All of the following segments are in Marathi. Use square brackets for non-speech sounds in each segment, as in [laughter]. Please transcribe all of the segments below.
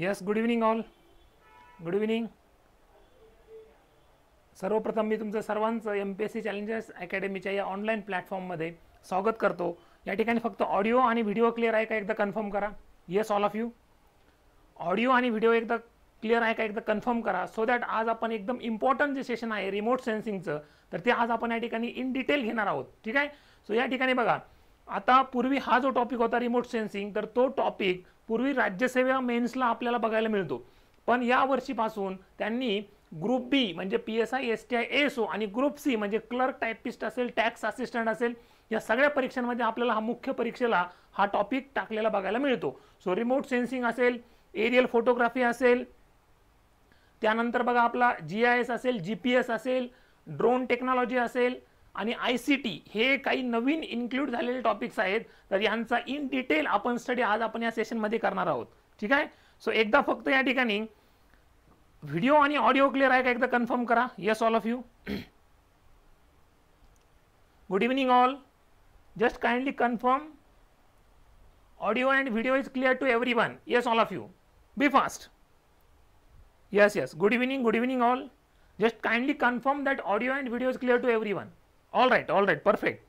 yes good evening all good evening सर्वप्रथम मी तुमचं सर्वांचं M P S C challengers अकॅडमीच्या या ऑनलाईन प्लॅटफॉर्ममध्ये स्वागत करतो या ठिकाणी फक्त ऑडिओ आणि व्हिडिओ क्लिअर आहे का एकदा कन्फर्म करा yes all of you audio आणि व्हिडिओ एकदा क्लिअर आहे का एकदा कन्फर्म करा सो दॅट आज आपण एकदम इम्पॉर्टंट जे सेशन आहे रिमोट सेन्सिंगचं तर ते आज आपण या ठिकाणी इन डिटेल घेणार आहोत ठीक आहे सो या ठिकाणी बघा आता पूर्वी हा जो टॉपिक होता रिमोट सेन्सिंग तर तो टॉपिक पूर्वी राज्यसेवा मेन्सला आपल्याला बघायला मिळतो पण या वर्षीपासून त्यांनी ग्रुप बी म्हणजे P S I S T I S O आणि ग्रुप सी म्हणजे क्लर्क टायपिस्ट असेल टॅक्स असिस्टंट असेल या सगळ्या परीक्षांमध्ये आपल्याला हा मुख्य परीक्षेला हा टॉपिक टाकलेला बघायला मिळतो सो रिमोट सेन्सिंग असेल एरियल फोटोग्राफी असेल त्यानंतर बघा आपला जी आय एस असेल जी पी एस असेल ड्रोन टेक्नॉलॉजी असेल आणि आय सी टी हे काही नवीन इन्क्लूड झालेले टॉपिक्स आहेत तर यांचा इन डिटेल आपण स्टडी आज आपण या सेशनमध्ये करणार आहोत ठीक आहे सो एकदा फक्त या ठिकाणी व्हिडिओ आणि ऑडिओ क्लिअर आहे का एकदा कन्फर्म करा yes all of you good evening all just kindly confirm audio and video is clear to everyone yes all of you be fast yes yes good evening good evening all just kindly confirm that audio and video is clear to everyone all right all right perfect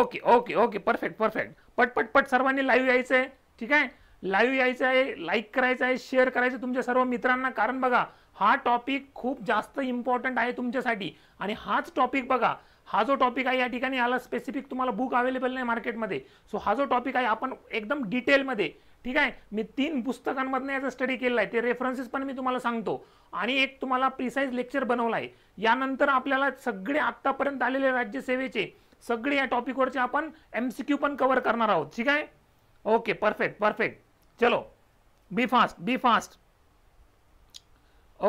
okay okay okay perfect perfect पट पट सर्वांनी लाईव्ह यायचं आहे ठीक आहे लाईव्ह यायचं आहे लाईक करायचं आहे शेअर करायचं तुमच्या सर्व मित्रांना कारण बघा हा टॉपिक खूप जास्त इम्पॉर्टंट आहे तुमच्यासाठी आणि हाच टॉपिक बघा हा जो टॉपिक आहे या ठिकाणी आला स्पेसिफिक तुम्हाला बुक अवेलेबल नाही मार्केटमध्ये सो हा जो टॉपिक आहे आपण एकदम डिटेलमध्ये ठीक आहे मी तीन पुस्तकांमधनं याचा स्टडी केलेला आहे ते रेफरन्सेस पण मी तुम्हाला सांगतो आणि एक तुम्हाला प्रिसाईज लेक्चर बनवला आहे यानंतर आपल्याला सगळे आत्तापर्यंत आलेले राज्यसेवेचे सगळे या टॉपिकवरचे आपण एम सी क्यू पण कव्हर करणार आहोत ठीक आहे ओके परफेक्ट परफेक्ट चलो be fast be fast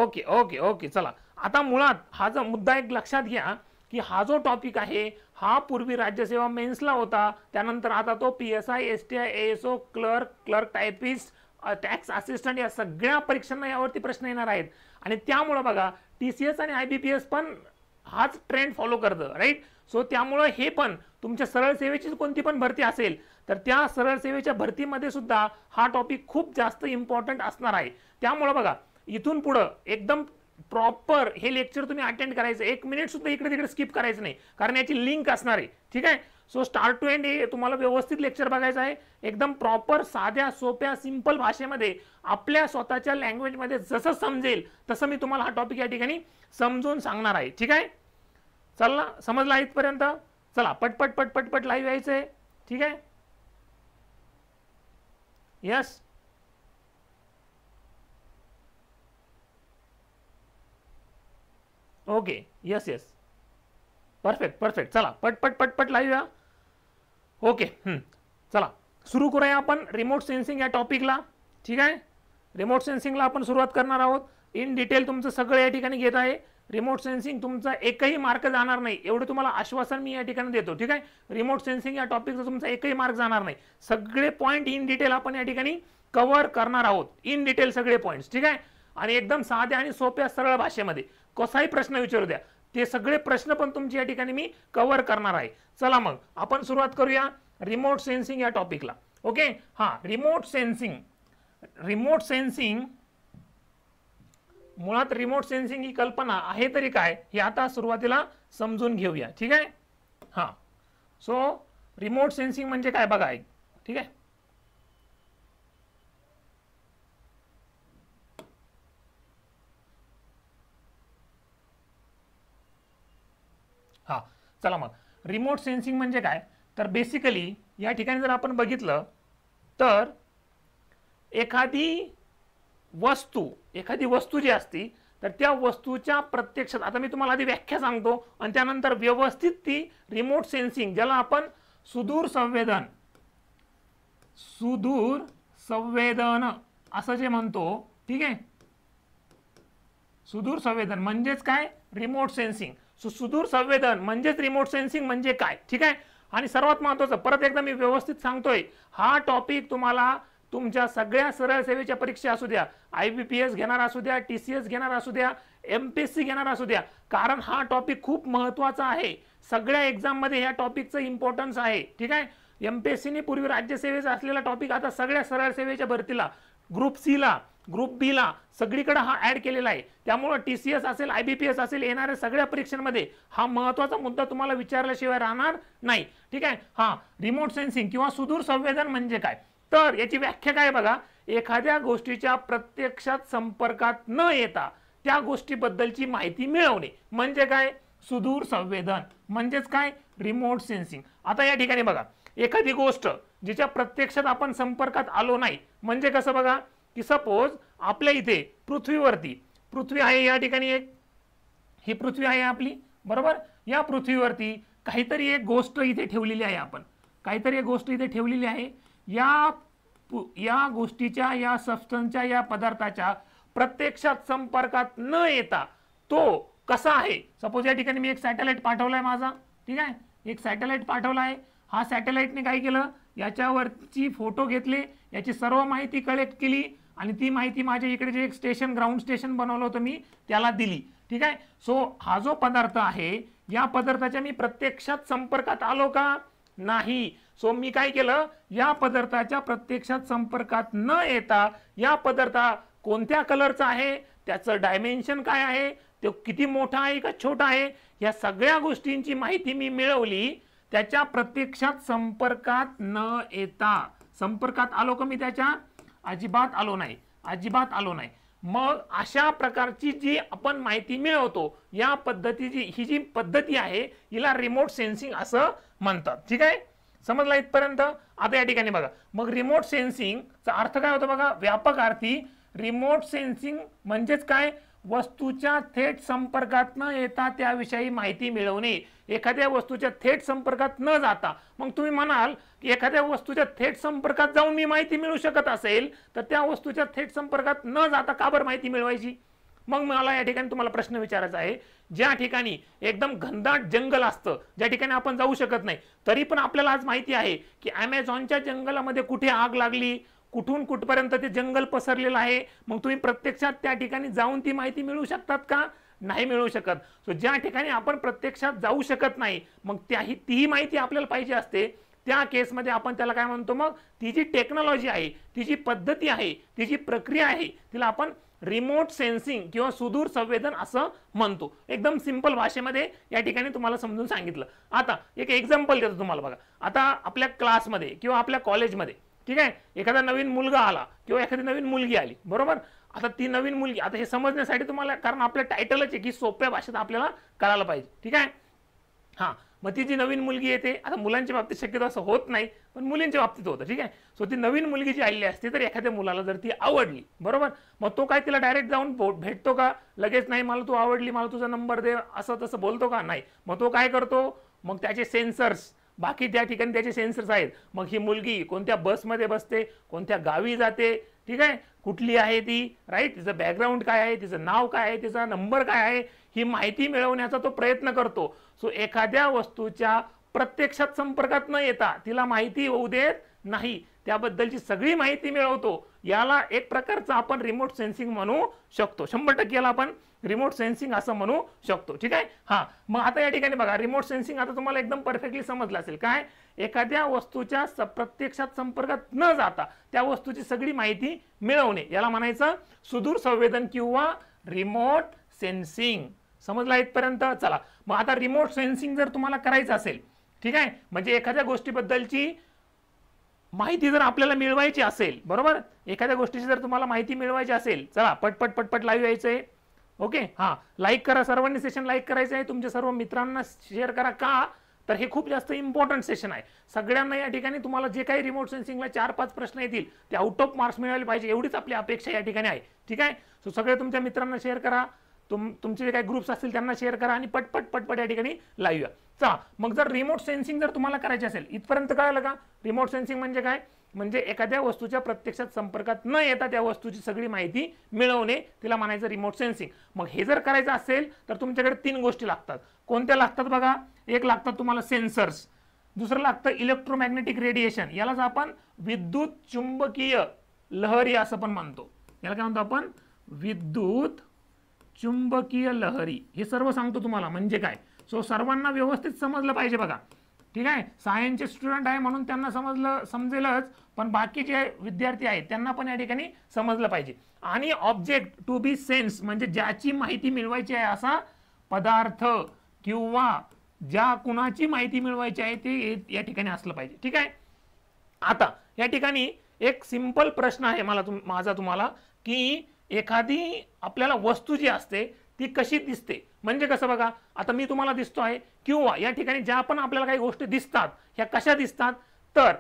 okay okay okay चला आता मुळात हा जो मुद्दा एक लक्षात घ्या की हा जो टॉपिक आहे हा पूर्वी राज्यसेवा मेन्सला होता त्यानंतर आता तो P S I S T I S O clerk clerk typist tax assistant या सगळ्या परीक्षांना यावरती प्रश्न येणार आहेत आणि त्यामुळं बघा टी सी एस आणि आय बी पी एस पण हाच ट्रेंड फॉलो करतं राईट सो त्यामुळं हे पण तुमच्या सरळ सेवेची कोणती पण भरती असेल तर त्या सरळ सेवेच्या भरतीमध्ये सुद्धा हा टॉपिक खूप जास्त इम्पॉर्टंट असणार आहे त्यामुळं बघा इथून पुढं एकदम प्रॉपर हे लेक्चर तुम्ही अटेंड करायचं एक मिनिट सुद्धा इकडे तिकडे स्किप करायचं नाही कारण याची लिंक असणार आहे ठीक आहे सो स्टार्ट टू एंड हे तुम्हाला व्यवस्थित लेक्चर बघायचं आहे एकदम प्रॉपर साध्या सोप्या सिंपल भाषेमध्ये आपल्या स्वतःच्या लँग्वेजमध्ये जसं समजेल तसं मी तुम्हाला हा टॉपिक या ठिकाणी समजून सांगणार आहे ठीक आहे चल समजला इथपर्यंत चला पटपट पटपट पट लाईव्ह यायचं आहे ठीक आहे yes okay yes yes perfect perfect चला पट पट पट पट ओके चला सुरू करूया आपण रिमोट सेन्सिंग या टॉपिकला ठीक आहे रिमोट सेन्सिंगला आपण सुरुवात करणार आहोत इन डिटेल तुमचं सगळं या ठिकाणी घेत आहे रिमोट सेन्सिंग तुमचा एकही मार्क जाणार नाही एवढं तुम्हाला आश्वासन मी या ठिकाणी देतो ठीक आहे रिमोट सेन्सिंग या टॉपिकचा तुमचा एकही मार्क जाणार नाही सगळे पॉईंट इन डिटेल आपण या ठिकाणी कव्हर करणार आहोत इन डिटेल सगळे पॉईंट्स ठीक आहे आणि एकदम साध्या आणि सोप्या सरळ भाषेमध्ये कसाही प्रश्न विचारू द्या ते सगळे प्रश्न पण तुमचे या ठिकाणी मी कव्हर करणार आहे चला मग आपण सुरुवात करूया रिमोट सेन्सिंग या टॉपिकला ओके हां रिमोट सेन्सिंग रिमोट सेन्सिंग मुळात रिमोट सेन्सिंग ही कल्पना आहे तरी काय हे आता सुरुवातीला समजून घेऊया ठीक आहे हां सो रिमोट सेन्सिंग म्हणजे काय बघा ठीक आहे चला मग रिमोट सेन्सिंग म्हणजे काय तर बेसिकली या ठिकाणी जर आपण बघितलं तर एखादी वस्तू एखादी वस्तू जी असती तर त्या वस्तूच्या प्रत्यक्षात आता मी तुम्हाला आधी व्याख्या सांगतो आणि त्यानंतर व्यवस्थित ती रिमोट सेन्सिंग ज्याला आपण सुदूर संवेदन सुदूर संवेदन असं जे म्हणतो ठीक आहे सुदूर संवेदन म्हणजेच काय रिमोट सेन्सिंग सुदूर संवेदन म्हणजेच रिमोट सेन्सिंग म्हणजे काय ठीक आहे आणि सर्वात महत्त्वाचं परत एकदा मी व्यवस्थित सांगतोय हा टॉपिक तुम्हाला तुमच्या सगळ्या सरळ सेवेच्या परीक्षा असू द्या आय बी पी एस घेणार असू द्या टी सी एस घेणार असू द्या एम पी एस सी घेणार असू द्या कारण हा टॉपिक खूप महत्त्वाचा आहे सगळ्या एक्झाममध्ये ह्या टॉपिकचं इम्पॉर्टन्स आहे ठीक आहे एम पी एस सीने पूर्वी राज्यसेवेचा असलेला टॉपिक आता सगळ्या सरळ सेवेच्या भरतीला ग्रुप सीला ग्रुप बीला सगळीकडे हा ॲड केलेला आहे त्यामुळं टी सी एस असेल आय बी पी एस असेल येणाऱ्या सगळ्या परीक्षांमध्ये हा महत्त्वाचा मुद्दा तुम्हाला विचारल्याशिवाय राहणार नाही ठीक आहे हा रिमोट सेन्सिंग किंवा सुदूर संवेदन म्हणजे काय तर याची व्याख्या काय बघा एखाद्या गोष्टीच्या प्रत्यक्षात संपर्कात न येता त्या गोष्टीबद्दलची माहिती मिळवणे म्हणजे काय सुदूर संवेदन म्हणजेच काय रिमोट सेन्सिंग आता या ठिकाणी बघा एखादी गोष्ट जिच्या प्रत्यक्षात आपण संपर्कात आलो नाही म्हणजे कसं बघा की सपोज आपल्या इथे पृथ्वीवरती पृथ्वी आहे या ठिकाणी एक ही पृथ्वी आहे आपली बरोबर या पृथ्वीवरती काहीतरी एक गोष्ट इथे ठेवलेली आहे आपण काहीतरी एक गोष्ट इथे ठेवलेली आहे या या गोष्टीच्या या सबस्टन्सच्या या पदार्थाच्या प्रत्यक्षात संपर्कात न येता तो कसा आहे सपोज या ठिकाणी मी एक सॅटेलाइट पाठवला आहे माझा ठीक आहे एक सॅटेलाइट पाठवला आहे हा सॅटेलाइटने काय केलं याच्यावरची फोटो घेतले याची सर्व माहिती कलेक्ट केली आणि ती माहिती माझ्या इकडे जे एक स्टेशन ग्राउंड स्टेशन बनवलं होतं मी त्याला दिली ठीक आहे सो हा जो पदार्थ आहे या पदार्थाच्या मी प्रत्यक्षात संपर्कात आलो का नाही सो मी काय केलं या पदार्थाच्या प्रत्यक्षात संपर्कात न येता या पदार्थ कोणत्या कलरचा आहे त्याचं डायमेन्शन काय आहे तो किती मोठा आहे का छोटा आहे या सगळ्या गोष्टींची माहिती मी मिळवली त्याच्या प्रत्यक्षात संपर्कात न येता संपर्कात आलो का मी त्याच्या अजिबात आलो नाही अजिबात आलो नाही मग अशा प्रकारची जी आपण माहिती मिळवतो या पद्धतीची ही जी पद्धती आहे हिला रिमोट सेन्सिंग असं म्हणतात ठीक आहे समजला इथपर्यंत आता या ठिकाणी बघा मग रिमोट सेन्सिंगचा अर्थ काय होतो बघा व्यापक अर्थी रिमोट सेन्सिंग म्हणजेच काय वस्तूच्या थेट संपर्कात न येता त्याविषयी माहिती मिळवणे एखाद्या वस्तूच्या थेट संपर्कात न जाता मग तुम्ही म्हणाल की एखाद्या वस्तूच्या थेट संपर्कात जाऊन मी माहिती मिळू शकत असेल तर त्या वस्तूच्या थेट संपर्कात न जाता का माहिती मिळवायची मग मला या ठिकाणी तुम्हाला प्रश्न विचारायचा आहे ज्या ठिकाणी एकदम घनदाट जंगल असतं ज्या ठिकाणी आपण जाऊ शकत नाही तरी पण आपल्याला आज माहिती आहे की ॲमेझॉनच्या जंगलामध्ये कुठे आग लागली कुठून कुठपर्यंत ते जंगल पसरलेलं आहे मग तुम्ही प्रत्यक्षात त्या ठिकाणी जाऊन ती माहिती मिळू शकतात का नाही मिळू शकत सो ज्या ठिकाणी आपण प्रत्यक्षात जाऊ शकत नाही मग त्याही तीही माहिती आपल्याला पाहिजे असते त्या केसमध्ये आपण त्याला काय म्हणतो मग ती जी टेक्नॉलॉजी आहे ती जी पद्धती आहे ती जी प्रक्रिया आहे तिला आपण रिमोट सेन्सिंग किंवा सुदूर संवेदन असं म्हणतो एकदम सिंपल भाषेमध्ये या ठिकाणी तुम्हाला समजून सांगितलं आता एक एक्झाम्पल देतो तुम्हाला बघा आता आपल्या क्लासमध्ये किंवा आपल्या कॉलेजमध्ये ठीक आहे एखादा नवीन मुलगा आला किंवा एखादी नवीन मुलगी आली बरोबर आता ती नवीन मुलगी आता हे समजण्यासाठी तुम्हाला कारण आपलं टायटलच आहे की सोप्या भाषेत आपल्याला कळायला पाहिजे ठीक आहे हां मग ती जी नवीन मुलगी येते आता मुलांच्या बाबतीत शक्यतो असं होत नाही पण मुलींच्या बाबतीत होतं ठीक आहे सो ती नवीन मुलगी जी आलेली असते तर एखाद्या मुलाला जर ती आवडली बरोबर मग तो काय तिला डायरेक्ट जाऊन भेटतो का लगेच नाही मला तू आवडली मला तुझा नंबर दे असं तसं बोलतो का नाही मग तो काय करतो मग त्याचे सेन्सर्स बाकी त्या ठिकाणी त्याचे सेन्सर्स आहेत मग ही मुलगी कोणत्या बसमध्ये बसते कोणत्या गावी जाते ठीक आहे कुठली आहे ती राईट तिचं बॅकग्राऊंड काय आहे तिचं नाव काय आहे तिचा नंबर काय आहे ही माहिती मिळवण्याचा तो प्रयत्न करतो सो एखाद्या वस्तूच्या प्रत्यक्षात संपर्कात न येता तिला माहिती होऊ देत नाही त्याबद्दलची सगळी माहिती मिळवतो याला एक प्रकारचा आपण रिमोट सेन्सिंग म्हणू शकतो शंभर टक्के आपण रिमोट सेन्सिंग असं म्हणू शकतो ठीक आहे हा मग आता या ठिकाणी बघा रिमोट सेन्सिंग आता तुम्हाला एकदम परफेक्टली समजलं असेल काय एखाद्या वस्तूच्या प्रत्यक्षात संपर्कात न जाता त्या वस्तूची सगळी माहिती मिळवणे याला म्हणायचं सुदूर संवेदन किंवा रिमोट सेन्सिंग समजला इथपर्यंत चला मग आता रिमोट सेन्सिंग जर तुम्हाला करायचं असेल ठीक आहे म्हणजे एखाद्या गोष्टीबद्दलची माहिती जर आपल्याला मिळवायची असेल बरोबर एखाद्या गोष्टीची जर तुम्हाला माहिती मिळवायची असेल चला पटपट पटपट लाईव्ह यायचं आहे ओके हा लाईक करा सर्वांनी सेशन लाईक करायचं आहे तुमच्या सर्व मित्रांना शेअर करा का तर हे खूप जास्त इम्पॉर्टंट सेशन आहे सगळ्यांना या ठिकाणी तुम्हाला जे काही रिमोट सेन्सिंगला चार पाच प्रश्न येतील ते आउट ऑफ मार्क्स मिळायला पाहिजे एवढीच आपली अपेक्षा या ठिकाणी आहे ठीक आहे सो सगळे तुमच्या मित्रांना शेअर करा तुम तुमचे जे काही ग्रुप्स असतील त्यांना शेअर करा आणि पटपट पटपट या ठिकाणी या चला मग जर रिमोट सेन्सिंग जर तुम्हाला करायचे असेल इथपर्यंत कळालं का रिमोट सेन्सिंग म्हणजे काय म्हणजे एखाद्या वस्तूच्या प्रत्यक्षात संपर्कात न येता त्या वस्तूची सगळी माहिती मिळवणे तिला म्हणायचं रिमोट सेन्सिंग मग हे जर करायचं असेल तर तुमच्याकडे तीन गोष्टी लागतात कोणत्या लागतात बघा एक लागतात तुम्हाला सेन्सर्स दुसरं लागतं इलेक्ट्रोमॅग्नेटिक रेडिएशन यालाच आपण विद्युत चुंबकीय लहरी असं पण मानतो याला काय म्हणतो आपण विद्युत चुंबकीय लहरी हे सर्व सांगतो तुम्हाला म्हणजे काय सो सर्वांना व्यवस्थित समजलं पाहिजे बघा ठीक आहे सायन्सचे स्टुडंट आहे म्हणून त्यांना समजलं समजेलच पण बाकी जे विद्यार्थी आहेत त्यांना पण या ठिकाणी समजलं पाहिजे आणि ऑब्जेक्ट टू बी सेन्स म्हणजे ज्याची माहिती मिळवायची आहे असा पदार्थ किंवा ज्या कुणाची माहिती मिळवायची आहे ते या ठिकाणी असलं पाहिजे ठीक आहे आता या ठिकाणी एक सिंपल प्रश्न आहे मला माझा तुम्हाला की एखादी आपल्याला वस्तू जी असते ती कशी दिसते म्हणजे कसं बघा आता मी तुम्हाला दिसतो आहे किंवा या ठिकाणी ज्या पण आपल्याला काही गोष्टी दिसतात ह्या कशा दिसतात तर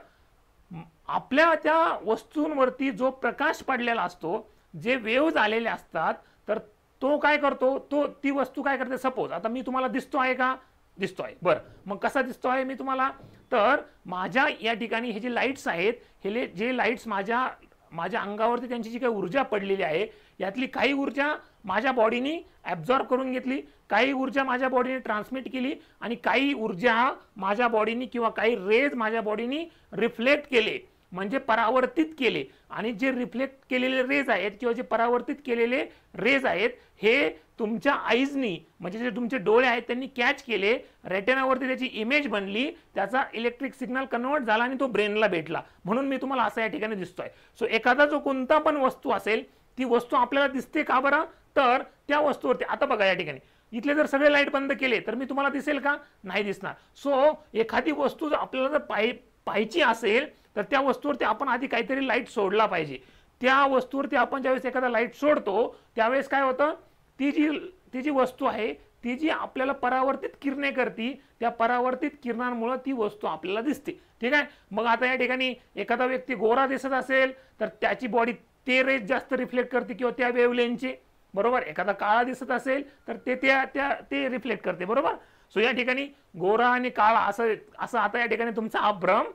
आपल्या त्या वस्तूंवरती जो प्रकाश पडलेला असतो जे वेव्ज आलेले असतात तर तो काय करतो तो ती वस्तू काय करते सपोज आता मी तुम्हाला दिसतो आहे का दिसतो आहे बरं मग कसा दिसतो आहे मी तुम्हाला तर माझ्या या ठिकाणी हे जे लाईट्स आहेत हे जे लाईट्स माझ्या माझ्या अंगावरती त्यांची जी काही ऊर्जा पडलेली आहे यातली काही ऊर्जा माझ्या बॉडीनी ॲब्झॉर्ब करून घेतली काही ऊर्जा माझ्या बॉडीने ट्रान्समिट केली आणि काही ऊर्जा माझ्या बॉडीनी किंवा काही रेज माझ्या बॉडीनी रिफ्लेक्ट केले म्हणजे परावर्तित केले आणि जे रिफ्लेक्ट केलेले रेज आहेत किंवा जे परावर्तित केलेले रेज आहेत हे तुमच्या आईजनी म्हणजे जे तुमचे डोळे आहेत त्यांनी कॅच केले रेटेनावरती त्याची इमेज बनली त्याचा इलेक्ट्रिक सिग्नल कन्वर्ट झाला आणि तो ब्रेनला भेटला म्हणून मी तुम्हाला असं या ठिकाणी दिसतोय सो एखादा जो कोणता पण वस्तू असेल ती वस्तू आपल्याला दिसते का बरं तर त्या वस्तूवरती आता बघा या ठिकाणी इथले जर सगळे लाईट बंद केले तर मी तुम्हाला दिसेल का नाही दिसणार सो एखादी वस्तू जर आपल्याला जर पाहि पाहिजे असेल तर त्या वस्तूवरती आपण आधी काहीतरी लाईट सोडला पाहिजे त्या वस्तूवरती आपण ज्यावेळेस एखादा लाईट सोडतो त्यावेळेस काय होतं ती जी ती जी वस्तू आहे ती जी आपल्याला परावर्तित किरणे करते त्या परावर्तित किरणांमुळं ती वस्तू आपल्याला दिसते ठीक आहे मग आता या ठिकाणी एखादा व्यक्ती गोरा दिसत असेल तर त्याची बॉडी ते रेज जास्त रिफ्लेक्ट करते किंवा त्या वेवलेनचे बरोबर एखादा काळा दिसत असेल तर ते त्या त्या ते रिफ्लेक्ट करते बरोबर सो या ठिकाणी गोरा आणि काळा असं असं आता या ठिकाणी तुमचा हा भ्रम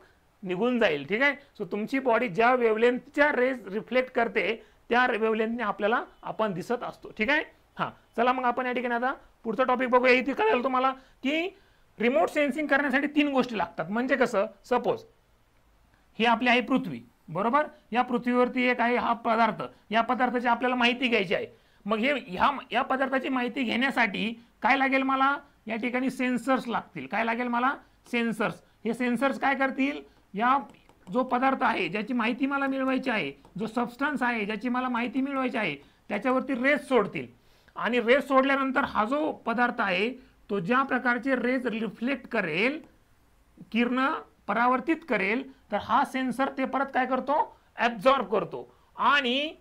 निघून जाईल ठीक आहे सो तुमची बॉडी ज्या वेवलेंथच्या रेज रिफ्लेक्ट करते त्या वेवलेंथने आपल्याला आपण दिसत असतो ठीक आहे हां चला मग आपण या ठिकाणी आता पुढचा टॉपिक बघूया इथे कळेल तुम्हाला की रिमोट सेन्सिंग करण्यासाठी तीन गोष्टी लागतात म्हणजे कसं सपोज ही आपली आहे पृथ्वी बरोबर या पृथ्वीवरती एक आहे हा पदार्थ या पदार्थाची आपल्याला माहिती घ्यायची आहे मग हे ह्या या पदार्थाची माहिती घेण्यासाठी काय लागेल मला या ठिकाणी सेन्सर्स लागतील काय लागेल मला सेन्सर्स हे सेन्सर्स काय करतील या जो पदार्थ आहे ज्याची माहिती मला मिळवायची आहे जो सबस्टन्स आहे ज्याची मला माहिती मिळवायची आहे त्याच्यावरती रेस सोडतील आणि रेस सोडल्यानंतर हा जो पदार्थ आहे तो ज्या प्रकारचे रेस रिफ्लेक्ट करेल किरण परावर्तित करेल तर हा सेन्सर ते परत काय करतो ॲब्झॉर्ब करतो आणि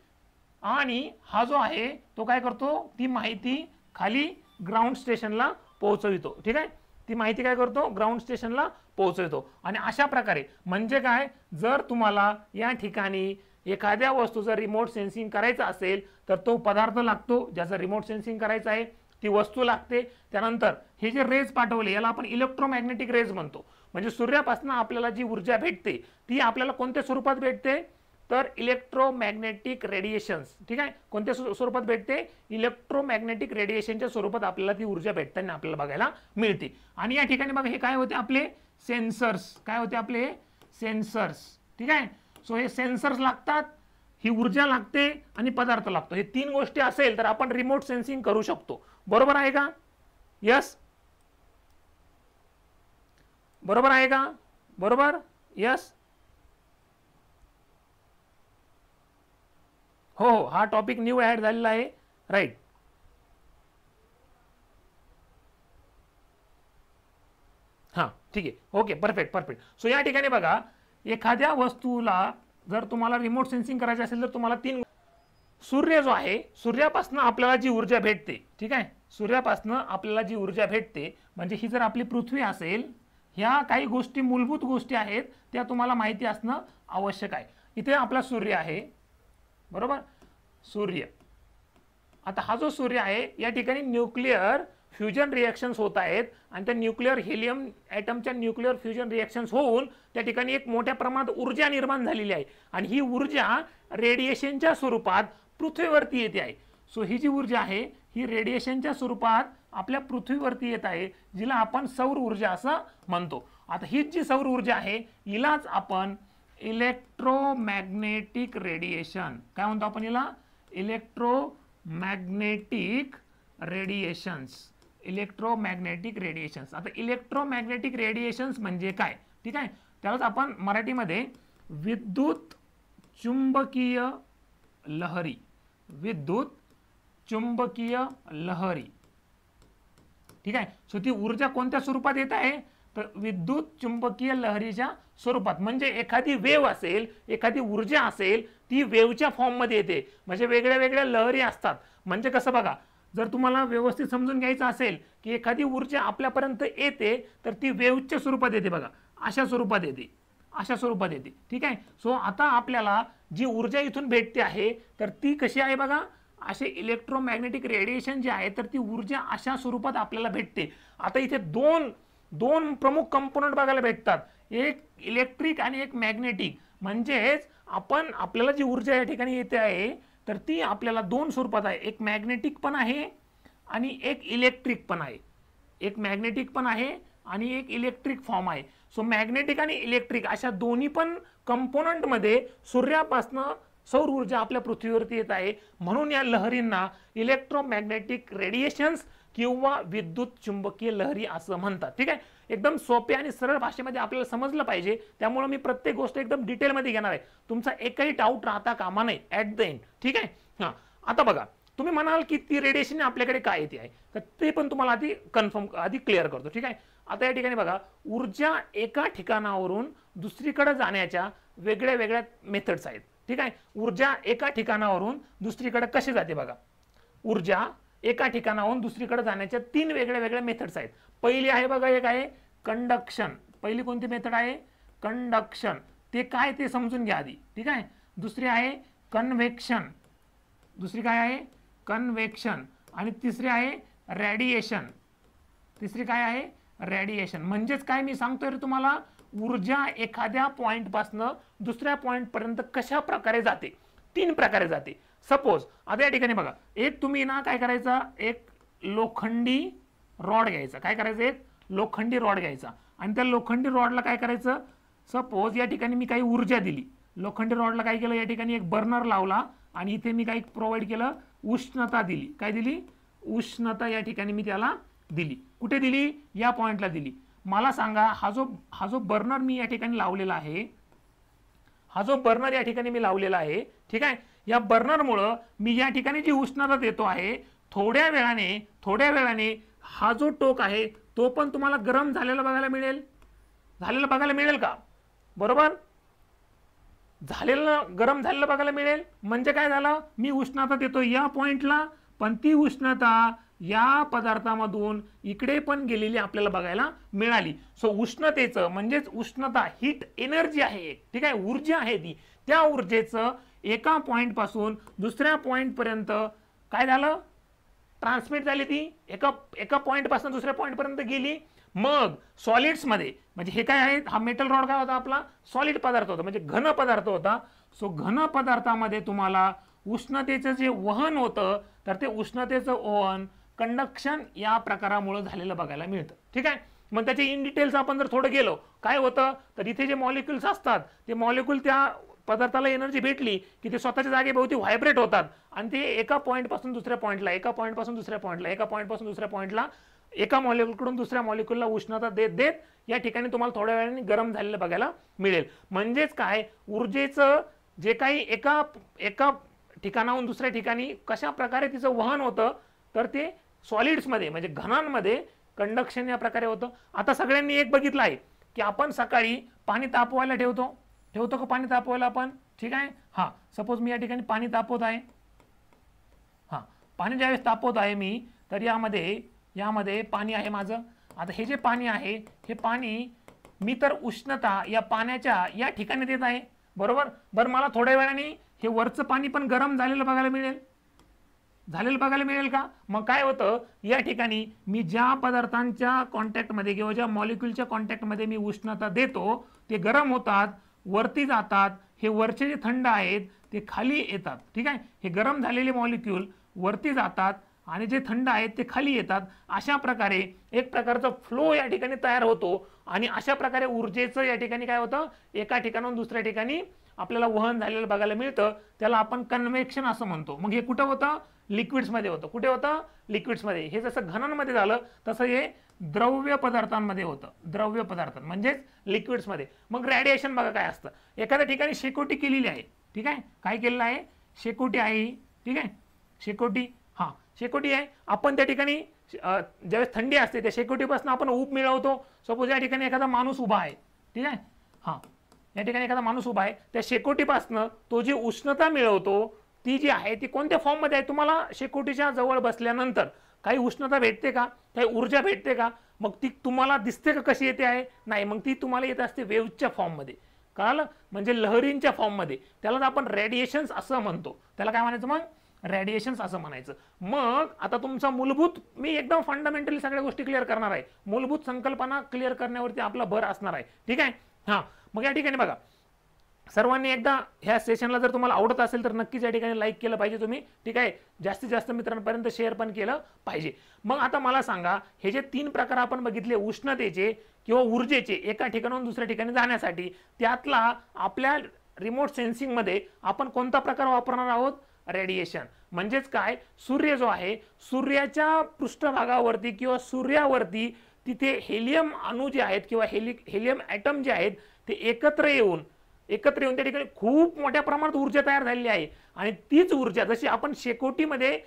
आणि हा जो आहे तो काय करतो ती माहिती खाली ग्राउंड स्टेशनला पोहोचवितो ठीक आहे ती माहिती काय करतो ग्राउंड स्टेशनला पोहोचवितो आणि अशा प्रकारे म्हणजे काय जर तुम्हाला या ठिकाणी एखाद्या वस्तूचं रिमोट सेन्सिंग करायचं असेल तर तो पदार्थ लागतो ज्याचं रिमोट सेन्सिंग करायचं आहे ती वस्तू लागते त्यानंतर हे जे रेज पाठवले याला आपण इलेक्ट्रोमॅग्नेटिक रेज म्हणतो म्हणजे सूर्यापासून आपल्याला जी ऊर्जा भेटते ती आपल्याला कोणत्या स्वरूपात भेटते तर इलेक्ट्रोमॅग्नेटिक रेडिएशन्स ठीक आहे कोणत्या स्वरूपात भेटते इलेक्ट्रोमॅग्नेटिक रेडिएशनच्या स्वरूपात आपल्याला ती ऊर्जा भेटताना आपल्याला बघायला मिळते आणि या ठिकाणी बघा हे काय होते आपले सेन्सर्स काय होते आपले सेन्सर्स ठीक आहे सो हे सेन्सर्स लागतात ही ऊर्जा लागते आणि पदार्थ लागतो हे तीन गोष्टी असेल तर आपण रिमोट सेन्सिंग करू शकतो बरोबर आहे का यस बरोबर आहे का बरोबर यस हो हो हा टॉपिक न्यू ॲड झालेला आहे राईट हां ठीक आहे ओके परफेक्ट परफेक्ट सो या ठिकाणी बघा एखाद्या वस्तूला जर तुम्हाला रिमोट सेन्सिंग करायचे असेल तर तुम्हाला तीन सूर्य जो आहे सूर्यापासून आपल्याला जी ऊर्जा भेटते ठीक आहे सूर्यापासून आपल्याला जी ऊर्जा भेटते म्हणजे ही जर आपली पृथ्वी असेल ह्या काही गोष्टी मूलभूत गोष्टी आहेत त्या तुम्हाला माहिती असणं आवश्यक आहे इथे आपला सूर्य आहे बरोबर सूर्य आता हा जो सूर्य आहे या ठिकाणी न्यूक्लिअर फ्युजन रिॲक्शन्स होत आहेत आणि त्या न्यूक्लिअर हेलियम ॲटमच्या न्यूक्लिअर फ्युजन रिॲक्शन्स होऊन त्या ठिकाणी एक मोठ्या प्रमाणात ऊर्जा निर्माण झालेली आहे आणि ही ऊर्जा रेडिएशनच्या स्वरूपात पृथ्वीवरती येते आहे सो ही जी ऊर्जा आहे ही रेडिएशनच्या स्वरूपात आपल्या पृथ्वीवरती येत आहे जिला आपण सौर ऊर्जा असं म्हणतो आता हीच जी सौर ऊर्जा आहे हिलाच आपण इलेक्ट्रोमॅग्नेटिक रेडिएशन काय म्हणतो आपण हिला इलेक्ट्रोमॅग्नेटिक रेडिएशन्स इलेक्ट्रोमॅग्नेटिक रेडिएशन्स आता इलेक्ट्रोमॅग्नेटिक रेडिएशन्स म्हणजे काय ठीक आहे त्यावेळेस आपण मराठीमध्ये विद्युत चुंबकीय लहरी विद्युत चुंबकीय लहरी ठीक आहे सो ती ऊर्जा कोणत्या स्वरूपात येत आहे तर विद्युत चुंबकीय लहरीच्या स्वरूपात म्हणजे एखादी वेव असेल एखादी ऊर्जा असेल ती वेवच्या फॉर्ममध्ये येते म्हणजे वेगळ्या वेगळ्या लहरी असतात म्हणजे कसं बघा जर तुम्हाला व्यवस्थित समजून घ्यायचं असेल की एखादी ऊर्जा आपल्यापर्यंत येते तर ती वेवच्या स्वरूपात येते बघा अशा स्वरूपात येते अशा स्वरूपात येते ठीक आहे सो आता आपल्याला जी ऊर्जा इथून भेटते आहे तर ती कशी आहे बघा असे इलेक्ट्रोमॅग्नेटिक रेडिएशन जे आहे तर ती ऊर्जा अशा स्वरूपात आपल्याला भेटते आता इथे दोन दोन प्रमुख कंपोनंट बघायला भेटतात एक इलेक्ट्रिक आणि एक मॅग्नेटिक म्हणजेच आपण आपल्याला जी ऊर्जा या ठिकाणी येते आहे तर ती आपल्याला दोन स्वरूपात आहे एक मॅग्नेटिक पण आहे आणि एक इलेक्ट्रिक पण आहे एक मॅग्नेटिक पण आहे आणि एक इलेक्ट्रिक फॉर्म आहे सो मॅग्नेटिक आणि इलेक्ट्रिक अशा दोन्ही पण कंपोनंटमध्ये सूर्यापासनं सौर ऊर्जा आपल्या पृथ्वीवरती येत आहे म्हणून या लहरींना इलेक्ट्रोमॅग्नेटिक रेडिएशन्स किंवा विद्युत चुंबकीय लहरी असं म्हणतात ठीक आहे एकदम सोप्या आणि सरळ भाषेमध्ये आपल्याला समजलं पाहिजे त्यामुळे मी प्रत्येक गोष्ट एकदम डिटेलमध्ये घेणार आहे तुमचा एकही डाऊट राहता कामा नाही ॲट द एंड ठीक आहे हां आता बघा तुम्ही म्हणाल की ती रेडिएशन आपल्याकडे काय येते आहे तर ते पण तुम्हाला आधी कन्फर्म आधी क्लिअर करतो ठीक आहे आता या ठिकाणी बघा ऊर्जा एका ठिकाणावरून दुसरीकडे जाण्याच्या वेगळ्या वेगळ्या मेथड्स आहेत ठीक आहे ऊर्जा एका ठिकाणावरून दुसरीकडे कशी जाते बघा ऊर्जा एका ठिकाणाहून दुसरीकडे जाण्याच्या तीन वेगळे वेगळे मेथड्स आहेत पहिली आहे बघा एक आहे कंडक्शन पहिली कोणती मेथड आहे कंडक्शन ते काय ते समजून घ्या आधी ठीक आहे दुसरी आहे कन्व्हेक्शन दुसरी काय आहे कन्व्हेक्शन आणि तिसरी आहे रॅडिएशन तिसरी काय आहे रॅडिएशन म्हणजेच काय मी सांगतोय तुम्हाला ऊर्जा एखाद्या पॉईंटपासनं दुसऱ्या पॉईंटपर्यंत कशा प्रकारे जाते तीन प्रकारे जाते सपोज आता या ठिकाणी बघा एक तुम्ही ना काय करायचा एक लोखंडी रॉड घ्यायचा काय करायचं एक लोखंडी रॉड घ्यायचा आणि त्या लोखंडी रॉडला काय करायचं सपोज या ठिकाणी मी काही ऊर्जा दिली लोखंडी रॉडला काय केलं या ठिकाणी एक बर्नर लावला आणि इथे मी काही प्रोव्हाइड केलं उष्णता दिली काय दिली उष्णता या ठिकाणी मी त्याला दिली कुठे दिली या पॉईंटला दिली मला सांगा हा जो हा जो बर्नर मी या ठिकाणी लावलेला आहे हा जो बर्नर या ठिकाणी मी लावलेला आहे ठीक आहे या बर्नरमुळं मी या ठिकाणी जी उष्णता देतो आहे थोड्या वेळाने थोड्या वेळाने हा जो टोक आहे तो पण तुम्हाला गरम झालेला बघायला मिळेल झालेला बघायला मिळेल का बरोबर झालेलं गरम झालेलं बघायला मिळेल म्हणजे काय झालं मी उष्णता देतो या पॉईंटला पण ती उष्णता या पदार्थामधून इकडे पण गेलेली आपल्याला बघायला मिळाली सो उष्णतेचं म्हणजेच उष्णता हीट एनर्जी आहे ठीक आहे ऊर्जा आहे ती त्या ऊर्जेचं एका पॉईंटपासून दुसऱ्या पॉईंटपर्यंत काय झालं ट्रान्समिट झाली ती एका एका पॉईंटपासून दुसऱ्या पॉईंटपर्यंत गेली मग सॉलिड्समध्ये म्हणजे हे काय आहे हा मेटल रॉड काय होता आपला सॉलिड पदार्थ होता म्हणजे घन पदार्थ होता सो घन पदार्थामध्ये तुम्हाला उष्णतेचं जे वहन होतं तर ते उष्णतेचं ओहन कंडक्शन या प्रकारामुळं झालेलं बघायला मिळतं ठीक आहे मग त्याचे इन डिटेल्स आपण जर थोडं गेलो काय होतं तर इथे जे मॉलिक्युल्स असतात ते मॉलिक्युल त्या पदार्थाला एनर्जी भेटली की ते स्वतःच्या जागेभोवती व्हायब्रेट होतात आणि ते एका पॉईंटपासून दुसऱ्या पॉईंटला एका पॉईंटपासून दुसऱ्या पॉईंटला एका पॉईंटपासून दुसऱ्या पॉईंटला एका मॉलिक्युलकडून दुसऱ्या मॉलिक्यूलला उष्णता देत देत या ठिकाणी तुम्हाला थोड्या वेळाने गरम झालेलं बघायला मिळेल म्हणजेच काय ऊर्जेचं जे काही एका एका ठिकाणाहून दुसऱ्या ठिकाणी कशा प्रकारे तिचं वहन होतं तर ते सॉलिड्समध्ये म्हणजे घनांमध्ये कंडक्शन या प्रकारे होतं आता सगळ्यांनी एक बघितलं आहे की आपण सकाळी पाणी तापवायला ठेवतो ठेवतो का पाणी तापवायला आपण ठीक आहे हां सपोज मी या ठिकाणी पाणी तापवत आहे हां पाणी ज्यावेळेस तापवत आहे मी तर यामध्ये यामध्ये पाणी आहे माझं आता हे जे पाणी आहे हे पाणी मी तर उष्णता या पाण्याच्या या ठिकाणी देत आहे बरोबर बरं मला थोड्या वेळाने हे वरचं पाणी पण गरम झालेलं बघायला मिळेल झालेलं बघायला मिळेल का मग काय होतं या ठिकाणी मी ज्या पदार्थांच्या कॉन्टॅक्टमध्ये किंवा ज्या मॉलिक्युलच्या कॉन्टॅक्टमध्ये मी उष्णता देतो ते गरम होतात वरती जातात हे वरचे जे थंड आहेत ते खाली येतात ठीक आहे हे गरम झालेले मॉलिक्यूल वरती जातात आणि जे थंड आहेत ते खाली येतात अशा प्रकारे एक प्रकारचा फ्लो या ठिकाणी तयार होतो आणि अशा प्रकारे ऊर्जेचं या ठिकाणी काय होतं एका ठिकाणाहून दुसऱ्या ठिकाणी आपल्याला वहन झालेलं बघायला मिळतं त्याला आपण कन्व्हेक्शन असं म्हणतो मग हे कुठं होतं लिक्विड्समध्ये होतं कुठे होतं लिक्विड्समध्ये हे जसं घनांमध्ये झालं तसं हे द्रव्य पदार्थांमध्ये होतं द्रव्य पदार्थ म्हणजेच लिक्विड्समध्ये मग रॅडिएशन बघा काय असतं एखाद्या ठिकाणी शेकोटी केलेली आहे ठीक आहे काय केलेलं आहे शेकोटी आहे ठीक आहे शेकोटी हां शेकोटी आहे आपण त्या ठिकाणी ज्यावेळेस थंडी असते त्या शेकोटीपासून आपण ऊप मिळवतो सपोज या ठिकाणी एखादा माणूस उभा आहे ठीक आहे हां या ठिकाणी एखादा माणूस उभा आहे त्या शेकोटीपासनं तो जी उष्णता मिळवतो ती जी आहे ती कोणत्या फॉर्ममध्ये आहे तुम्हाला शेकोटीच्या जवळ बसल्यानंतर काही उष्णता भेटते का काही ऊर्जा भेटते का मग ती तुम्हाला दिसते का कशी येते आहे नाही मग ती तुम्हाला येत असते वेव्हच्या फॉर्ममध्ये कळालं म्हणजे लहरींच्या फॉर्ममध्ये त्यालाच आपण रेडिएशन्स असं म्हणतो त्याला काय म्हणायचं मग रेडिएशन्स असं म्हणायचं मग आता तुमचा मूलभूत मी एकदम फंडामेंटली सगळ्या गोष्टी क्लिअर करणार आहे मूलभूत संकल्पना क्लिअर करण्यावरती आपला भर असणार आहे ठीक आहे हां मग या ठिकाणी बघा सर्वांनी एकदा ह्या सेशनला जर तुम्हाला आवडत असेल तर नक्कीच या ठिकाणी लाईक केलं पाहिजे तुम्ही ठीक आहे जास्तीत जास्त मित्रांपर्यंत शेअर पण केलं पाहिजे मग आता मला सांगा हे जे तीन प्रकार आपण बघितले उष्णतेचे किंवा ऊर्जेचे एका ठिकाणाहून दुसऱ्या ठिकाणी जाण्यासाठी त्यातला आपल्या रिमोट सेन्सिंगमध्ये आपण कोणता प्रकार वापरणार आहोत रेडिएशन म्हणजेच काय सूर्य जो आहे सूर्याच्या पृष्ठभागावरती किंवा सूर्यावरती तिथे हेलियम अणू जे आहेत किंवा हेलि हेलियम ॲटम जे आहेत ते एकत्र येऊन एकत्र येऊन त्या ठिकाणी खूप मोठ्या प्रमाणात ऊर्जा तयार झालेली आहे आणि तीच ऊर्जा जशी आपण शेकोटीमध्ये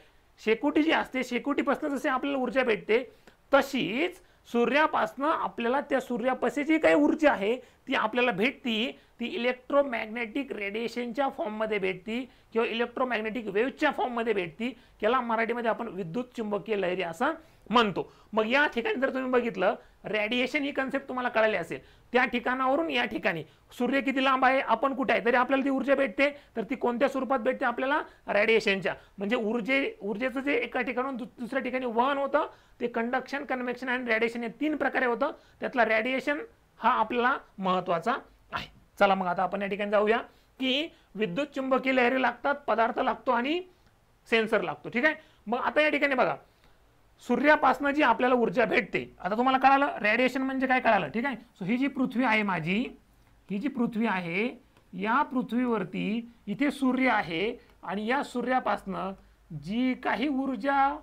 शेकोटी जी असते शेकोटीपासून जसे आपल्याला ऊर्जा भेटते तशीच सूर्यापासनं आपल्याला त्या सूर्यापाशी जी काही ऊर्जा आहे ती आपल्याला भेटती ती इलेक्ट्रोमॅग्नेटिक रेडिएशनच्या फॉर्ममध्ये भेटती किंवा इलेक्ट्रोमॅग्नेटिक वेव्हच्या फॉर्ममध्ये भेटती त्याला मराठीमध्ये आपण विद्युत चुंबकीय लहरी असं म्हणतो मग या ठिकाणी जर तुम्ही बघितलं रेडिएशन ही कन्सेप्ट तुम्हाला कळाली असेल त्या ठिकाणावरून या ठिकाणी सूर्य किती लांब आहे आपण कुठे आहे तरी आपल्याला ती ऊर्जा भेटते तर ती कोणत्या स्वरूपात भेटते आपल्याला रेडिएशनच्या म्हणजे ऊर्जे ऊर्जेचं जे एका ठिकाणून दुसऱ्या ठिकाणी वहन होतं ते कंडक्शन कन्व्हेक्शन आणि रेडिएशन हे तीन प्रकारे होतं त्यातला रेडिएशन हा आपल्याला महत्त्वाचा आहे चला मग आता आपण या ठिकाणी जाऊया की विद्युत चुंबकीय लहरी लागतात पदार्थ लागतो आणि सेन्सर लागतो ठीक आहे मग आता या ठिकाणी बघा सूर्यापासून जी आपल्याला ऊर्जा भेटते आता तुम्हाला कळालं रेडिएशन म्हणजे काय कळालं ठीक आहे सो ही जी पृथ्वी आहे माझी ही जी पृथ्वी आहे या पृथ्वीवरती इथे सूर्य आहे आणि या सूर्यापासनं जी काही ऊर्जा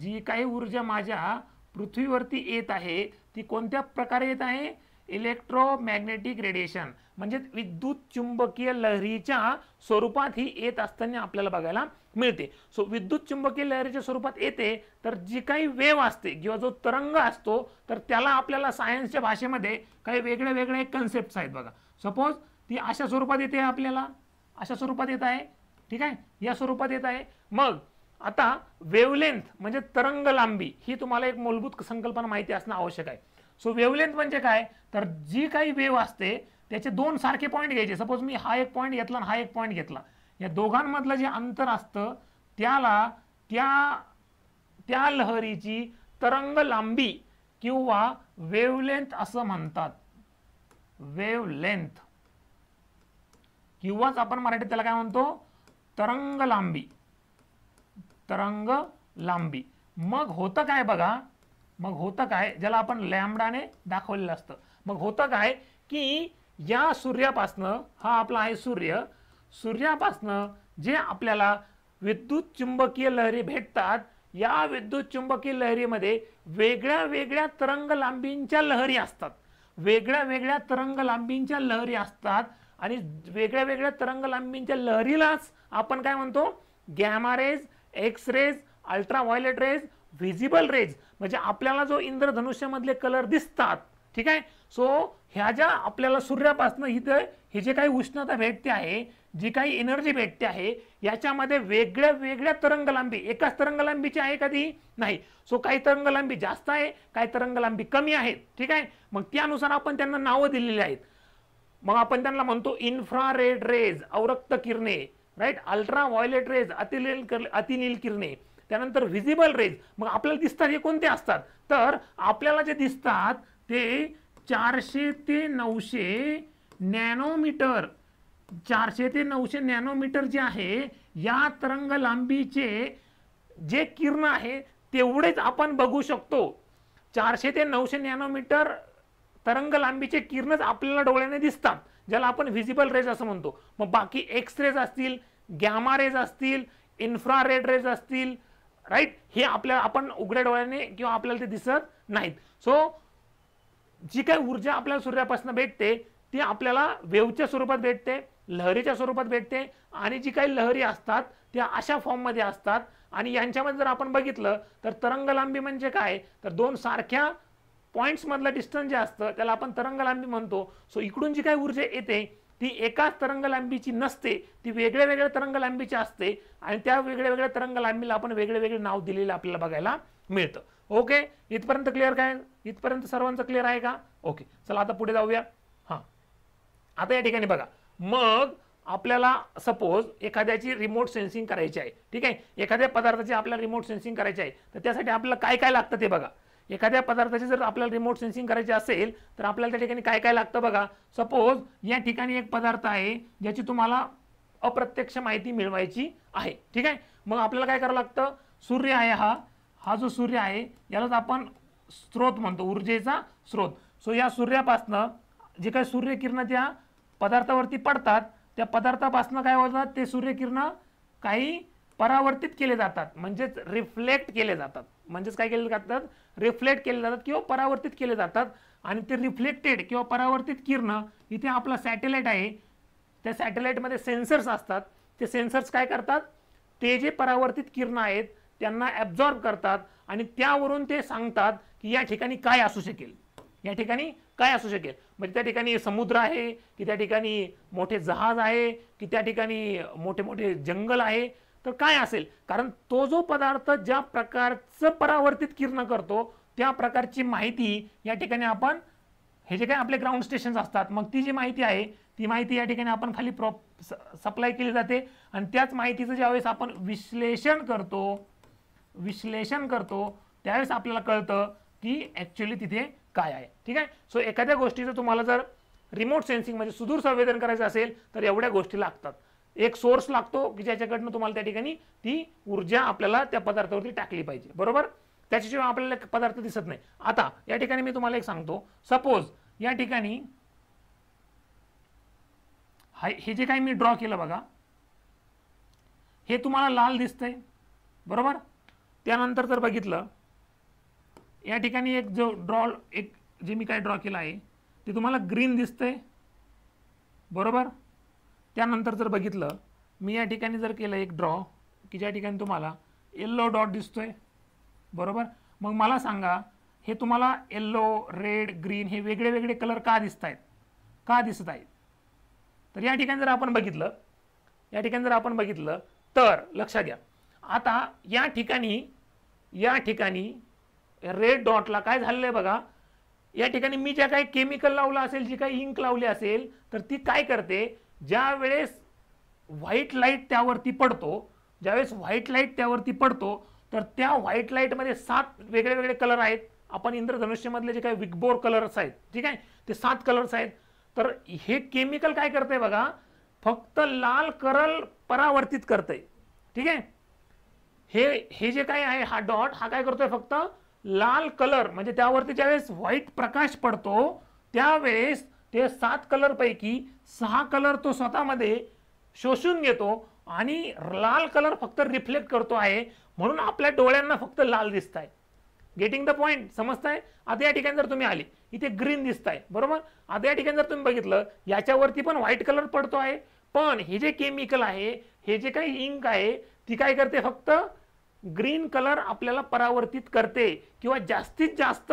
जी काही ऊर्जा माझ्या पृथ्वीवरती येत आहे ती कोणत्या प्रकारे येत आहे इलेक्ट्रोमॅग्नेटिक रेडिएशन म्हणजे विद्युत चुंबकीय लहरीच्या स्वरूपात ही येत असताना आपल्याला बघायला मिळते सो विद्युत चुंबकीय लहरीच्या स्वरूपात येते तर जी काही वेव असते किंवा जो तरंग असतो तर त्याला आपल्याला सायन्सच्या भाषेमध्ये काही वेगळे वेगळे कन्सेप्ट आहेत बघा सपोज ती अशा स्वरूपात येते आपल्याला अशा स्वरूपात येत आहे ठीक आहे या स्वरूपात येत आहे मग आता वेवलेंथ म्हणजे तरंग लांबी ही तुम्हाला एक मूलभूत संकल्पना माहिती असणं आवश्यक आहे सो वेवलेंथ म्हणजे काय तर जी काही वेव असते त्याचे दोन सारखे पॉईंट घ्यायचे सपोज मी हा एक पॉईंट घेतला आणि हा एक पॉईंट घेतला या दोघांमधलं जे अंतर असतं त्याला त्या त्या लहरीची तरंग लांबी किंवा वेवलेंथ असं म्हणतात वेवलेंथ किंवाच आपण मराठीत त्याला काय म्हणतो तरंग लांबी तरंग लांबी मग होतं काय बघा मग होतं काय ज्याला आपण लॅम्बडाने दाखवलेलं असतं मग होतं काय की या सूर्यापासनं हा आपला आहे सूर्य सूर्यापासनं जे आपल्याला विद्युत चुंबकीय लहरी भेटतात या विद्युत चुंबकीय लहरीमध्ये वेगळ्या वेगळ्या तरंग लांबींच्या लहरी असतात वेगळ्या वेगळ्या तरंग लांबींच्या लहरी असतात आणि वेगळ्या वेगळ्या तरंग लांबींच्या लहरीलाच आपण काय म्हणतो gamma rays rays X rays ultraviolet rays visible rays म्हणजे आपल्याला जो इंद्रधनुष्यामधले कलर दिसतात ठीक आहे सो ह्या ज्या आपल्याला सूर्यापासून इथं हे जे काही उष्णता भेटते आहे जी काही एनर्जी भेटते आहे याच्यामध्ये वेगळ्या वेगळ्या तरंगलांबी एकाच तरंगलांबीची आहे कधी नाही सो काही तरंगलांबी जास्त आहे काही तरंगलांबी कमी आहेत ठीक आहे मग त्यानुसार आपण त्यांना नावं दिलेली आहेत मग आपण त्यांना म्हणतो इन्फ्रारेड रेज अवरक्त किरणे राईट अल्ट्रा व्हायलेट रेज अतिनील अतिनील किरणे त्यानंतर व्हिजिबल रेज मग आपल्याला दिसतात हे कोणते असतात तर आपल्याला जे दिसतात ते चारशे ते नऊशे नॅनोमीटर चारशे ते नऊशे नॅनोमीटर जे आहे या तरंग लांबीचे जे किरण आहे तेवढेच आपण बघू शकतो चारशे ते नऊशे नॅनोमीटर तरंग लांबीचे किरणच आपल्याला डोळ्याने दिसतात ज्याला आपण व्हिजिबल रेज असं म्हणतो मग बाकी एक्स रेज असतील गॅमा रेज असतील इन्फ्रारेड रेज असतील राईट हे आपल्या आपण उघड्या डोळ्याने किंवा आपल्याला ते दिसत नाहीत सो जी काही ऊर्जा आपल्याला सूर्यापासून भेटते ती आपल्याला वेवच्या स्वरूपात भेटते लहरीच्या स्वरूपात भेटते आणि जी काही लहरी असतात त्या अशा फॉर्ममध्ये असतात आणि यांच्यामध्ये जर आपण बघितलं तर तरंगलांबी म्हणजे काय तर दोन सारख्या पॉईंट्समधलं डिस्टन्स जे असतं त्याला आपण तरंगलांबी म्हणतो सो इकडून जी काही ऊर्जा येते ती एकाच तरंग लांबीची नसते ती वेगळ्या वेगळ्या लांबीची असते आणि त्या वेगळ्या वेगळ्या तरंगलांबीला आपण वेगळे वेगळे नाव दिलेलं आपल्याला बघायला मिळतं ओके इथपर्यंत क्लिअर काय इथपर्यंत सर्वांचं क्लिअर आहे का ओके चला आता पुढे जाऊया हां आता या ठिकाणी बघा मग आपल्याला सपोज एखाद्याची रिमोट सेन्सिंग करायची आहे ठीक आहे एखाद्या पदार्थाची आपल्याला रिमोट सेन्सिंग करायची आहे तर त्यासाठी आपल्याला काय काय लागतं ते बघा एखाद्या पदार्थाचे जर आपल्याला रिमोट सेन्सिंग करायची असेल तर आपल्याला त्या ठिकाणी काय काय लागतं बघा सपोज या ठिकाणी एक पदार्थ आहे ज्याची तुम्हाला अप्रत्यक्ष माहिती मिळवायची आहे ठीक आहे मग आपल्याला काय करावं लागतं सूर्य आहे हा हा जो सूर्य आहे यालाच आपण स्रोत म्हणतो ऊर्जेचा स्रोत सो या सूर्यापासनं जे काही सूर्यकिरणं त्या पदार्थावरती पडतात त्या पदार्थापासनं काय होतात ते सूर्यकिरण काही परावर्तित केले जातात म्हणजेच रिफ्लेक्ट केले जातात म्हणजेच काय केले जातात रिफ्लेक्ट केले जातात किंवा परावर्तित केले जातात आणि ते रिफ्लेक्टेड किंवा परावर्तित किरण इथे आपला सॅटेलाइट आहे त्या सॅटेलाइटमध्ये सेन्सर्स असतात ते सेन्सर्स काय करतात ते जे परावर्तित किरण आहेत त्यांना ॲब्झॉर्ब करतात आणि त्यावरून ते सांगतात की या ठिकाणी काय असू शकेल या ठिकाणी काय असू शकेल म्हणजे त्या ठिकाणी समुद्र आहे की त्या ठिकाणी मोठे जहाज आहे की त्या ठिकाणी मोठे मोठे जंगल आहे तर काय असेल कारण तो जो पदार्थ ज्या प्रकारचं परावर्तित किरण करतो त्या प्रकारची माहिती या ठिकाणी आपण हे जे काय आपले ग्राउंड स्टेशन्स असतात मग ती जी माहिती आहे ती माहिती या ठिकाणी आपण खाली प्रॉप सप्लाय केली जाते आणि त्याच माहितीचं ज्यावेळेस आपण विश्लेषण करतो विश्लेषण करतो त्यावेळेस आपल्याला कळतं की ॲक्च्युली तिथे काय आहे ठीक आहे सो एखाद्या गोष्टीचं तुम्हाला जर रिमोट सेन्सिंग म्हणजे सुदूर संवेदन करायचं असेल तर एवढ्या गोष्टी लागतात एक सोर्स लागतो की ज्याच्याकडनं तुम्हाला त्या ठिकाणी ती ऊर्जा आपल्याला त्या पदार्थावरती टाकली पाहिजे बरोबर त्याच्याशिवाय आपल्याला पदार्थ दिसत नाही आता या ठिकाणी मी तुम्हाला एक सांगतो सपोज या ठिकाणी हे जे काही मी ड्रॉ केलं बघा हे तुम्हाला लाल दिसतंय बरोबर त्यानंतर जर बघितलं या ठिकाणी एक जो ड्रॉ एक जे मी काय ड्रॉ केला आहे ते तुम्हाला ग्रीन दिसतंय बरोबर त्यानंतर जर बघितलं मी या ठिकाणी जर केलं एक ड्रॉ की ज्या ठिकाणी तुम्हाला येल्लो डॉट दिसतोय बरोबर मग मला सांगा हे तुम्हाला येल्लो रेड ग्रीन हे वेगळे वेगळे कलर का दिसत आहेत का दिसत आहेत तर या ठिकाणी जर आपण बघितलं या ठिकाणी जर आपण बघितलं तर लक्षात घ्या आता या ठिकाणी या ठिकाणी रेड डॉटला काय झालेलं आहे बघा या ठिकाणी मी ज्या काही केमिकल लावलं असेल जी काही इंक लावली असेल तर ती काय करते ज्या वेळेस व्हाईट लाईट त्यावरती पडतो ज्यावेळेस व्हाईट लाईट त्यावरती पडतो तर त्या व्हाईट लाईटमध्ये सात वेगळे वेगळे कलर आहेत आपण इंद्रधनुष्यमधले जे काही विगबोर कलर्स आहेत ठीक आहे ते सात कलर्स आहेत तर हे केमिकल काय करतंय बघा फक्त लाल कलर परावर्तित करतंय ठीक आहे हे हे जे काय आहे हा डॉट हा काय करतोय फक्त लाल कलर म्हणजे त्यावरती ज्यावेळेस व्हाईट प्रकाश पडतो त्यावेळेस ते सात कलरपैकी सहा कलर तो स्वतःमध्ये शोषून घेतो आणि लाल कलर फक्त रिफ्लेक्ट करतो आहे म्हणून आपल्या डोळ्यांना फक्त लाल दिसत आहे गेटिंग द पॉईंट समजताय आता या ठिकाणी जर तुम्ही आले इथे ग्रीन दिसत आहे बरोबर आता या ठिकाणी जर तुम्ही बघितलं याच्यावरती पण व्हाईट कलर पडतो आहे पण हे जे केमिकल आहे हे जे काही इंक आहे ती काय करते फक्त ग्रीन कलर आपल्याला परावर्तित करते किंवा जास्तीत जास्त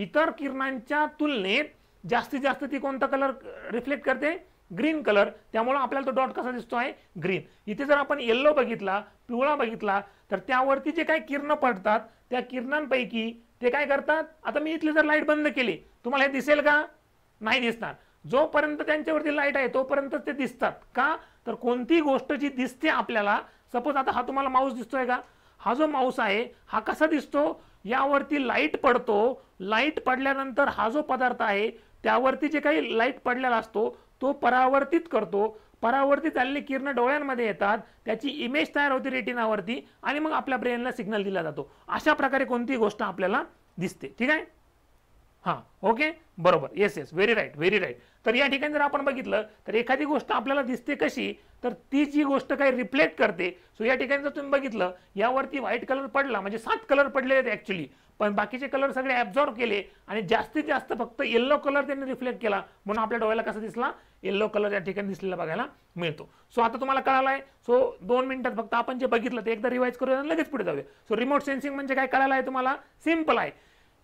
इतर किरणांच्या तुलनेत जास्तीत जास्त ती कोणता कलर रिफ्लेक्ट करते ग्रीन कलर त्यामुळं आपल्याला तो डॉट कसा दिसतो आहे ग्रीन इथे जर आपण येल्लो बघितला पिवळा बघितला तर त्यावरती जे काही किरणं पडतात त्या किरणांपैकी ते काय करतात आता मी इथली जर लाईट बंद केली तुम्हाला हे दिसेल का नाही दिसणार जोपर्यंत त्यांच्यावरती लाईट आहे तोपर्यंतच ते दिसतात का तर कोणती गोष्ट जी दिसते आपल्याला सपोज आता हा तुम्हाला माऊस दिसतोय का हा जो माऊस आहे हा कसा दिसतो यावरती लाईट पडतो लाईट पडल्यानंतर हा जो पदार्थ आहे त्यावरती जे काही लाईट पडलेला असतो तो परावर्तित करतो परावर्तित झालेली किरण डोळ्यांमध्ये येतात त्याची इमेज तयार होती रेटिनावरती आणि मग आपल्या ब्रेनला सिग्नल दिला जातो अशा प्रकारे कोणतीही गोष्ट आपल्याला दिसते ठीक आहे हा ओके बरोबर yes yes very right very right तर या ठिकाणी जर आपण बघितलं तर एखादी गोष्ट आपल्याला दिसते कशी तर ती जी गोष्ट काही रिफ्लेक्ट करते सो या ठिकाणी जर तुम्ही बघितलं यावरती व्हाईट कलर पडला म्हणजे सात कलर पडले आहेत ॲक्च्युली पण बाकीचे कलर सगळे ॲब्झॉर्व केले आणि जास्तीत जास्त फक्त येल्लो कलर त्यांनी रिफ्लेक्ट केला म्हणून आपल्या डोळ्याला कसा दिसला येल्लो कलर या ठिकाणी दिसलेला बघायला मिळतो सो आता तुम्हाला कळालं आहे सो दोन मिनिटात फक्त आपण जे बघितलं ते एकदा रिवाईज करूया लगेच पुढे जाऊया सो रिमोट सेन्सिंग म्हणजे काय कळालं आहे तुम्हाला सिम्पल आहे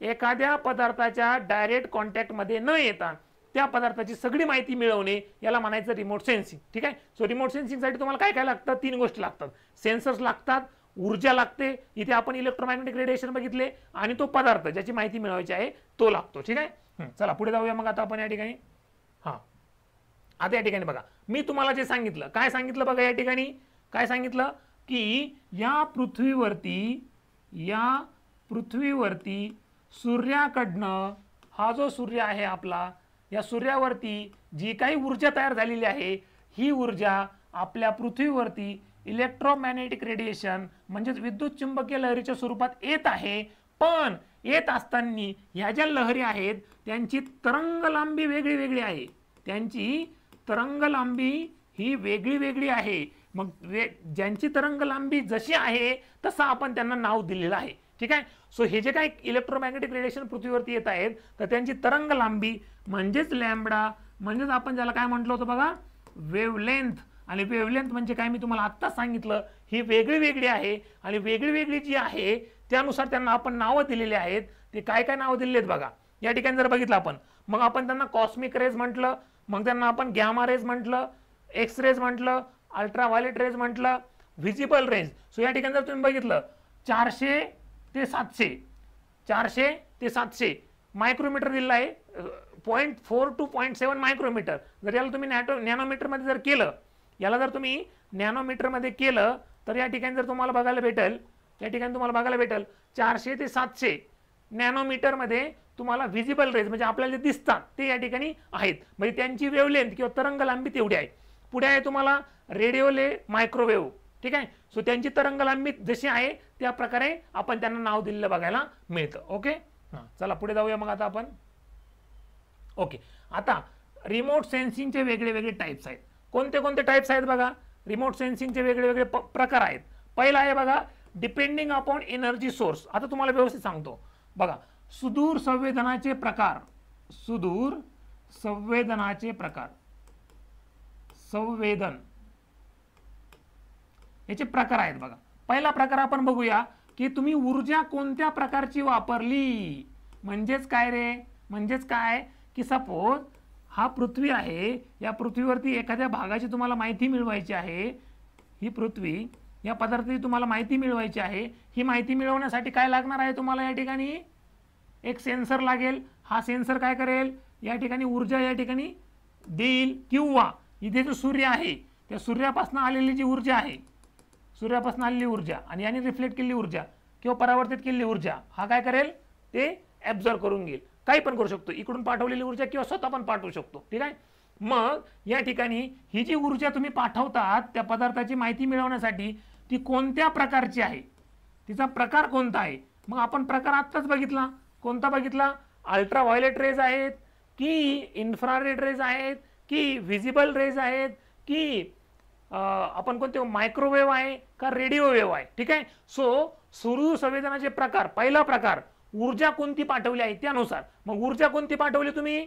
एखाद्या पदार्थाच्या डायरेक्ट कॉन्टॅक्टमध्ये न येता त्या पदार्थाची सगळी माहिती मिळवणे याला म्हणायचं रिमोट सेन्सिंग ठीक आहे सो रिमोट सेन्सिंगसाठी तुम्हाला काय काय लागतं तीन गोष्टी लागतात सेन्सर्स लागतात ऊर्जा लागते इथे आपण इलेक्ट्रोमॅग्नेटिक रेडिएशन बघितले आणि तो पदार्थ ज्याची माहिती मिळवायची आहे तो लागतो ठीक आहे चला पुढे जाऊया मग आता आपण या ठिकाणी हां आता या ठिकाणी बघा मी तुम्हाला जे सांगितलं काय सांगितलं बघा या ठिकाणी काय सांगितलं की या पृथ्वीवरती या पृथ्वीवरती सूर्याकडनं हा जो सूर्य आहे आपला या सूर्यावरती जी काही ऊर्जा तयार झालेली आहे ही ऊर्जा आपल्या पृथ्वीवरती इलेक्ट्रोमॅग्नेटिक रेडिएशन म्हणजेच विद्युत चुंबकीय लहरीच्या स्वरूपात येत आहे पण येत असताना ह्या ज्या लहरी आहेत त्यांची तरंग लांबी वेगळी वेगळी आहे त्यांची तरंग लांबी ही वेगळी वेगळी आहे मग वे ज्यांची तरंग लांबी जशी आहे तसं आपण त्यांना नाव दिलेलं आहे ठीक आहे सो हे जे काही इलेक्ट्रोमॅग्नेटिक रेडिएशन पृथ्वीवरती येत आहेत तर त्यांची तरंग लांबी म्हणजेच लॅम्बडा म्हणजेच आपण ज्याला काय म्हटलं होतं बघा वेवलेंथ आणि वेवलेंथ म्हणजे काय मी तुम्हाला आत्ताच सांगितलं ही वेगळी वेगळी आहे आणि वेगळी वेगळी जी आहे त्यानुसार त्यांना आपण नावं दिलेली आहेत ते काय काय नावं दिलेली आहेत बघा या ठिकाणी जर बघितलं आपण मग आपण त्यांना कॉस्मिक रेज म्हटलं मग त्यांना आपण गॅमा रेज म्हटलं एक्स रेज म्हटलं अल्ट्राव्हायलेट रेज म्हटलं व्हिजिबल रेज सो या ठिकाणी जर तुम्ही बघितलं चारशे ते सातशे चारशे ते सातशे मायक्रोमीटर दिलेलं आहे point four to point seven micrometre जर याला तुम्ही नॅटो नॅनोमीटरमध्ये जर केलं याला जर तुम्ही नॅनोमीटरमध्ये केलं तर या ठिकाणी जर तुम्हाला बघायला भेटेल या ठिकाणी तुम्हाला बघायला भेटेल चारशे ते सातशे नॅनोमीटरमध्ये तुम्हाला व्हिजिबल रेज म्हणजे आपल्याला जे दिसतात ते या ठिकाणी आहेत म्हणजे त्यांची वेवलेंथ किंवा तरंग लांबी तेवढी आहे पुढे आहे तुम्हाला रेडिओले मायक्रोवेव्ह ठीक आहे सो त्यांची लांबी जशी आहे त्या प्रकारे आपण त्यांना नाव दिलेलं बघायला मिळतं ओके हां चला पुढे जाऊया मग आता आपण ओके आता रिमोट सेन्सिंगचे वेगळे वेगळे टाईप्स आहेत कोणते कोणते टाईप्स आहेत बघा रिमोट सेन्सिंगचे वेगळे वेगळे प्रकार आहेत पहिला आहे बघा डिपेंडिंग अपॉन एनर्जी सोर्स आता तुम्हाला व्यवस्थित सांगतो बघा सुदूर संवेदनाचे प्रकार सुदूर संवेदनाचे प्रकार संवेदन याचे प्रकार आहेत बघा पहिला प्रकार आपण बघूया की तुम्ही ऊर्जा कोणत्या प्रकारची वापरली म्हणजेच काय रे म्हणजेच काय की सपोज हा पृथ्वी आहे या पृथ्वीवरती एखाद्या भागाची तुम्हाला माहिती मिळवायची आहे ही पृथ्वी या पदार्थाची तुम्हाला माहिती मिळवायची आहे ही माहिती मिळवण्यासाठी काय लागणार आहे तुम्हाला या ठिकाणी एक सेन्सर लागेल हा सेन्सर काय करेल या ठिकाणी ऊर्जा या ठिकाणी देईल किंवा इथे जो सूर्य आहे त्या सूर्यापासून आलेली जी ऊर्जा आहे सूर्यापासून आलेली ऊर्जा आणि याने रिफ्लेक्ट केलेली ऊर्जा किंवा परावर्तित केलेली ऊर्जा हा काय करेल ते ॲब्झर्व करून घेईल काही पण करू शकतो इकडून पाठवलेली ऊर्जा किंवा स्वतः पण पाठवू शकतो ठीक आहे मग या ठिकाणी ही जी ऊर्जा तुम्ही पाठवतात त्या पदार्थाची माहिती मिळवण्यासाठी ती कोणत्या प्रकारची आहे तिचा प्रकार कोणता आहे मग आपण प्रकार आत्ताच बघितला कोणता बघितला अल्ट्रा व्हायलेट रेज आहेत की इन्फ्रारेड रेज आहेत की व्हिजिबल रेज आहेत की आपण कोणते मायक्रोवेव्ह आहे का रेडिओ वेव्ह आहे ठीक आहे सो सुदूर संवेदनाचे प्रकार पहिला प्रकार ऊर्जा कोणती पाठवली आहे त्यानुसार मग ऊर्जा कोणती पाठवली तुम्ही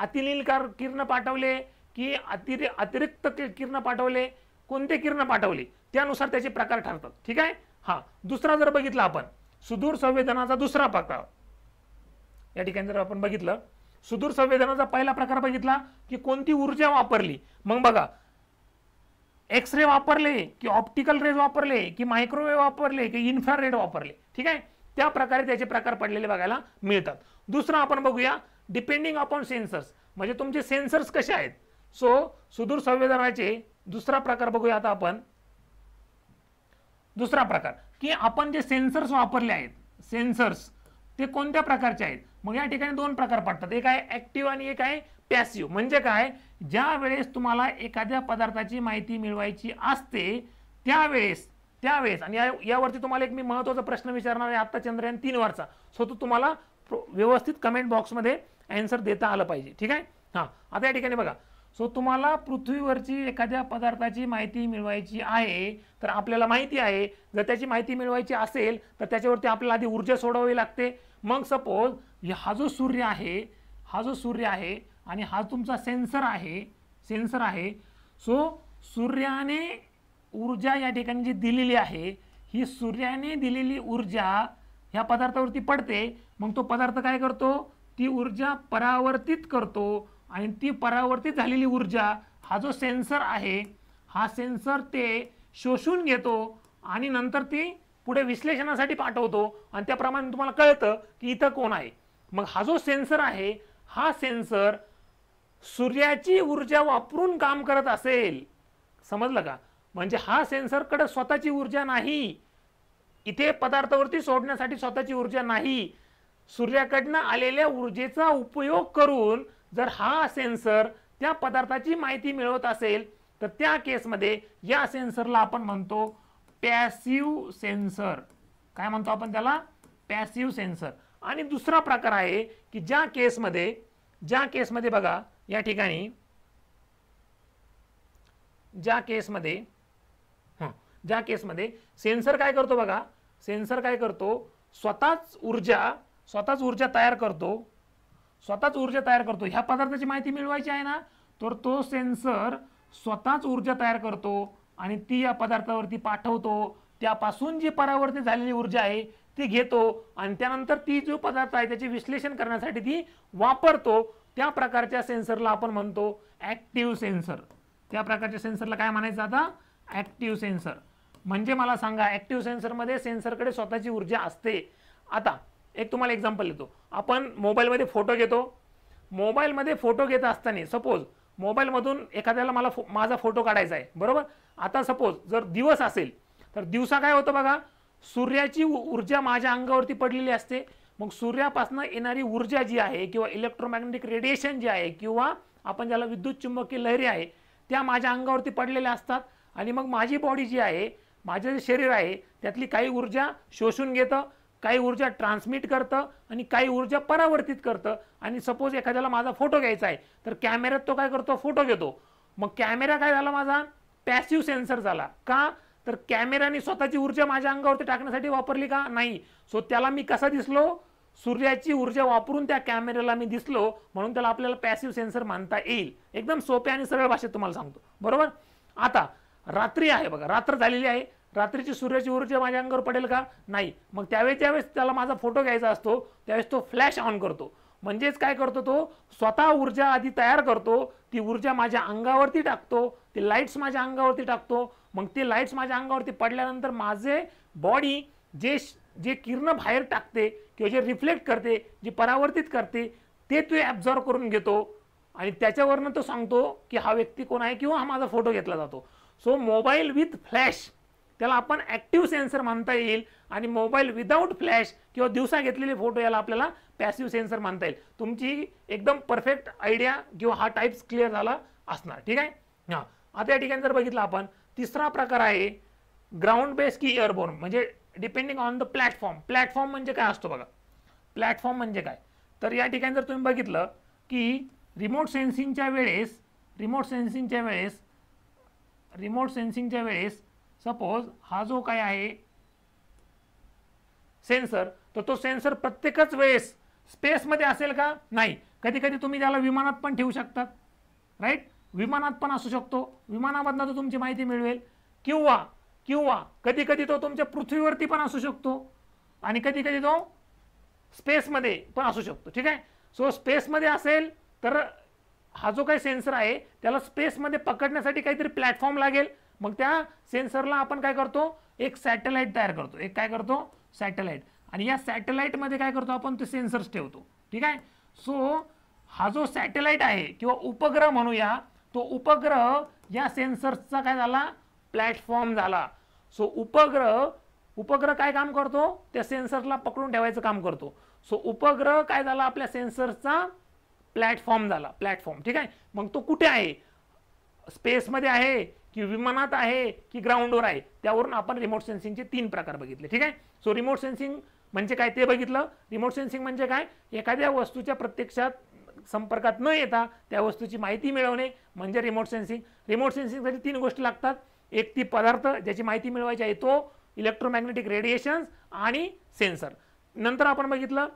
अतिनील कार किरण पाठवले की अतिरे अतिरिक्त किरण पाठवले कोणते किरण पाठवले त्यानुसार त्याचे प्रकार ठरतात ठीक आहे हा दुसरा जर बघितला आपण सुदूर संवेदनाचा दुसरा प्रकार या ठिकाणी जर आपण बघितलं सुदूर संवेदनाचा पहिला प्रकार बघितला की कोणती ऊर्जा वापरली मग बघा एक्स रे वापरले की ऑप्टिकल रेज वापरले की मायक्रोवेव्ह वापरले की इन्फ्रारेड वापरले ठीक आहे त्या प्रकारे त्याचे प्रकार पडलेले बघायला मिळतात दुसरं आपण बघूया डिपेंडिंग अपॉन सेन्सर्स म्हणजे तुमचे सेन्सर्स कसे आहेत सो सुदूर संवेदनाचे दुसरा प्रकार बघूया आता आपण दुसरा प्रकार की आपण जे सेन्सर्स वापरले आहेत सेन्सर्स ते कोणत्या प्रकारचे आहेत मग या ठिकाणी दोन प्रकार पडतात एक आहे ॲक्टिव्ह आणि एक आहे पॅसिव म्हणजे काय ज्या वेळेस तुम्हाला एखाद्या पदार्थाची माहिती मिळवायची असते त्यावेळेस त्यावेळेस आणि यावरती तुम्हाला एक मी महत्वाचा प्रश्न विचारणार आहे आत्ता चंद्रयान तीन वरचा सो तो तुम्हाला व्यवस्थित कमेंट बॉक्समध्ये अँसर देता आलं पाहिजे ठीक आहे हां आता या ठिकाणी बघा सो तुम्हाला पृथ्वीवरची एखाद्या पदार्थाची माहिती मिळवायची आहे तर आपल्याला माहिती आहे जर त्याची माहिती मिळवायची असेल तर त्याच्यावरती आपल्याला आधी ऊर्जा सोडावी लागते मग सपोज हा जो सूर्य आहे हा जो सूर्य आहे आणि हा तुमचा सेन्सर आहे सेन्सर आहे सो सूर्याने ऊर्जा या ठिकाणी जी दिलेली आहे ही सूर्याने दिलेली ऊर्जा ह्या पदार्थावरती पडते मग तो पदार्थ काय करतो ती ऊर्जा परावर्तित करतो आणि ती परावर्तित झालेली ऊर्जा हा जो सेन्सर आहे हा सेन्सर ते शोषून घेतो आणि नंतर ती पुढे विश्लेषणासाठी पाठवतो आणि त्याप्रमाणे तुम्हाला कळतं की इथं कोण आहे मग हा जो सेन्सर आहे हा सेन्सर सूर्याची ऊर्जा वापरून काम करत असेल समजलं का म्हणजे हा सेन्सरकडे स्वतःची ऊर्जा नाही इथे पदार्थावरती सोडण्यासाठी स्वतःची ऊर्जा नाही सूर्याकडनं आलेल्या ऊर्जेचा उपयोग करून जर हा सेन्सर त्या पदार्थाची माहिती मिळवत असेल तर त्या केसमध्ये या सेन्सरला आपण म्हणतो पॅसिव सेन्सर काय म्हणतो आपण त्याला पॅसिव सेन्सर आणि दुसरा प्रकार आहे की ज्या केसमध्ये ज्या केसमध्ये बघा या ठिकाणी ज्या केसमध्ये हां ज्या केसमध्ये सेन्सर काय करतो बघा सेन्सर काय करतो स्वतःच ऊर्जा स्वतःच ऊर्जा तयार करतो स्वतःच ऊर्जा तयार करतो ह्या पदार्थाची माहिती मिळवायची आहे ना तर तो सेन्सर स्वतःच ऊर्जा तयार करतो आणि ती या पदार्थावरती पाठवतो त्यापासून जी परावर्तित झालेली ऊर्जा आहे ती घेतो आणि त्यानंतर ती जो पदार्थ आहे त्याचे विश्लेषण करण्यासाठी ती वापरतो त्या प्रकारच्या सेन्सरला आपण म्हणतो ॲक्टिव्ह सेन्सर त्या प्रकारच्या सेन्सरला काय म्हणायचं आता ॲक्टिव्ह सेन्सर म्हणजे मला सांगा ॲक्टिव्ह सेन्सरमध्ये सेन्सरकडे स्वतःची ऊर्जा असते आता एक तुम्हाला एक्झाम्पल देतो आपण मोबाईलमध्ये फोटो घेतो मोबाईलमध्ये फोटो घेत असताना सपोज मोबाईलमधून एखाद्याला मला फो माझा फोटो काढायचा आहे बरोबर आता सपोज जर दिवस असेल तर दिवसा काय होतं बघा सूर्याची ऊर्जा माझ्या अंगावरती पडलेली असते मग सूर्यापासून येणारी ऊर्जा जी आहे किंवा इलेक्ट्रोमॅग्नेटिक रेडिएशन जे आहे किंवा आपण ज्याला विद्युत चुंबकीय लहरी आहे त्या माझ्या अंगावरती पडलेल्या असतात आणि मग माझी बॉडी जी आहे माझं जे शरीर आहे त्यातली काही ऊर्जा शोषून घेतं काही ऊर्जा ट्रान्समिट करतं आणि काही ऊर्जा परावर्तित करतं आणि सपोज एखाद्याला माझा फोटो घ्यायचा आहे तर कॅमेऱ्यात तो काय करतो फोटो घेतो मग कॅमेरा काय झाला माझा पॅसिव्ह सेन्सर झाला का तर कॅमेऱ्याने स्वतःची ऊर्जा माझ्या अंगावरती टाकण्यासाठी वापरली का नाही सो त्याला मी कसा दिसलो सूर्याची ऊर्जा वापरून त्या कॅमेऱ्याला मी दिसलो म्हणून त्याला आपल्याला पॅसिव्ह सेन्सर मानता येईल एकदम सोप्या आणि सरळ भाषेत तुम्हाला सांगतो बरोबर आता रात्री आहे बघा रात्र झालेली आहे रात्रीची सूर्याची ऊर्जा माझ्या अंगावर पडेल का नाही मग त्यावेळेस ज्यावेळेस त्याला माझा फोटो घ्यायचा असतो त्यावेळेस तो फ्लॅश ऑन करतो म्हणजेच काय करतो तो स्वतः ऊर्जा आधी तयार करतो ती ऊर्जा माझ्या अंगावरती टाकतो ती लाईट्स माझ्या अंगावरती टाकतो मग ते लाईट्स माझ्या अंगावरती पडल्यानंतर माझे बॉडी जे जे किरण बाहेर टाकते किंवा जे रिफ्लेक्ट करते जे परावर्तित करते ते तू ॲब्झॉर्व करून घेतो आणि त्याच्यावरनं तो सांगतो की हा व्यक्ती कोण आहे किंवा हा माझा फोटो घेतला जातो सो मोबाईल विथ फ्लॅश त्याला आपण ॲक्टिव्ह सेन्सर मानता येईल आणि मोबाईल विदाऊट फ्लॅश किंवा दिवसा घेतलेले फोटो याला आपल्याला पॅसिव्ह सेन्सर मानता येईल तुमची एकदम परफेक्ट आयडिया किंवा हा टाईप्स क्लिअर झाला असणार ठीक आहे हां आता या ठिकाणी जर बघितलं आपण तिसरा प्रकार आहे ग्राउंड बेस की एअरबोर्न म्हणजे depending on the platform platform म्हणजे काय असतो बघा प्लॅटफॉर्म म्हणजे काय तर या ठिकाणी जर तुम्ही बघितलं की रिमोट सेन्सिंगच्या वेळेस रिमोट सेन्सिंगच्या वेळेस रिमोट सेन्सिंगच्या वेळेस सपोज हा जो काय आहे सेन्सर तर तो सेन्सर प्रत्येकच वेळेस स्पेसमध्ये असेल का नाही कधी कधी तुम्ही त्याला विमानात पण ठेवू शकतात राईट विमानात पण असू शकतो विमानामधनं तर तुमची माहिती मिळवेल किंवा किंवा कधी कधी तो तुमच्या पृथ्वीवरती पण असू शकतो आणि कधी कधी तो स्पेसमध्ये पण असू शकतो ठीक आहे सो स्पेसमध्ये असेल तर हा जो काही सेन्सर आहे त्याला स्पेसमध्ये पकडण्यासाठी काहीतरी प्लॅटफॉर्म लागेल मग त्या सेन्सरला आपण काय करतो एक सॅटेलाइट तयार करतो एक काय करतो सॅटेलाइट आणि या सॅटेलाईटमध्ये काय करतो आपण ते सेन्सर्स ठेवतो ठीक आहे सो हा जो सॅटेलाइट आहे किंवा उपग्रह म्हणूया तो उपग्रह या सेन्सर्सचा काय झाला प्लॅटफॉर्म झाला सो उपग्रह उपग्रह काय काम करतो त्या सेन्सरला पकडून ठेवायचं काम करतो सो उपग्रह काय झाला आपल्या सेन्सरचा प्लॅटफॉर्म झाला प्लॅटफॉर्म ठीक आहे मग तो कुठे आहे स्पेसमध्ये आहे की विमानात आहे की ग्राउंडवर आहे त्यावरून आपण रिमोट सेन्सिंगचे तीन प्रकार बघितले ठीक आहे सो रिमोट सेन्सिंग म्हणजे काय ते बघितलं रिमोट सेन्सिंग म्हणजे काय एखाद्या वस्तूच्या प्रत्यक्षात संपर्कात न येता त्या वस्तूची माहिती मिळवणे म्हणजे रिमोट सेन्सिंग रिमोट सेन्सिंगसाठी तीन गोष्टी लागतात एक ती पदार्थ ज्याची माहिती मिळवायची आहे तो इलेक्ट्रोमॅग्नेटिक रेडिएशन्स आणि सेन्सर नंतर आपण बघितलं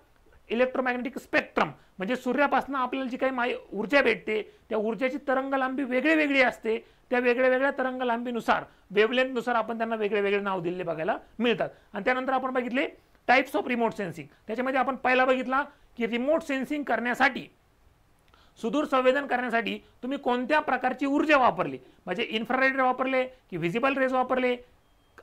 इलेक्ट्रोमॅग्नेटिक स्पेक्ट्रम म्हणजे सूर्यापासून आपल्याला जी काही माय ऊर्जा भेटते त्या ऊर्जेची तरंगलांबी वेगळी वेगळी असते त्या वेगळ्या वेगळ्या तरंगलांबीनुसार वेवलेंथनुसार आपण त्यांना वेगळे वेगळे नाव दिलेले बघायला मिळतात आणि त्यानंतर आपण बघितले टाईप्स ऑफ रिमोट सेन्सिंग त्याच्यामध्ये आपण पहिला बघितला की रिमोट सेन्सिंग करण्यासाठी सुदूर संवेदन करण्यासाठी तुम्ही कोणत्या प्रकारची ऊर्जा वापरली म्हणजे इन्फ्रारेड वापरले की व्हिजिबल रेज वापरले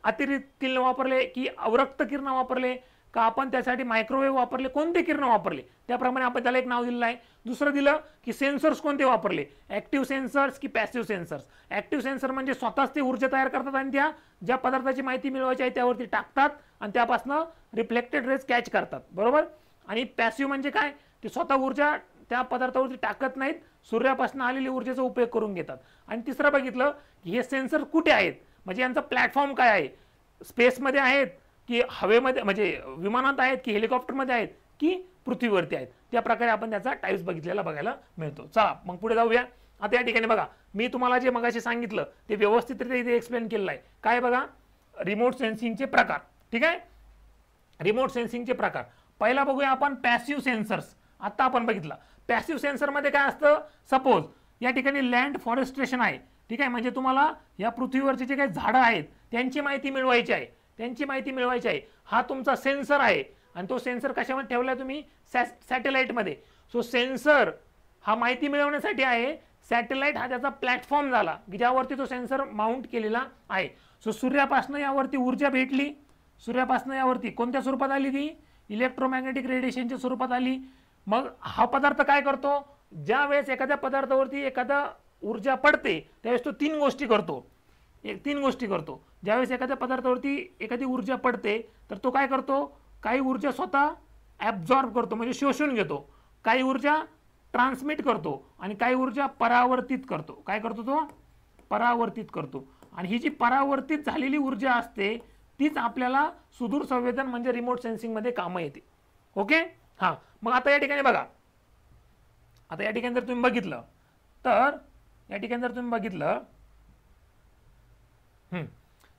अतिरिक्त किरण वापरले की अवरक्त किरण वापरले का आपण त्यासाठी मायक्रोवेव्ह वापरले कोणते किरण वापरले त्याप्रमाणे आपण त्याला एक नाव दिलेलं आहे दुसरं दिलं की सेन्सर्स कोणते वापरले ॲक्टिव्ह सेन्सर्स की पॅसिव्ह सेन्सर्स ऍक्टिव्ह सेन्सर म्हणजे स्वतःच ते ऊर्जा तयार करतात आणि त्या ज्या पदार्थाची माहिती मिळवायची आहे त्यावरती टाकतात आणि त्यापासून रिफ्लेक्टेड रेज कॅच करतात बरोबर आणि पॅसिव्ह म्हणजे काय ते स्वतः ऊर्जा त्या पदार्थावरती टाकत नाहीत सूर्यापासून आलेली ऊर्जेचा उपयोग करून घेतात आणि तिसरं बघितलं की हे सेन्सर कुठे आहेत म्हणजे यांचा प्लॅटफॉर्म काय आहे स्पेसमध्ये आहेत की हवेमध्ये म्हणजे विमानात आहेत की हेलिकॉप्टरमध्ये आहेत की पृथ्वीवरती आहेत त्या प्रकारे आपण त्याचा टाईप्स बघितलेला बघायला मिळतो चला मग पुढे जाऊया आता या ठिकाणी बघा मी तुम्हाला जे मगाशी सांगितलं ते व्यवस्थितरित्या इथे एक्सप्लेन केलेलं आहे काय बघा रिमोट सेन्सिंगचे प्रकार ठीक आहे रिमोट सेन्सिंगचे प्रकार पहिला बघूया आपण पॅसिव्ह सेन्सर्स आत्ता आपण बघितला पॅसिव्ह सेन्सरमध्ये काय असतं सपोज या ठिकाणी लँड फॉरेस्ट्रेशन आहे ठीक आहे म्हणजे तुम्हाला या पृथ्वीवरचे जे काही झाडं आहेत त्यांची माहिती मिळवायची आहे त्यांची माहिती मिळवायची आहे हा तुमचा सेन्सर आहे आणि तो सेन्सर कशामध्ये ठेवला तुम्ही सॅ सॅटेलाईटमध्ये सो सेन्सर हा माहिती मिळवण्यासाठी आहे सॅटेलाईट हा त्याचा प्लॅटफॉर्म झाला की ज्यावरती तो सेन्सर माउंट केलेला आहे सो सूर्यापासनं यावरती ऊर्जा भेटली सूर्यापासनं यावरती कोणत्या स्वरूपात आली ती इलेक्ट्रोमॅग्नेटिक रेडिएशनच्या स्वरूपात आली मग हा पदार्थ काय करतो ज्या वेळेस एखाद्या पदार्थावरती एखादा ऊर्जा पडते त्यावेळेस तो तीन गोष्टी करतो एक तीन गोष्टी करतो ज्यावेळेस एखाद्या पदार्थावरती एखादी ऊर्जा पडते तर तो काय करतो काही ऊर्जा स्वतः ॲब्झॉर्ब करतो म्हणजे शोषून घेतो काही ऊर्जा ट्रान्समिट करतो आणि काही ऊर्जा परावर्तित करतो काय करतो तो परावर्तित करतो आणि ही जी परावर्तित झालेली ऊर्जा असते तीच आपल्याला सुदूर संवेदन म्हणजे रिमोट सेन्सिंगमध्ये कामं येते ओके हां मग आता या ठिकाणी बघा आता या ठिकाणी जर तुम्ही बघितलं तर या ठिकाणी जर तुम्ही बघितलं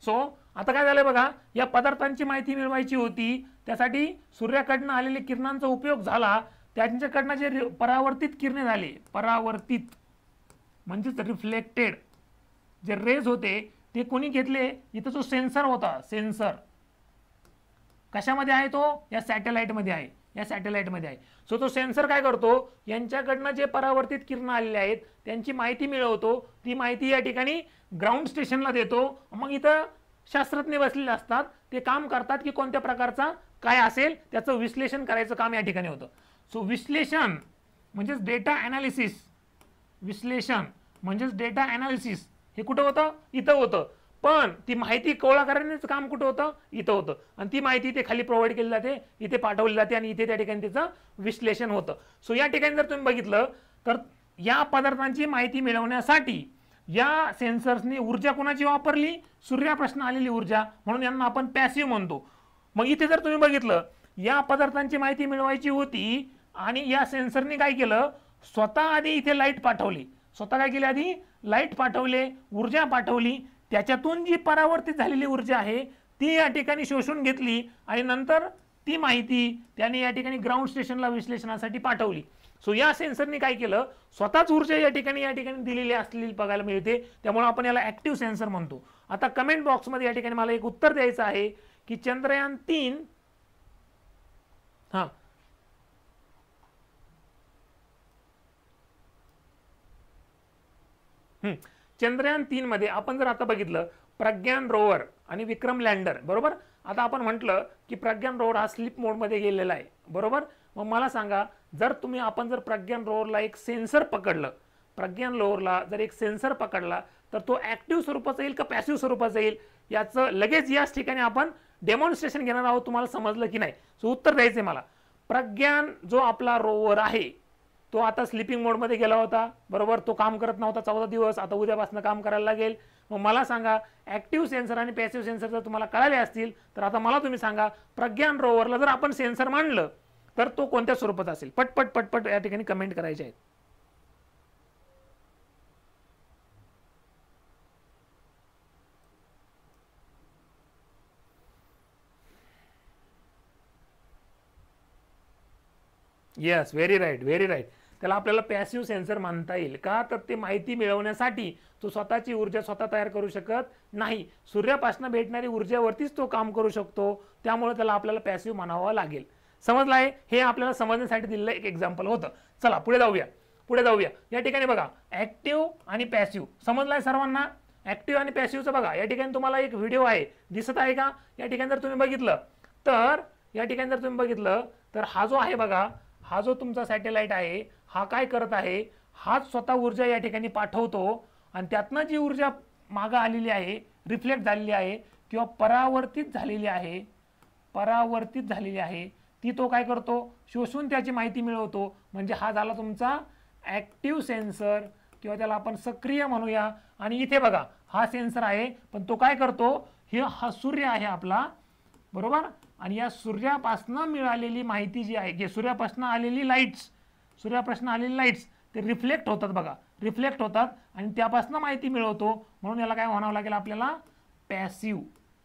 सो आता काय झालं बघा या पदार्थांची माहिती मिळवायची होती त्यासाठी सूर्याकडनं आलेल्या किरणांचा उपयोग झाला त्यांच्याकडनं जे परावर्तित किरणे झाले परावर्तित म्हणजेच रिफ्लेक्टेड जे रेज होते ते कोणी घेतले इथं जो सेन्सर होता सेन्सर कशामध्ये आहे तो या सॅटेलाईटमध्ये आहे या सॅटेलाईटमध्ये आहे सो तो सेन्सर काय करतो यांच्याकडनं जे परावर्तित किरणं आलेले आहेत त्यांची माहिती मिळवतो ती माहिती या ठिकाणी ग्राउंड स्टेशनला देतो मग इथं शास्त्रज्ञ बसलेले असतात ते काम करतात की कोणत्या प्रकारचा काय असेल त्याचं विश्लेषण करायचं काम या ठिकाणी होतं सो विश्लेषण म्हणजेच डेटा ॲनालिसिस विश्लेषण म्हणजेच डेटा ॲनालिसिस हे कुठं होतं इथं होतं पण ती माहिती गोळा करण्याचं काम कुठं होतं इथं होतं आणि ती माहिती ते खाली प्रोव्हाइड केली जाते इथे पाठवली जाते आणि इथे त्या ठिकाणी त्याचं विश्लेषण होतं सो या ठिकाणी जर तुम्ही बघितलं तर या पदार्थांची माहिती मिळवण्यासाठी या सेन्सर्सने ऊर्जा कोणाची वापरली सूर्याप्रश्न आलेली ऊर्जा म्हणून यांना आपण पॅसिव्ह म्हणतो मग इथे जर तुम्ही बघितलं या पदार्थांची माहिती मिळवायची होती आणि या सेन्सरने काय केलं स्वतः आधी इथे लाईट पाठवली स्वतः काय केली आधी लाईट पाठवले ऊर्जा पाठवली त्याच्यातून जी परावर्तित झालेली ऊर्जा आहे ती या ठिकाणी शोषून घेतली आणि नंतर ती माहिती त्याने या ठिकाणी ग्राउंड स्टेशनला विश्लेषणासाठी पाठवली सो या सेन्सरने काय केलं स्वतःच ऊर्जा या ठिकाणी या ठिकाणी दिलेली असलेली बघायला मिळते त्यामुळे आपण याला ऍक्टिव्ह सेन्सर म्हणतो आता कमेंट बॉक्समध्ये या ठिकाणी मला एक उत्तर द्यायचं आहे की चंद्रयान तीन हा हम्म चंद्रयान तीनमध्ये आपण जर आता बघितलं प्रज्ञान रोवर आणि विक्रम लँडर बरोबर आता आपण म्हटलं की प्रज्ञान रोवर हा स्लिप मोडमध्ये गेलेला आहे बरोबर मग मला सांगा जर तुम्ही आपण जर प्रज्ञान रोवरला एक सेन्सर पकडलं प्रज्ञान रोवरला जर एक सेन्सर पकडला तर तो ॲक्टिव्ह स्वरूपाचा येईल का पॅसिव्ह स्वरूपाचा येईल याचं लगेच याच ठिकाणी आपण डेमॉन्स्ट्रेशन घेणार आहोत तुम्हाला समजलं की नाही सो उत्तर द्यायचं आहे मला प्रज्ञान जो आपला रोवर आहे तो आता स्लिपिंग मोडमध्ये गेला होता बरोबर तो काम करत नव्हता चौदा दिवस आता उद्यापासून काम करायला लागेल मग मला सांगा ॲक्टिव्ह सेन्सर आणि पॅसिव्ह सेन्सर जर तुम्हाला कळाले असतील तर आता मला तुम्ही सांगा प्रज्ञान रोवरला जर आपण सेन्सर मांडलं तर तो कोणत्या स्वरूपात असेल पटपट पटपट या ठिकाणी कमेंट करायचे आहेत yes very right very right त्याला आपल्याला पॅसिव्ह सेन्सर मानता येईल का तर ते माहिती मिळवण्यासाठी तो स्वतःची ऊर्जा स्वतः तयार करू शकत नाही सूर्यापासून भेटणारी ऊर्जेवरतीच तो काम करू शकतो त्यामुळे त्याला आपल्याला पॅसिव्ह म्हणावा लागेल समजलं आहे हे आपल्याला समजण्यासाठी दिलेलं एक एक्झाम्पल होतं चला पुढे जाऊया पुढे जाऊया या ठिकाणी बघा ऍक्टिव्ह आणि पॅसिव्ह समजलं आहे सर्वांना ॲक्टिव्ह आणि पॅसिव्हचं बघा या ठिकाणी तुम्हाला एक व्हिडिओ आहे दिसत आहे का या ठिकाणी जर तुम्ही बघितलं तर या ठिकाणी जर तुम्ही बघितलं तर हा जो आहे बघा हा जो तुमचा सॅटेलाईट आहे हा काय करत आहे हाच स्वतः ऊर्जा या ठिकाणी पाठवतो आणि त्यातनं जी ऊर्जा मागं आलेली आहे रिफ्लेक्ट झालेली आहे किंवा परावर्तित झालेली आहे परावर्तित झालेली आहे ती तो काय करतो शोषून त्याची माहिती मिळवतो म्हणजे हा झाला तुमचा ॲक्टिव्ह सेन्सर किंवा त्याला आपण सक्रिय म्हणूया आणि इथे बघा हा सेन्सर आहे पण तो काय करतो हे हा सूर्य आहे आपला बरोबर आणि या सूर्यापासनं मिळालेली माहिती जी आहे जे सूर्यापासनं आलेली लाईट्स सूर्यापासून आलेले लाईट्स ते रिफ्लेक्ट होतात बघा रिफ्लेक्ट होतात आणि त्यापासून माहिती मिळवतो म्हणून याला काय म्हणावं लागेल आपल्याला पॅसिव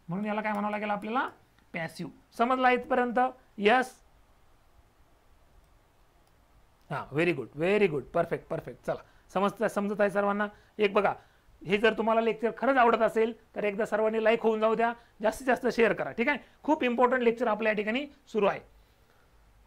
म्हणून याला काय म्हणावं लागेल आपल्याला पॅसिव समजला इथपर्यंत यस हां very good very good perfect perfect चला समजत समजत आहे सर्वांना एक बघा हे जर तुम्हाला लेक्चर खरंच आवडत असेल तर एकदा सर्वांनी लाईक होऊन जाऊ द्या जास्तीत जास्त शेअर करा ठीक आहे खूप इम्पॉर्टंट लेक्चर आपल्या या ठिकाणी सुरू आहे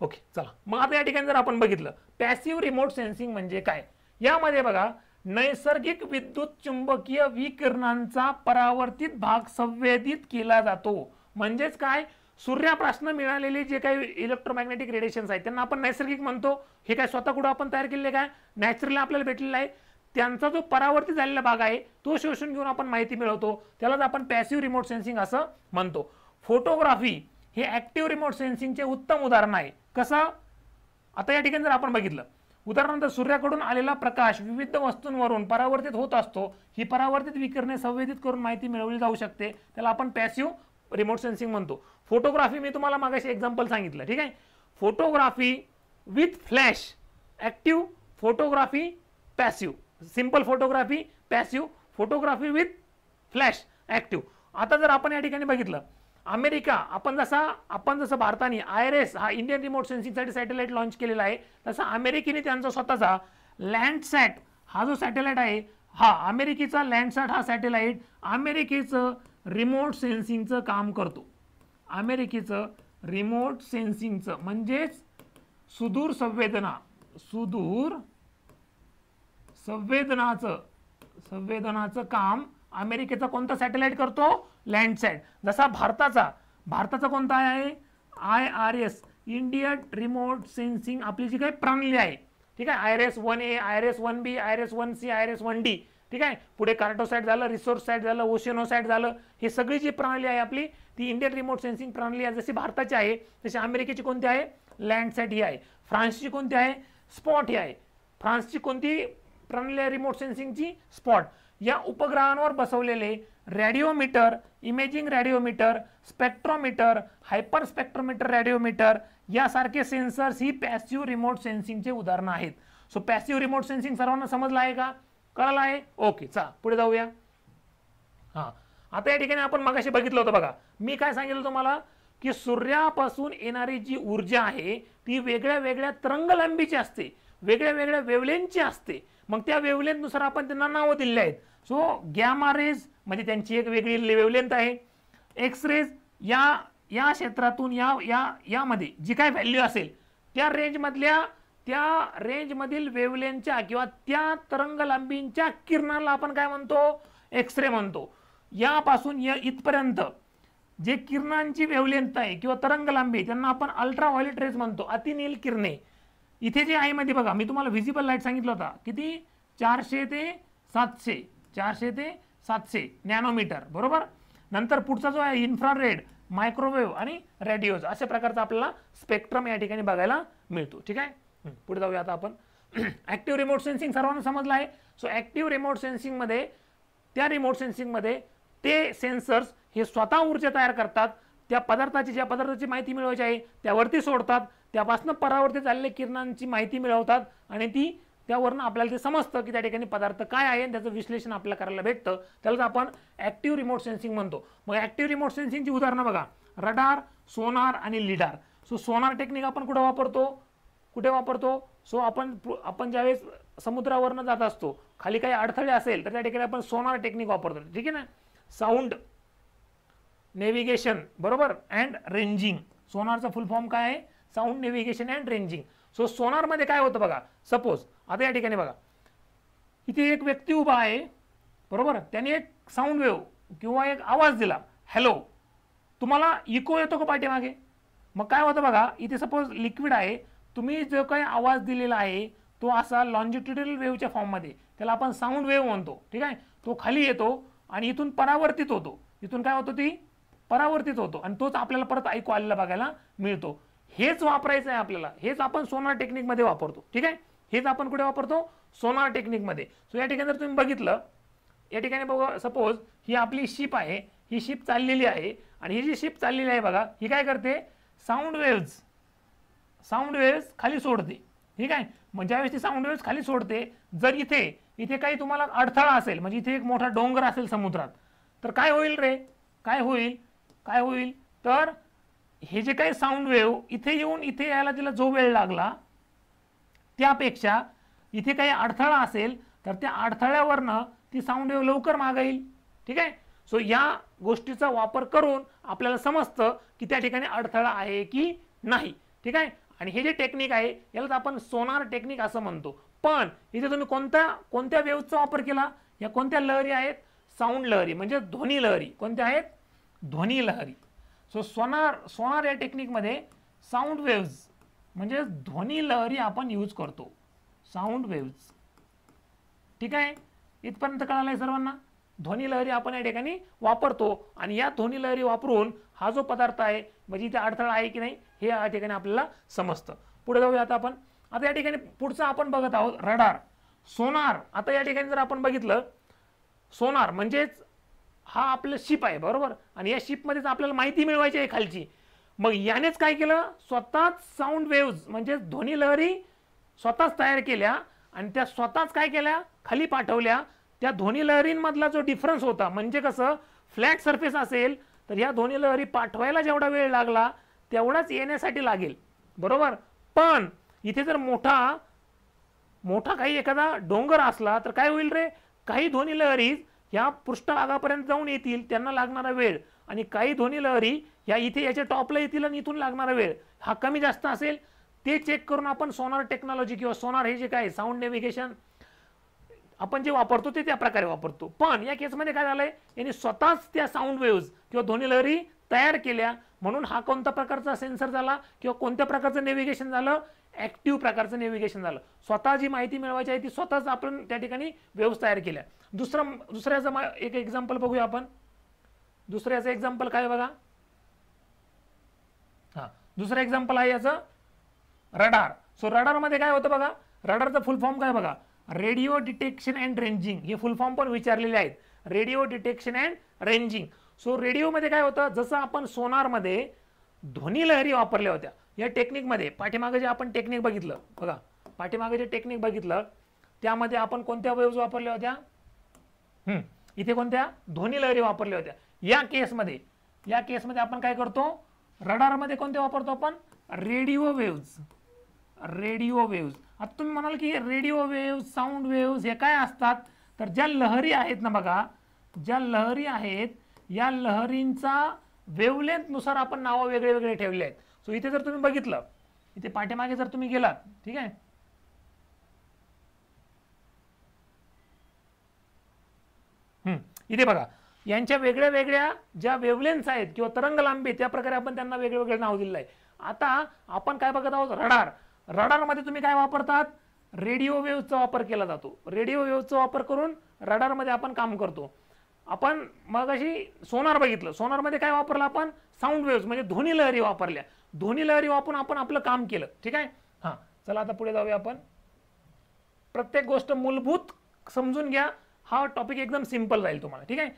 ओके चला मग आता या ठिकाणी जर आपण बघितलं पॅसिव्ह रिमोट सेन्सिंग म्हणजे काय यामध्ये बघा नैसर्गिक विद्युत चुंबकीय विकिरणांचा परावर्तित भाग संवेदित केला जातो म्हणजेच काय सूर्यापासून मिळालेले जे काही इलेक्ट्रोमॅग्नेटिक रेडिएशन्स आहेत त्यांना आपण नैसर्गिक म्हणतो हे काय स्वतः कुठं आपण तयार केलेले काय नॅचरली आपल्याला भेटलेलं आहे त्यांचा जो परावर्तित झालेला भाग आहे तो शोषून घेऊन आपण माहिती मिळवतो त्यालाच आपण पॅसिव्ह रिमोट सेन्सिंग असं म्हणतो फोटोग्राफी हे ॲक्टिव्ह रिमोट सेन्सिंगचे उत्तम उदाहरण आहे कसा आता या ठिकाणी जर आपण बघितलं उदाहरणार्थ सूर्याकडून आलेला प्रकाश विविध वस्तूंवरून परावर्तित होत असतो ही परावर्तित विकिरणे संवेदित करून माहिती मिळवली जाऊ शकते त्याला आपण पॅसिव्ह रिमोट सेन्सिंग म्हणतो फोटोग्राफी मी तुम्हाला मागाशी एक्झाम्पल सांगितलं ठीक आहे photography with flash active photography passive simple photography passive photography with flash active आता जर आपण या ठिकाणी बघितलं अमेरिका आपण जसा आपण जसं भारताने आय आर एस हा इंडियन रिमोट सेन्सिंगसाठी सॅटेलाइट लॉन्च केलेला आहे तसा अमेरिकेने त्यांचा स्वतःचा लँडसॅट हा जो सॅटेलाइट आहे हा अमेरिकेचा लँडसॅट हा सॅटेलाइट अमेरिकेचं रिमोट सेन्सिंगचं काम करतो अमेरिकेचं रिमोट सेन्सिंगचं म्हणजेच सुदूर संवेदना सुदूर संवेदनाचं संवेदनाचं काम अमेरिकेचा कोणता सॅटेलाइट करतो लँडसाईट जसा भारताचा भारताचा कोणता आहे I R S India remote sensing आपली जी काही प्रणाली आहे ठीक आहे I S one A I S one B I S one C I S one D ठीक आहे पुढे कार्टोसाईट झालं रिसोर्स साईट झालं ओशिनोसाईट झालं हे सगळी जी प्रणाली आहे आपली ती इंडियन रिमोट सेन्सिंग प्रणाली आहे जशी भारताची आहे तशी अमेरिकेची कोणती आहे लँडसाईट ही आहे फ्रान्सची कोणती आहे स्पॉट ही आहे फ्रान्सची कोणती प्रणाली आहे रिमोट सेन्सिंगची स्पॉट या उपग्रहांवर बसवलेले radiometer imaging radiometer spectrometer hyper spectrometer radiometer यासारखे सेन्सर्स ही पॅसिव्ह रिमोट सेन्सिंगचे उदाहरणं आहेत सो पॅसिव्ह रिमोट सेन्सिंग सर्वांना समजलं आहे का कळलं आहे ओके चा पुढे जाऊया हां आता या ठिकाणी आपण मगाशी बघितलं होतं बघा मी काय सांगितलं तुम्हाला की सूर्यापासून येणारी जी ऊर्जा आहे ती वेगळ्या वेगळ्या तरंगलांबीची असते वेगळ्या वेगळ्या वेवलेनची असते मग त्या वेवलेंनुसार आपण त्यांना नावं दिली आहेत सो गॅमारेज म्हणजे त्यांची एक वेगळी वेवलेंथ आहे रेज या या क्षेत्रातून या या यामध्ये जी काय व्हॅल्यू असेल त्या रेंजमधल्या त्या रेंजमधील वेवलेनच्या किंवा त्या तरंगलांबींच्या किरणाला आपण काय म्हणतो एक्स रे म्हणतो यापासून या इथपर्यंत जे किरणांची वेवलेंथ आहे किंवा तरंगलांबी त्यांना आपण अल्ट्राव्हायलेट रेज म्हणतो अतिनील किरणे इथे जे आहे मध्ये बघा मी तुम्हाला व्हिजिबल लाईट सांगितलं होता किती चारशे ते सातशे चारशे ते सातशे नॅनोमीटर बरोबर नंतर पुढचा जो आहे इन्फ्रारेड मायक्रोवेव्ह आणि रेडिओज अशा प्रकारचा आपल्याला स्पेक्ट्रम या ठिकाणी बघायला मिळतो ठीक आहे पुढे जाऊया आता आपण ॲक्टिव्ह रिमोट सेन्सिंग सर्वांना समजलं आहे सो ॲक्टिव्ह रिमोट सेन्सिंगमध्ये त्या रिमोट सेन्सिंगमध्ये ते सेन्सर्स हे स्वतः ऊर्जा तयार करतात त्या पदार्थाची ज्या पदार्थाची माहिती मिळवायची आहे त्यावरती सोडतात त्यापासून परावरती चाललेल्या किरणांची माहिती मिळवतात आणि ती त्यावरून आपल्याला ते समजतं की त्या ठिकाणी पदार्थ काय आहे आणि त्याचं विश्लेषण आपल्याला करायला भेटतं त्यालाच आपण ॲक्टिव्ह रिमोट सेन्सिंग म्हणतो मग ॲक्टिव्ह रिमोट सेन्सिंगची उदाहरणं बघा रडार सोनार आणि लिडार सो सोनार टेक्निक आपण कुठं वापरतो कुठे वापरतो सो आपण आपण ज्यावेळेस समुद्रावरनं जात असतो खाली काही अडथळे असेल तर त्या ठिकाणी आपण सोनार टेक्निक वापरतो ठीक आहे ना साऊंड नेव्हिगेशन बरोबर अँड रेंजिंग सोनारचा फुल फॉर्म काय आहे sound navigation and ranging so सोनारमध्ये काय होतं बघा सपोज आता या ठिकाणी बघा इथे एक व्यक्ती उभा आहे बरोबर त्याने एक साऊंड वेव किंवा एक आवाज दिला हॅलो तुम्हाला इको येतो का पाठीमागे मग काय होतं बघा इथे सपोज लिक्विड आहे तुम्ही जो काही आवाज दिलेला आहे तो असा लॉन्जिट्युडल वेव्हच्या फॉर्ममध्ये त्याला आपण साऊंड वेव्ह म्हणतो ठीक आहे तो खाली येतो आणि इथून परावर्तित होतो इथून काय होतो ती परावर्तित होतो आणि तोच आपल्याला परत ऐकू आलेला बघायला मिळतो हेच वापरायचं आहे आपल्याला हेच आपण सोनार टेक्निकमध्ये वापरतो ठीक आहे हेच आपण कुठे वापरतो सोनार टेक्निकमध्ये सो या ठिकाणी जर तुम्ही बघितलं या ठिकाणी बघा सपोज ही आपली शिप आहे ही शिप चाललेली आहे आणि ही जी शिप चाललेली आहे बघा ही काय करते साऊंड वेव्ज साऊंड वेव्ज खाली सोडते ठीक आहे म्हणजे ज्यावेळेस ती साऊंड वेव्ज खाली सोडते जर इथे इथे काही तुम्हाला अडथळा असेल म्हणजे इथे एक मोठा डोंगर असेल समुद्रात तर काय होईल रे काय होईल काय होईल तर हे जे काही साऊंड वेव्ह इथे येऊन इथे यायला तिला जो वेळ लागला त्यापेक्षा इथे काही अडथळा असेल तर त्या अडथळ्यावरनं ती साऊंड वेव्ह लवकर मागाईल ठीक आहे सो या गोष्टीचा वापर करून आपल्याला समजतं की त्या ठिकाणी अडथळा आहे की नाही ठीक आहे आणि हे जे टेक्निक आहे यालाच आपण सोनार टेक्निक असं म्हणतो पण इथे तुम्ही कोणत्या कोणत्या वेव्हचा वापर केला या कोणत्या लहरी आहेत साऊंड लहरी म्हणजे ध्वनी लहरी कोणत्या आहेत ध्वनी लहरी सो सोनार सोनार या टेक्निकमध्ये साऊंड वेव्ज म्हणजे ध्वनी लहरी आपण यूज करतो साऊंड वेव्ज ठीक आहे इथपर्यंत कळालं आहे सर्वांना ध्वनी लहरी आपण या ठिकाणी वापरतो आणि या ध्वनी लहरी वापरून हा जो पदार्थ आहे म्हणजे इथे अडथळा आहे की नाही हे या ठिकाणी आपल्याला समजतं पुढे जाऊया आता आपण आता या ठिकाणी पुढचं आपण बघत आहोत रडार सोनार आता या ठिकाणी जर आपण बघितलं सोनार म्हणजेच हा आपलं शिप आहे बरोबर आणि या शिपमध्येच आपल्याला माहिती मिळवायची आहे खालची मग यानेच काय केलं स्वतःच साऊंड वेव्ज म्हणजे ध्वनी लहरी स्वतःच तयार केल्या आणि त्या स्वतःच काय केल्या खाली पाठवल्या त्या ध्वनी लहरींमधला जो डिफरन्स होता म्हणजे कसं फ्लॅट सरफेस असेल तर या ध्वनी लहरी पाठवायला जेवढा वेळ लागला तेवढाच येण्यासाठी लागेल बरोबर पण इथे जर मोठा मोठा काही एखादा डोंगर असला तर काय होईल रे काही ध्वनी लहरीज ह्या पृष्ठभागापर्यंत जाऊन येतील त्यांना लागणारा वेळ आणि काही ध्वनी लहरी या इथे याच्या टॉपला येतील आणि इथून लागणारा वेळ हा कमी जास्त असेल ते चेक करून आपण सोनार टेक्नॉलॉजी किंवा सोनार हे जे काय साऊंड नेव्हिगेशन आपण जे वापरतो ते त्या प्रकारे वापरतो पण या केसमध्ये काय झालंय यांनी स्वतःच त्या साऊंड वेव्ज किंवा ध्वनी लहरी तयार केल्या म्हणून हा कोणत्या प्रकारचा सेन्सर झाला किंवा कोणत्या प्रकारचं नेव्हिगेशन झालं ऍक्टिव्ह प्रकारचं नेव्हिगेशन झालं स्वतः जी माहिती मिळवायची आहे ती स्वतःच आपण त्या ठिकाणी व्यवस्था तयार केल्या दुसरं दुसऱ्याचं एक एक्झाम्पल बघूया आपण दुसऱ्याचं एक्झाम्पल काय बघा हा दुसरं एक्झाम्पल आहे याचं रडार सो रडारमध्ये काय होतं बघा रडारचं फुल फॉर्म काय बघा रेडिओ डिटेक्शन अँड रेंजिंग हे फुल फॉर्म पण विचारलेले आहेत radio detection and ranging so रेडिओमध्ये काय होतं जसं आपण सोनारमध्ये ध्वनी लहरी वापरल्या होत्या या टेक्निकमध्ये पाठीमागं जे आपण टेक्निक बघितलं बघा पाठीमागे जे टेक्निक बघितलं त्यामध्ये आपण कोणत्या वेव्ज वापरल्या होत्या इथे कोणत्या ध्वनी लहरी वापरल्या होत्या या केसमध्ये या केसमध्ये आपण काय करतो रडारमध्ये कोणते वापरतो आपण रेडिओ वेव्ज रेडिओ वेव्ज आता तुम्ही म्हणाल की रेडिओ वेव्ह साऊंड वेव्ज हे काय असतात तर ज्या लहरी आहेत ना बघा ज्या लहरी आहेत या लहरींचा वेवलेंथनुसार आपण नावं वेगळे वेगळे ठेवले आहेत सो इथे जर तुम्ही बघितलं इथे पाठीमागे जर तुम्ही गेलात ठीक आहे इथे बघा यांच्या वेगळ्या वेगळ्या ज्या वेवलेन्स आहेत किंवा तरंग लांबी त्या प्रकारे आपण त्यांना वेगळे नाव दिलेलं आहे आता आपण काय बघत आहोत रडार रडारमध्ये तुम्ही काय वापरतात रेडिओ वेव्हचा वापर केला जातो रेडिओ वेव्हचा वापर करून रडारमध्ये आपण काम करतो आपण मग अशी सोनार बघितलं सोनारमध्ये काय वापरलं आपण साऊंड वेव्स म्हणजे ध्वनी लहरी वापरल्या दोन्ही लहरी वापरून आपण आपलं काम केलं ठीक आहे हां चला आता पुढे जाऊया आपण प्रत्येक गोष्ट मूलभूत समजून घ्या हा टॉपिक एकदम सिम्पल जाईल तुम्हाला ठीक आहे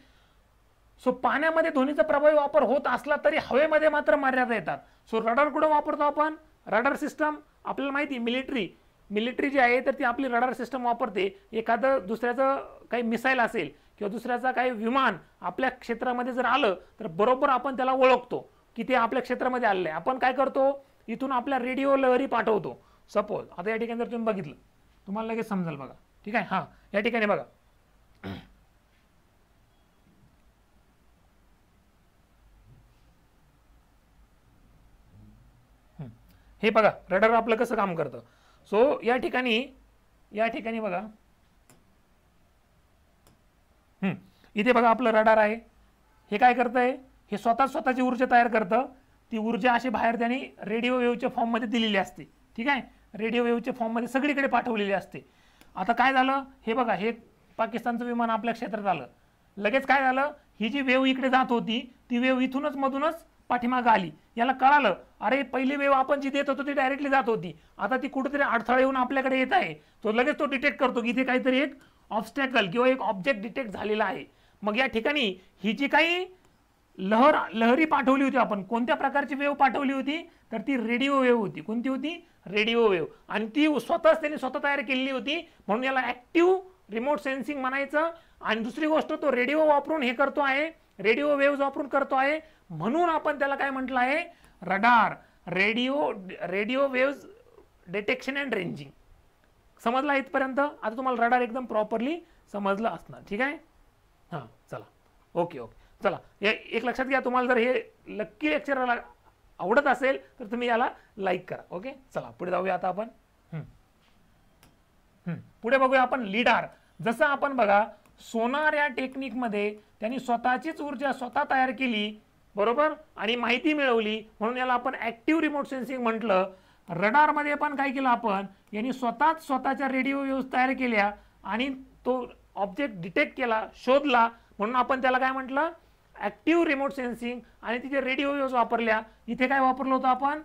सो पाण्यामध्ये ध्वनीचा प्रभावी वापर होत असला तरी हवेमध्ये मात्र मर्यादा येतात सो रडार कुठं वापरतो आपण रडार सिस्टम आपल्याला माहिती मिलिटरी मिलिटरी जी आहे तर ती आपली रडार सिस्टम वापरते एखादं दुसऱ्याचं काही मिसाईल असेल किंवा दुसऱ्याचं काही विमान आपल्या क्षेत्रामध्ये जर आलं तर बरोबर आपण त्याला ओळखतो इथे आपल्या क्षेत्रामध्ये आले आपण काय करतो इथून आपल्या रेडिओ लहरी पाठवतो सपोज आता या ठिकाणी जर तुम्ही बघितलं तुम्हाला लगेच समजाल बघा ठीक आहे हां या ठिकाणी बघा हे बघा रडार आपलं कसं काम करतं सो या ठिकाणी या ठिकाणी बघा इथे बघा आपलं रडार आहे हे काय करत आहे हे स्वतः स्वतःची ऊर्जा तयार करतं ती ऊर्जा अशी बाहेर त्यांनी रेडिओ वेव्हच्या फॉर्ममध्ये दिलेली असते ठीक आहे रेडिओ वेव्हच्या फॉर्ममध्ये सगळीकडे पाठवलेली असते आता काय झालं हे बघा हे पाकिस्तानचं विमान आपल्या क्षेत्रात आलं लगेच काय झालं ही जी वेव इकडे जात होती ती वेव इथूनच मधूनच पाठीमागं आली याला कळालं अरे पहिली वेव आपण जी देत होतो ती डायरेक्टली जात होती आता ती कुठेतरी अडथळा येऊन आपल्याकडे येत आहे तो लगेच तो डिटेक्ट करतो की इथे काहीतरी एक ऑब्स्टॅकल किंवा एक ऑब्जेक्ट डिटेक्ट झालेला आहे मग या ठिकाणी ही जी काही लहर लहरी पाठवली होती आपण कोणत्या प्रकारची वेव पाठवली होती तर ती रेडिओ वेव होती कोणती होती रेडिओ वेव आणि ती स्वतःच त्यांनी स्वतः तयार केलेली होती म्हणून याला ॲक्टिव्ह रिमोट सेन्सिंग म्हणायचं आणि दुसरी गोष्ट तो रेडिओ वापरून हे करतो आहे रेडिओ वेव्ज वापरून करतो आहे म्हणून आपण त्याला काय म्हटलं आहे radar radio radio waves detection and ranging समजला इथपर्यंत आता तुम्हाला रडार एकदम प्रॉपरली समजलं असणार ठीक आहे हां चला ओके ओके चला या एक लक्षात घ्या तुम्हाला जर हे लक्की लेक्चरला आवडत असेल तर तुम्ही याला लाईक करा ओके चला पुढे जाऊया आता आपण पुढे बघूया आपण लिडार जसं आपण बघा सोनार या टेक्निकमध्ये त्यांनी स्वतःचीच ऊर्जा स्वतः तयार केली बरोबर आणि माहिती मिळवली म्हणून याला आपण ऍक्टिव्ह रिमोट सेन्सिंग म्हटलं रडारमध्ये पण काय केलं आपण यांनी स्वतःच स्वतःच्या रेडिओ व्यूज तयार केल्या आणि तो ऑब्जेक्ट डिटेक्ट केला शोधला म्हणून आपण त्याला काय म्हटलं ऍक्टिव्ह रिमोट सेन्सिंग आणि तिथे रेडिओ वेव्ज वापरल्या इथे काय वापरलं होतं आपण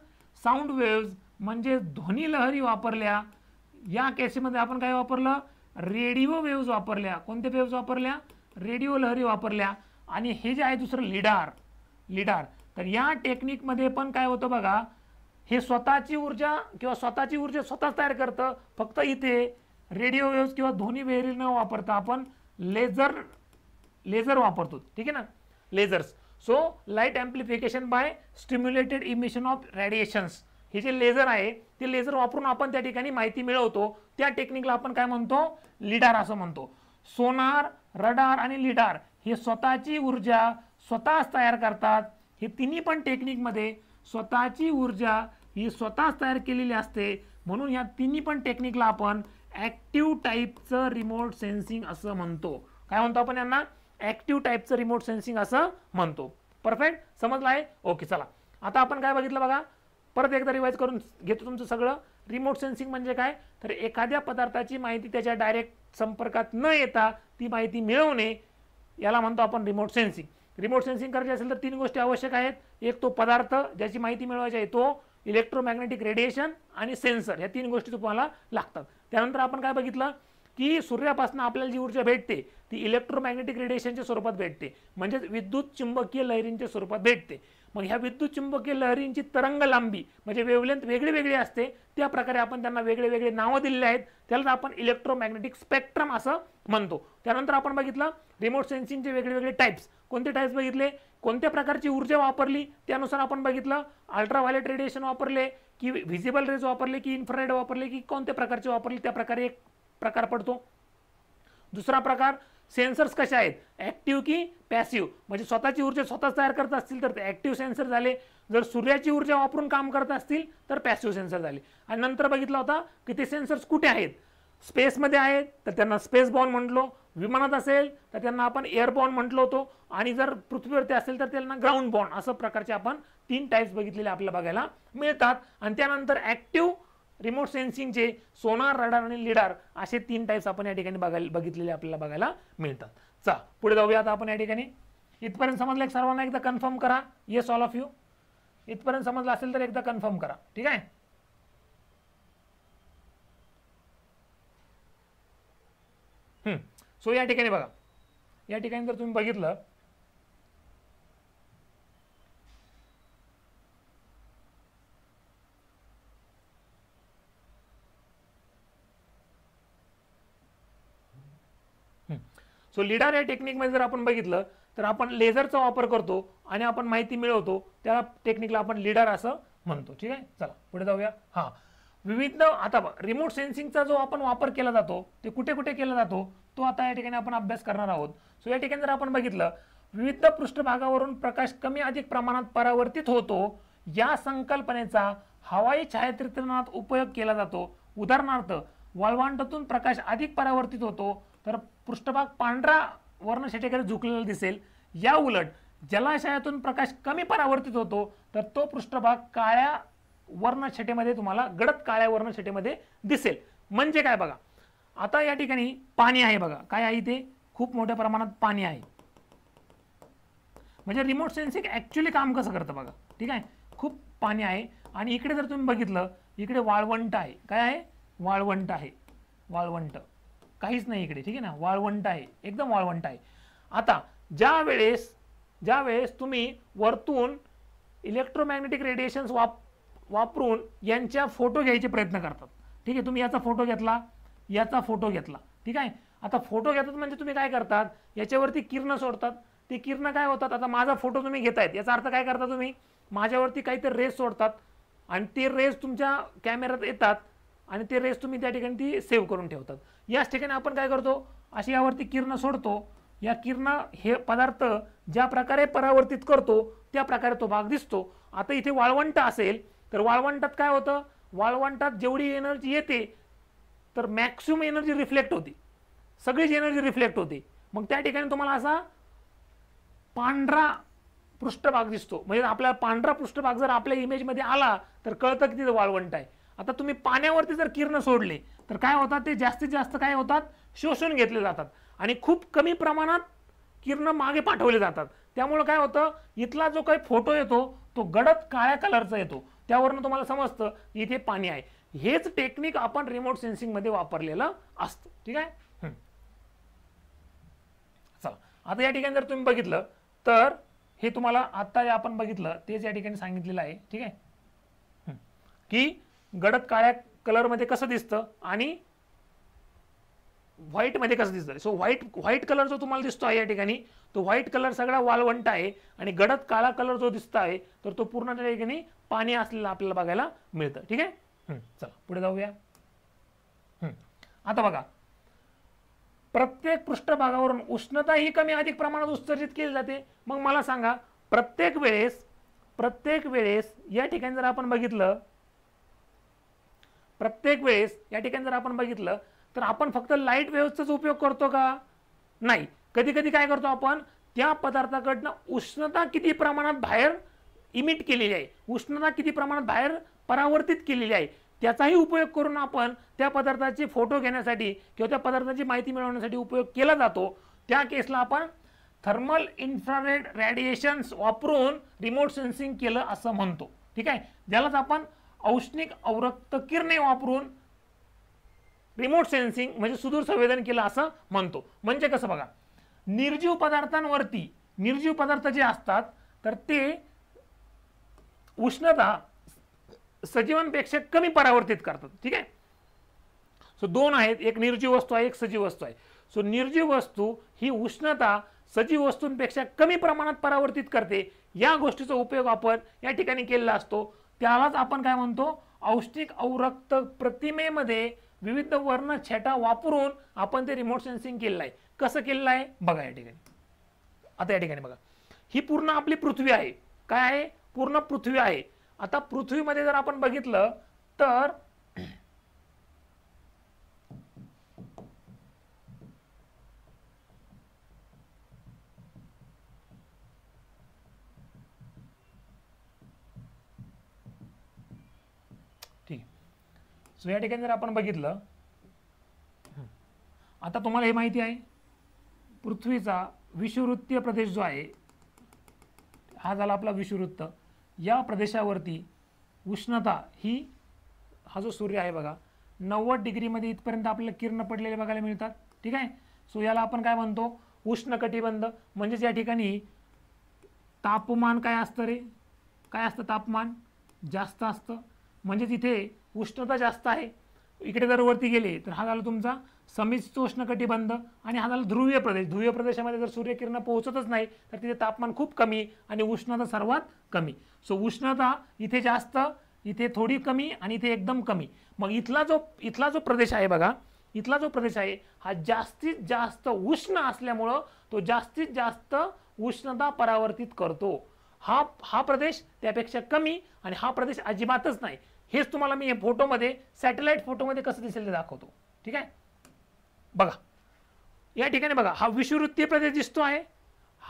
साऊंड वेव्ज म्हणजे ध्वनी लहरी वापरल्या या मध्ये आपण काय वापरलं रेडिओ वेव्ज वापरल्या कोणत्या वेव्ज वापरल्या रेडिओ लहरी वापरल्या आणि हे जे आहे दुसरं लिडार लिडार तर या टेक्निकमध्ये पण काय होतं बघा हे स्वतःची ऊर्जा किंवा स्वतःची ऊर्जा स्वतःच तयार करतं फक्त इथे रेडिओ वेव्ज किंवा ध्वनी वेहरी न वापरता आपण लेझर लेझर वापरतो ठीक आहे ना lasers so light amplification by stimulated emission of radiations हे जे लेझर आहे ते लेझर वापरून आपण त्या ठिकाणी माहिती मिळवतो त्या टेक्निकला आपण काय म्हणतो लिडार असं म्हणतो सोनार रडार आणि लिडार हे स्वतःची ऊर्जा स्वतःच तयार करतात हे तिन्ही पण टेक्निकमध्ये स्वतःची ऊर्जा ही स्वतःच तयार केलेली असते म्हणून या तिन्ही पण टेक्निकला आपण ॲक्टिव्ह टाईपचं रिमोट सेन्सिंग असं म्हणतो काय म्हणतो आपण यांना ऍक्टिव्ह टाईपचं रिमोट सेन्सिंग असं म्हणतो परफेक्ट समजलं आहे ओके चला आता आपण काय बघितलं बघा परत एकदा रिवाईज करून घेतो तुमचं सगळं रिमोट सेन्सिंग म्हणजे काय तर एखाद्या पदार्थाची माहिती त्याच्या डायरेक्ट संपर्कात न येता ती माहिती मिळवणे याला म्हणतो आपण रिमोट सेन्सिंग रिमोट सेन्सिंग करायची असेल तर तीन गोष्टी आवश्यक आहेत एक तो पदार्थ ज्याची माहिती मिळवायची आहे तो इलेक्ट्रोमॅग्नेटिक रेडिएशन आणि सेन्सर या तीन गोष्टी तुम्हाला लागतात त्यानंतर आपण काय बघितलं की सूर्यापासून आपल्याला जी ऊर्जा भेटते ती इलेक्ट्रोमॅग्नेटिक रेडिएशनच्या स्वरूपात भेटते म्हणजेच विद्युत चुंबकीय लहरींच्या स्वरूपात भेटते मग ह्या विद्युत चुंबकीय लहरींची तरंग लांबी म्हणजे वेवलेंथ वेगळी वेगळी असते त्या प्रकारे आपण त्यांना वेगळे वेगळे नावं दिलेले आहेत त्यालाच आपण इलेक्ट्रोमॅग्नेटिक स्पेक्ट्रम असं म्हणतो त्यानंतर आपण बघितलं रिमोट सेन्सिंगचे वेगळे वेगळे टाईप्स कोणते टाईप्स बघितले कोणत्या प्रकारची ऊर्जा वापरली त्यानुसार आपण बघितलं अल्ट्राव्हायलेट रेडिएशन वापरले की व्हिजिबल रेज वापरले की इन्फ्रारेड वापरले की कोणत्या प्रकारचे वापरले त्या प्रकारे एक प्रकार पडतो दुसरा प्रकार सेन्सर्स कसे आहेत ॲक्टिव्ह की पॅसिव्ह म्हणजे स्वतःची ऊर्जा स्वतःच तयार करत असतील तर ते ॲक्टिव्ह सेन्सर झाले जर सूर्याची ऊर्जा वापरून काम करत असतील तर पॅसिव्ह सेन्सर झाले आणि नंतर बघितला होता की ते सेन्सर्स कुठे आहेत स्पेसमध्ये आहेत तर त्यांना स्पेस बॉन्ड म्हटलो विमानात असेल तर त्यांना आपण एअर एअरबॉर्न म्हटलो होतो आणि जर पृथ्वीवरती असेल तर त्यांना ग्राउंड बॉन्ड असं प्रकारचे आपण तीन टाईप्स बघितलेले आपल्याला बघायला मिळतात आणि त्यानंतर ॲक्टिव्ह रिमोट सेन्सिंगचे सोनार रडार आणि लिडार असे तीन टाईप्स आपण या ठिकाणी बघायला बघितलेले आपल्याला बघायला मिळतात चा पुढे जाऊया आता आपण या ठिकाणी इथपर्यंत समजलं सर्वांना एकदा कन्फर्म करा येस ऑल ऑफ यू इथपर्यंत समजलं असेल तर एकदा कन्फर्म करा ठीक आहे सो या ठिकाणी बघा या ठिकाणी जर तुम्ही बघितलं सो लिडार या टेक्निकमध्ये जर आपण बघितलं तर आपण लेझरचा वापर करतो आणि आपण माहिती मिळवतो त्या टेक्निकला आपण लिडार असं म्हणतो ठीक आहे चला पुढे जाऊया हा विविध आता रिमोट सेन्सिंगचा जो आपण वापर केला जातो ते कुठे कुठे केला जातो तो आता या ठिकाणी आपण अभ्यास करणार आहोत सो या ठिकाणी जर आपण बघितलं विविध पृष्ठभागावरून प्रकाश कमी अधिक प्रमाणात परावर्तित होतो या संकल्पनेचा हवाई छायाचित्रणात उपयोग केला जातो उदाहरणार्थ वाल्वांटातून प्रकाश अधिक परावर्तित होतो तर पृष्ठभाग पांढरा वर्णशेटेकडे झुकलेला दिसेल या उलट जलाशयातून प्रकाश कमी परावर्तित होतो तर तो पृष्ठभाग काळ्या वर्णछटेमध्ये तुम्हाला गडद काळ्या वर्णछटेमध्ये दिसेल म्हणजे काय बघा आता या ठिकाणी पाणी आहे बघा काय आहे इथे खूप मोठ्या प्रमाणात पाणी आहे म्हणजे रिमोट सेन्सिंग ॲक्च्युली काम कसं करतं बघा ठीक आहे खूप पाणी आहे आणि इकडे जर तुम्ही बघितलं इकडे वाळवंट आहे काय आहे वाळवंट आहे वाळवंट काहीच नाही इकडे ठीक आहे ना वाळवंट आहे एकदम वाळवंट आहे आता ज्या वेळेस ज्या वेळेस तुम्ही वरतून इलेक्ट्रोमॅग्नेटिक रेडिएशन्स वाप वापरून यांच्या फोटो घ्यायचे प्रयत्न करतात ठीक आहे तुम्ही याचा फोटो घेतला याचा फोटो घेतला ठीक आहे आता फोटो घेतात म्हणजे तुम्ही काय करतात याच्यावरती किरणं सोडतात ती किरणं काय होतात आता माझा फोटो तुम्ही घेतायत याचा अर्थ काय करता तुम्ही माझ्यावरती काहीतरी रेस सोडतात आणि ते रेस तुमच्या कॅमेऱ्यात येतात आणि ते रेस तुम्ही त्या ठिकाणी ती सेव्ह करून ठेवतात याच ठिकाणी आपण काय करतो अशी यावरती किरण सोडतो या किरण हे पदार्थ ज्या प्रकारे परावर्तित करतो त्या प्रकारे तो भाग दिसतो आता इथे वाळवंट असेल तर वाळवंटात काय होतं वाळवंटात जेवढी एनर्जी येते तर मॅक्सिमम एनर्जी रिफ्लेक्ट होते सगळीच एनर्जी रिफ्लेक्ट होते मग त्या ठिकाणी तुम्हाला असा पांढरा पृष्ठभाग दिसतो म्हणजे आपला पांढरा पृष्ठभाग जर आपल्या इमेजमध्ये आला तर कळतं की तिथं वाळवंट आहे आता तुम्ही पाण्यावरती जर किरण सोडले तर काय होतात ते जास्तीत जास्त काय होतात शोषून घेतले जातात आणि खूप कमी प्रमाणात किरण मागे पाठवले जातात त्यामुळं काय होतं इथला जो काही फोटो येतो तो गडद काळ्या कलरचा येतो त्यावरनं तुम्हाला समजतं इथे पाणी आहे हेच टेक्निक आपण रिमोट सेन्सिंगमध्ये वापरलेलं असतं ठीक आहे चला आता या ठिकाणी जर तुम्ही बघितलं तर हे तुम्हाला आत्ता जे आपण बघितलं तेच या ठिकाणी सांगितलेलं आहे ठीक आहे की गडद काळ्या कलरमध्ये कसं दिसतं आणि व्हाईटमध्ये कसं दिसतं सो व्हाईट व्हाईट कलर जो तुम्हाला दिसतो आहे या ठिकाणी तो व्हाईट कलर सगळा वालवंट आहे आणि गडद काळा कलर जो दिसतो आहे तर तो पूर्ण त्या ठिकाणी पाणी असलेला आपल्याला बघायला मिळतं ठीक आहे चला पुढे जाऊया आता बघा प्रत्येक पृष्ठभागावरून उष्णता ही कमी अधिक प्रमाणात उत्सर्जित केली जाते मग मला सांगा प्रत्येक वेळेस प्रत्येक वेळेस या ठिकाणी जर आपण बघितलं प्रत्येक वेळेस या ठिकाणी जर आपण बघितलं तर आपण फक्त लाईट वेव्हचाच उपयोग करतो का नाही कधी कधी काय करतो आपण त्या पदार्थाकडनं उष्णता किती प्रमाणात बाहेर इमिट केलेली आहे उष्णता किती प्रमाणात बाहेर परावर्तित केलेली आहे त्याचाही उपयोग करून आपण त्या पदार्थाचे फोटो घेण्यासाठी किंवा त्या पदार्थाची माहिती मिळवण्यासाठी उपयोग केला जातो त्या केसला आपण थर्मल इन्फ्रारेड रॅडिएशन्स वापरून रिमोट सेन्सिंग केलं असं म्हणतो ठीक आहे ज्यालाच आपण औष्णिक अवरक्त किरणे वापरून रिमोट सेन्सिंग म्हणजे सुदूर संवेदन केलं असं म्हणतो म्हणजे कसं बघा निर्जीव पदार्थांवरती निर्जीव पदार्थ जे असतात तर ते उष्णता सजीवांपेक्षा कमी परावर्तित करतात ठीक आहे सो दोन आहेत एक निर्जीव वस्तू आहे एक सजीव वस्तू आहे सो निर्जीव वस्तू ही उष्णता सजीव वस्तूंपेक्षा कमी प्रमाणात परावर्तित करते या गोष्टीचा उपयोग आपण या ठिकाणी केलेला असतो त्यालाच आपण काय म्हणतो औष्टिक अवरक्त प्रतिमेमध्ये विविध वर्ण छटा वापरून आपण ते रिमोट सेन्सिंग केलेलं आहे कसं केलेलं आहे बघा या ठिकाणी आता या ठिकाणी बघा ही पूर्ण आपली पृथ्वी आहे काय आहे पूर्ण पृथ्वी आहे आता पृथ्वीमध्ये जर आपण बघितलं तर सो या ठिकाणी जर आपण बघितलं आता तुम्हाला हे माहिती आहे पृथ्वीचा विषुवृत्तीय प्रदेश जो आहे हा झाला आपला विषुवृत्त या प्रदेशावरती उष्णता ही हा जो सूर्य आहे बघा नव्वद डिग्रीमध्ये इथपर्यंत आपल्याला किरण पडलेले बघायला मिळतात ठीक आहे सो याला आपण काय म्हणतो उष्ण कटिबंध म्हणजेच या ठिकाणी तापमान काय असतं रे काय असतं तापमान जास्त असतं म्हणजेच इथे उष्णता जास्त आहे इकडे जर वरती गेले तर हा झाला तुमचा उष्ण कटिबंध आणि हा झाला ध्रुवीय प्रदेश ध्रुवीय प्रदेशामध्ये जर सूर्यकिरण पोहोचतच नाही तर तिथे तापमान खूप कमी आणि उष्णता सर्वात कमी सो उष्णता इथे जास्त इथे थोडी कमी आणि इथे एकदम कमी मग इथला जो इथला जो प्रदेश आहे बघा इथला जो प्रदेश आहे हा जास्तीत जास्त उष्ण असल्यामुळं तो जास्तीत जास्त उष्णता परावर्तित करतो हा हा प्रदेश त्यापेक्षा कमी आणि हा प्रदेश अजिबातच नाही हेच तुम्हाला मी हे फोटोमध्ये सॅटेलाईट फोटोमध्ये कसं दिसेल ते दाखवतो ठीक आहे बघा या ठिकाणी बघा हा विषुववृत्तीय प्रदेश दिसतो आहे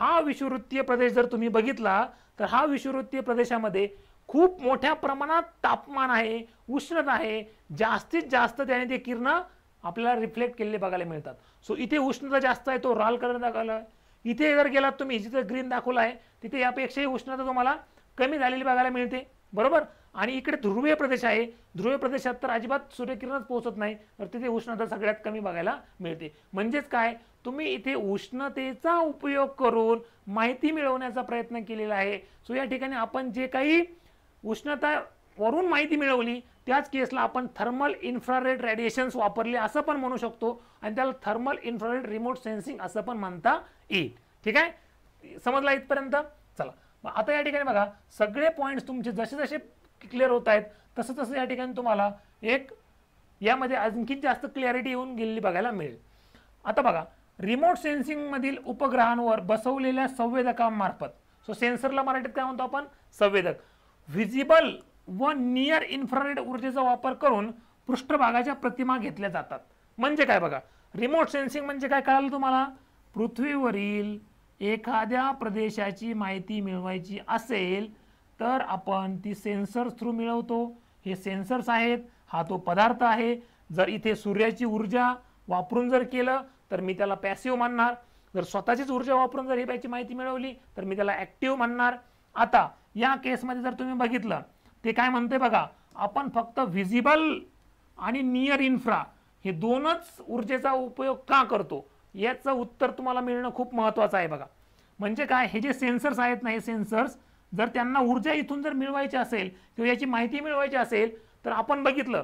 हा विषुववृत्तीय प्रदेश जर तुम्ही बघितला तर हा विषुववृत्तीय प्रदेशामध्ये खूप मोठ्या प्रमाणात तापमान आहे उष्णता आहे जास्तीत जास्त त्याने ते किरण आपल्याला रिफ्लेक्ट केलेले बघायला मिळतात सो इथे उष्णता जास्त आहे तो राल कलर दाखवला इथे जर गेलात तुम्ही जिथे ग्रीन दाखवला आहे तिथे यापेक्षाही उष्णता तुम्हाला कमी झालेली बघायला मिळते बरोबर आणि इकडे ध्रुवीय प्रदेश आहे ध्रुवीय प्रदेशात तर अजिबात सूर्यकिरणच पोहोचत नाही तर तिथे उष्णता सगळ्यात कमी बघायला मिळते म्हणजेच काय तुम्ही इथे उष्णतेचा उपयोग करून माहिती मिळवण्याचा प्रयत्न केलेला आहे सो या ठिकाणी आपण जे काही उष्णता वरून माहिती मिळवली त्याच केसला आपण थर्मल इन्फ्रारेड रेडिएशन्स वापरले असं पण म्हणू शकतो आणि त्याला थर्मल इन्फ्रारेड रिमोट सेन्सिंग असं पण म्हणता येईल ठीक आहे समजला इथपर्यंत चला आता या ठिकाणी बघा सगळे पॉईंट्स तुमचे जसे जसे क्लिअर होत आहेत तसं तसं या ठिकाणी तुम्हाला एक यामध्ये आणखी जास्त क्लॅरिटी येऊन गेलेली बघायला मिळेल आता बघा रिमोट सेन्सिंगमधील उपग्रहांवर बसवलेल्या संवेदकांमार्फत सो सेन्सरला मराठीत काय म्हणतो आपण संवेदक व्हिजिबल व नियर इन्फ्रारेड ऊर्जेचा वापर करून पृष्ठभागाच्या प्रतिमा घेतल्या जातात म्हणजे काय बघा रिमोट सेन्सिंग म्हणजे काय कळालं तुम्हाला पृथ्वीवरील एखाद्या प्रदेशाची माहिती मिळवायची असेल तर आपण ती सेन्सर्स थ्रू मिळवतो हे सेन्सर्स आहेत हा तो पदार्थ आहे जर इथे सूर्याची ऊर्जा वापरून जर केलं तर मी त्याला पॅसिव्ह मानणार जर स्वतःचीच ऊर्जा वापरून जर ही पाहिजे माहिती मिळवली तर मी त्याला ऍक्टिव्ह म्हणणार आता या केसमध्ये जर तुम्ही बघितलं ते काय म्हणते बघा आपण फक्त व्हिजिबल आणि नियर इन्फ्रा हे दोनच ऊर्जेचा उपयोग का करतो याचं उत्तर तुम्हाला मिळणं खूप महत्त्वाचं आहे बघा म्हणजे काय हे जे सेन्सर्स आहेत ना हे सेन्सर्स जर त्यांना ऊर्जा इथून जर मिळवायची असेल किंवा याची माहिती मिळवायची असेल तर आपण बघितलं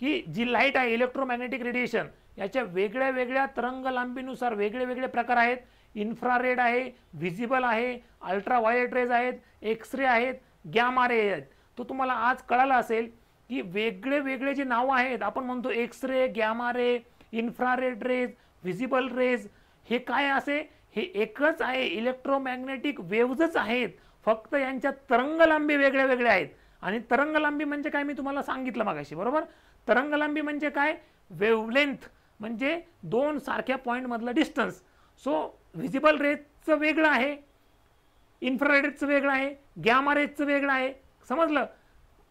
की जी लाईट आहे इलेक्ट्रोमॅग्नेटिक रेडिएशन याच्या वेगळ्या वेगळ्या तरंग लांबीनुसार वेगळे वेगळे प्रकार आहेत इन्फ्रारेड आहे व्हिजिबल आहे अल्ट्राव्हायलेट रेज आहेत एक्स रे आहेत गॅमा रे आहेत तो तुम्हाला आज कळाला असेल की वेगळे वेगळे जे नावं आहेत आपण म्हणतो ray gamma ray infrared rays visible rays हे काय असे हे एकच आहे इलेक्ट्रोमॅग्नेटिक वेव्हजच आहेत फक्त यांच्या तरंगलांबी वेगळ्या वेगळ्या आहेत आणि तरंगलांबी म्हणजे काय मी तुम्हाला सांगितलं मागाशी बरोबर तरंगलांबी म्हणजे काय वेवलेंथ म्हणजे दोन सारख्या पॉईंटमधलं डिस्टन्स सो व्हिजिबल रेजचं वेगळं आहे इन्फ्रारेडचं वेगळं आहे गॅमा रेजचं वेगळं आहे समजलं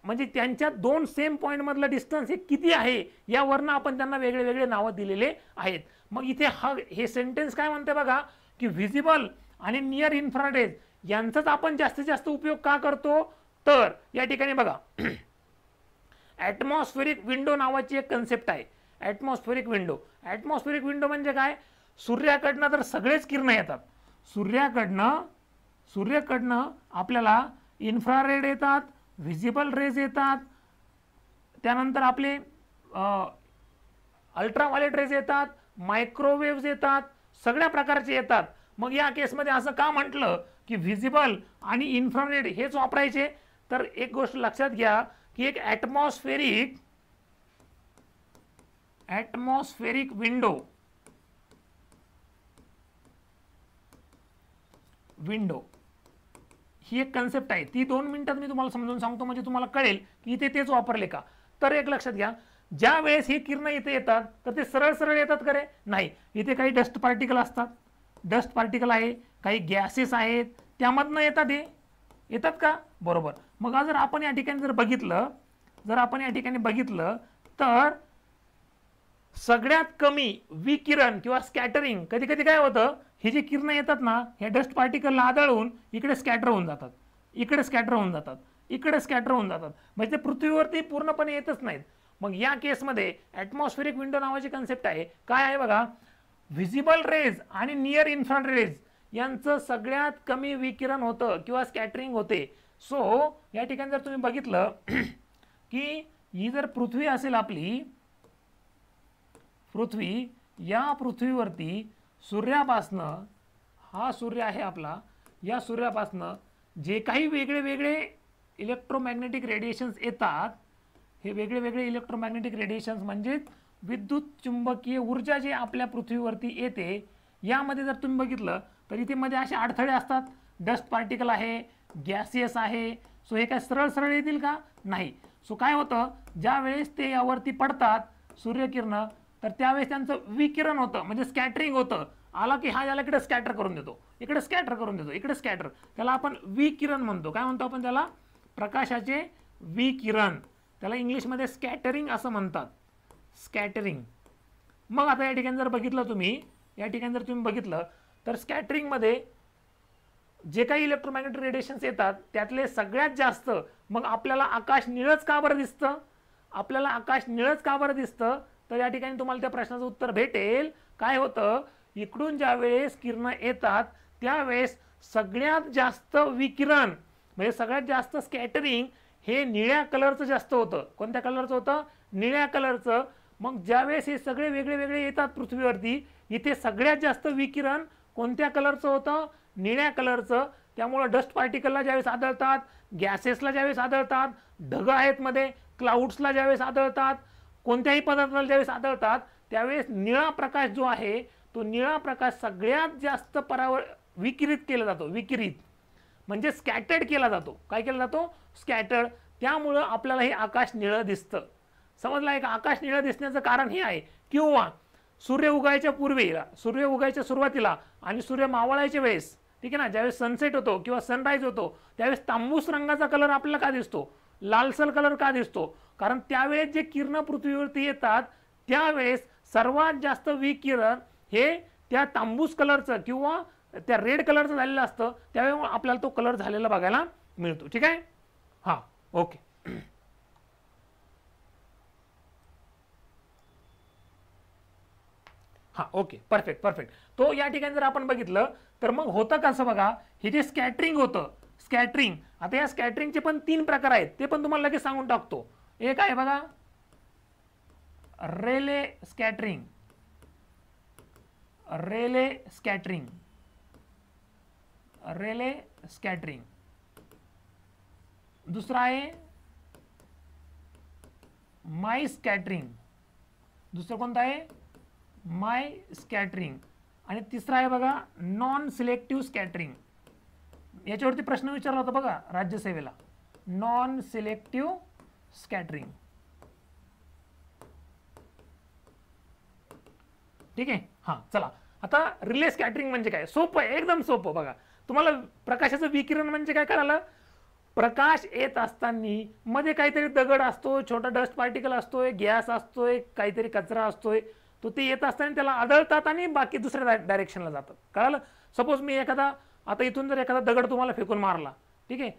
म्हणजे त्यांच्या दोन सेम पॉईंटमधलं डिस्टन्स हे किती आहे यावरनं आपण त्यांना वेगळे वेगळे नावं दिलेले आहेत मग इथे हा हे सेंटेन्स काय म्हणते बघा की व्हिजिबल आणि नियर इन्फ्रारेज यांचाच आपण जास्तीत जास्त उपयोग का करतो तर या ठिकाणी बघा ॲटमॉस्फेरिक [clears throat] विंडो नावाची एक कन्सेप्ट आहे ॲटमॉस्फेरिक विंडो ॲटमॉस्फेरिक विंडो म्हणजे काय सूर्याकडनं तर सगळेच किरणं येतात सूर्याकडनं सूर्याकडनं आपल्याला इन्फ्रारेड येतात व्हिजिबल रेज येतात त्यानंतर आपले अल्ट्राव्हायलेट रेज येतात मायक्रोवेव्ज येतात सगळ्या प्रकारचे येतात मग या केसमध्ये असं का म्हटलं की व्हिजिबल आणि इन्फ्रारेड हेच वापरायचे तर एक गोष्ट लक्षात घ्या की एक ॲटमॉस्फेरिक ॲटमॉस्फेरिक विंडो विंडो ही एक कन्सेप्ट आहे ती दोन मिनिटात मी तुम्हाला समजून सांगतो म्हणजे तुम्हाला कळेल की इथे तेच वापरले का तर एक लक्षात घ्या ज्या वेळेस ही किरण इथे येतात तर ते सरळ सरळ येतात खरे नाही इथे काही डस्ट पार्टिकल असतात डस्ट पार्टिकल आहे काही गॅसेस आहेत त्यामधनं येतात हे येतात का बरोबर मग जर आपण या ठिकाणी जर बघितलं जर आपण या ठिकाणी बघितलं तर सगळ्यात कमी विकिरण किंवा स्कॅटरिंग कधी कधी काय होतं हे जे किरणं येतात ना हे डस्ट पार्टिकलला आदळून इकडे स्कॅटर होऊन जातात इकडे स्कॅटर होऊन जातात इकडे स्कॅटर होऊन जातात म्हणजे ते पृथ्वीवरती पूर्णपणे येतच नाहीत मग या केसमध्ये एटमॉस्फेरिक विंडो नावाचे कन्सेप्ट आहे काय आहे बघा व्हिजिबल रेज आणि नियर इन्फ्रंट रेज यांचं सगळ्यात कमी विकिरण होतं किंवा स्कॅटरिंग होते सो या ठिकाणी जर तुम्ही बघितलं [clears throat] की ही जर पृथ्वी असेल आपली पृथ्वी या पृथ्वीवरती सूर्यापासनं हा सूर्य आहे आपला या सूर्यापासनं जे काही वेगळे वेगळे इलेक्ट्रोमॅग्नेटिक रेडिएशन्स येतात हे वेगळे वेगळे इलेक्ट्रोमॅग्नेटिक रेडिएशन्स म्हणजेच विद्युत चुंबकीय ऊर्जा जे आपल्या पृथ्वीवरती येते यामध्ये जर तुम्ही बघितलं तर इथे मध्ये असे अडथळे असतात डस्ट पार्टिकल आहे गॅसियस आहे सो हे काय सरळ सरळ येतील का नाही सो काय होतं ज्या वेळेस ते यावरती पडतात सूर्यकिरण तर त्यावेळेस त्यांचं विकिरण होतं म्हणजे स्कॅटरिंग होतं आला की हा याला इकडे स्कॅटर करून देतो इकडे स्कॅटर करून देतो इकडे स्कॅटर त्याला आपण विकिरण म्हणतो काय म्हणतो आपण त्याला प्रकाशाचे विकिरण त्याला इंग्लिशमध्ये स्कॅटरिंग असं म्हणतात स्कॅटरिंग मग आता या ठिकाणी जर बघितलं तुम्ही या ठिकाणी जर तुम्ही बघितलं तर स्कॅटरिंगमध्ये जे काही इलेक्ट्रोमॅग्नेटिक रेडिएशन्स येतात त्यातले सगळ्यात जास्त मग आपल्याला आकाश निळच का बरं दिसतं आपल्याला आकाश निळच का बरं दिसतं तर या ठिकाणी तुम्हाला त्या प्रश्नाचं उत्तर भेटेल काय होतं इकडून ज्या वेळेस किरणं येतात त्यावेळेस सगळ्यात जास्त विकिरण म्हणजे सगळ्यात जास्त स्कॅटरिंग हे निळ्या कलरचं जास्त होतं कोणत्या कलरचं होतं निळ्या कलरचं मग ज्यावेळेस हे सगळे वेगळे वेगळे येतात पृथ्वीवरती इथे सगळ्यात जास्त विकिरण कोणत्या कलरचं होतं निळ्या कलरचं त्यामुळं डस्ट पार्टिकलला ज्यावेळेस आदळतात गॅसेसला ज्यावेळेस आदळतात ढग आहेत मध्ये क्लाउड्सला ज्यावेळेस आदळतात कोणत्याही पदार्थाला ज्यावेळेस आदळतात त्यावेळेस निळा प्रकाश जो आहे तो निळा प्रकाश सगळ्यात जास्त पराव विकिरित केला जातो विकिरित म्हणजे स्कॅटर्ड केला जातो काय केला जातो स्कॅटर्ड त्यामुळं आपल्याला हे आकाश निळं दिसतं समजला एक आकाश निळं दिसण्याचं कारण हे आहे किंवा सूर्य उगायच्या पूर्वीला सूर्य उगायच्या सुरुवातीला आणि सूर्य मावळायच्या वेळेस ठीक आहे ना ज्यावेळेस सनसेट होतो किंवा सनराईज होतो त्यावेळेस तांबूस रंगाचा कलर आपल्याला का दिसतो लालसल कलर का दिसतो कारण त्यावेळेस जे किरण पृथ्वीवरती येतात त्यावेळेस सर्वात जास्त किरण हे त्या तांबूस कलरचं किंवा त्या रेड कलरचं झालेलं असतं त्यावेळेस आपल्याला तो कलर झालेला बघायला मिळतो ठीक आहे हां ओके हा ओके परफेक्ट परफेक्ट तो या ठिकाणी जर आपण बघितलं तर मग होतं कसं बघा हे जे स्कॅटरिंग होतं स्कॅटरिंग आता या स्कॅटरिंगचे पण तीन प्रकार आहेत ते पण तुम्हाला लगेच सांगून टाकतो एक आहे बघा Rayleigh scattering Rayleigh scattering Rayleigh scattering दुसरा आहे माय स्कॅटरिंग दुसरं कोणतं आहे माय स्कॅटरिंग आणि तिसरा आहे बघा नॉन सिलेक्टिव्ह स्कॅटरिंग याच्यावरती प्रश्न विचारला होता बघा राज्यसेवेला नॉन सिलेक्टिव्ह स्कॅटरिंग ठीक आहे हां चला आता रिले स्कॅटरिंग म्हणजे काय सोपं आहे एकदम सोपं बघा तुम्हाला प्रकाशाचं विकिरण म्हणजे काय करायला प्रकाश येत असताना मध्ये काहीतरी दगड असतो छोटा डस्ट पार्टिकल असतोय गॅस असतोय काहीतरी कचरा असतोय तो ते येत असताना त्याला आदळतात आणि बाकी दुसऱ्या डायरेक्शनला जातात कळालं सपोज मी एखादा आता इथून जर एखादा दगड तुम्हाला फेकून मारला ठीक आहे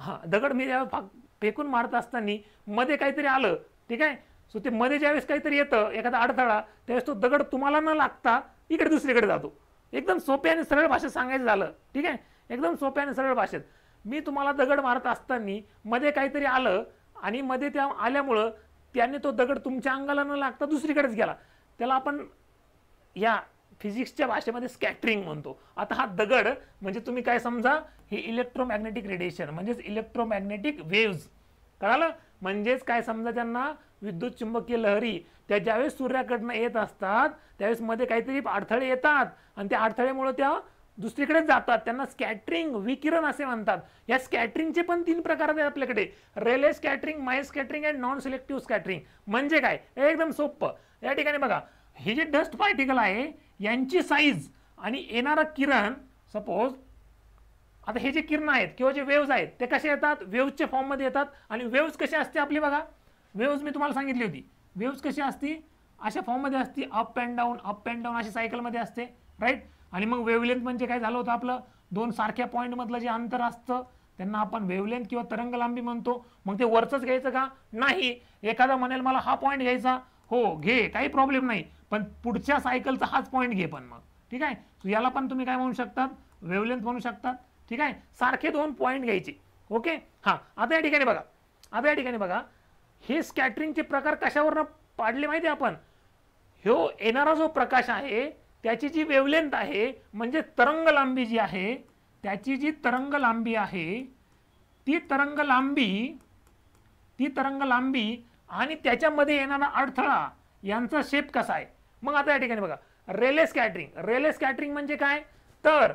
हां दगड मी फा फेकून मारत असताना मध्ये काहीतरी आलं ठीक आहे सो ते मध्ये ज्यावेळेस काहीतरी येतं एखादा अडथळा त्यावेळेस तो दगड तुम्हाला न लागता इकडे दुसरीकडे जातो एकदम सोप्या आणि सरळ भाषेत सांगायचं झालं ठीक आहे एकदम सोप्या आणि सरळ भाषेत मी तुम्हाला दगड मारत असताना मध्ये काहीतरी आलं आणि मध्ये त्या आल्यामुळं त्याने तो दगड तुमच्या अंगाला न लागता दुसरीकडेच गेला त्याला आपण या फिजिक्सच्या भाषेमध्ये स्कॅटरिंग म्हणतो आता हा दगड म्हणजे तुम्ही काय समजा हे इलेक्ट्रोमॅग्नेटिक रेडिएशन म्हणजेच इलेक्ट्रोमॅग्नेटिक वेव्ज कळालं म्हणजेच काय समजा त्यांना विद्युत चुंबकीय लहरी त्या ज्यावेळेस सूर्याकडनं येत असतात त्यावेळेस मध्ये काहीतरी अडथळे येतात आणि त्या अडथळ्यामुळे त्या दुसरीकडे जातात त्यांना स्कॅटरिंग विकिरण असे म्हणतात या स्कॅटरिंगचे पण तीन प्रकार आहेत आपल्याकडे Rayleigh scattering Mie scattering and non selective scattering म्हणजे काय एकदम सोपं या ठिकाणी बघा हे जे डस्ट पार्टिकल आहे यांची साईज आणि येणारं किरण सपोज आता हे जे किरण आहेत किंवा जे वेव्ज आहेत ते कसे येतात वेव्जच्या फॉर्ममध्ये येतात आणि वेव्ज कसे असते आपले बघा वेव्ज मी तुम्हाला सांगितली होती वेव्ज कशी असती अशा फॉर्ममध्ये असती up and down up and down अशा सायकलमध्ये असते राईट आणि मग वेवलेंथ म्हणजे काय झालं होतं आपलं दोन सारख्या पॉईंटमधलं जे अंतर असतं त्यांना आपण वेवलेंथ किंवा तरंगलांबी म्हणतो मग ते वरचंच घ्यायचं का नाही एखादा म्हणेल मला हा पॉईंट घ्यायचा हो घे काही प्रॉब्लेम नाही पण पुढच्या सायकलचा हाच पॉईंट घे पण मग ठीक आहे याला पण तुम्ही काय म्हणू शकतात वेवलेंथ म्हणू शकतात ठीक आहे सारखे दोन पॉईंट घ्यायचे ओके हां आता या ठिकाणी बघा आता या ठिकाणी बघा हे स्कॅटरिंगचे प्रकार कशावरनं पाडले माहिती आहे आपण हो येणारा जो प्रकाश आहे त्याची जी वेवलेंथ आहे म्हणजे तरंग लांबी जी आहे त्याची जी तरंग लांबी आहे ती तरंग लांबी ती तरंग लांबी आणि त्याच्यामध्ये येणारा अडथळा यांचा शेप कसा आहे मग आता या ठिकाणी बघा रेलेस कॅटरिंग रेलेस कॅटरिंग म्हणजे काय तर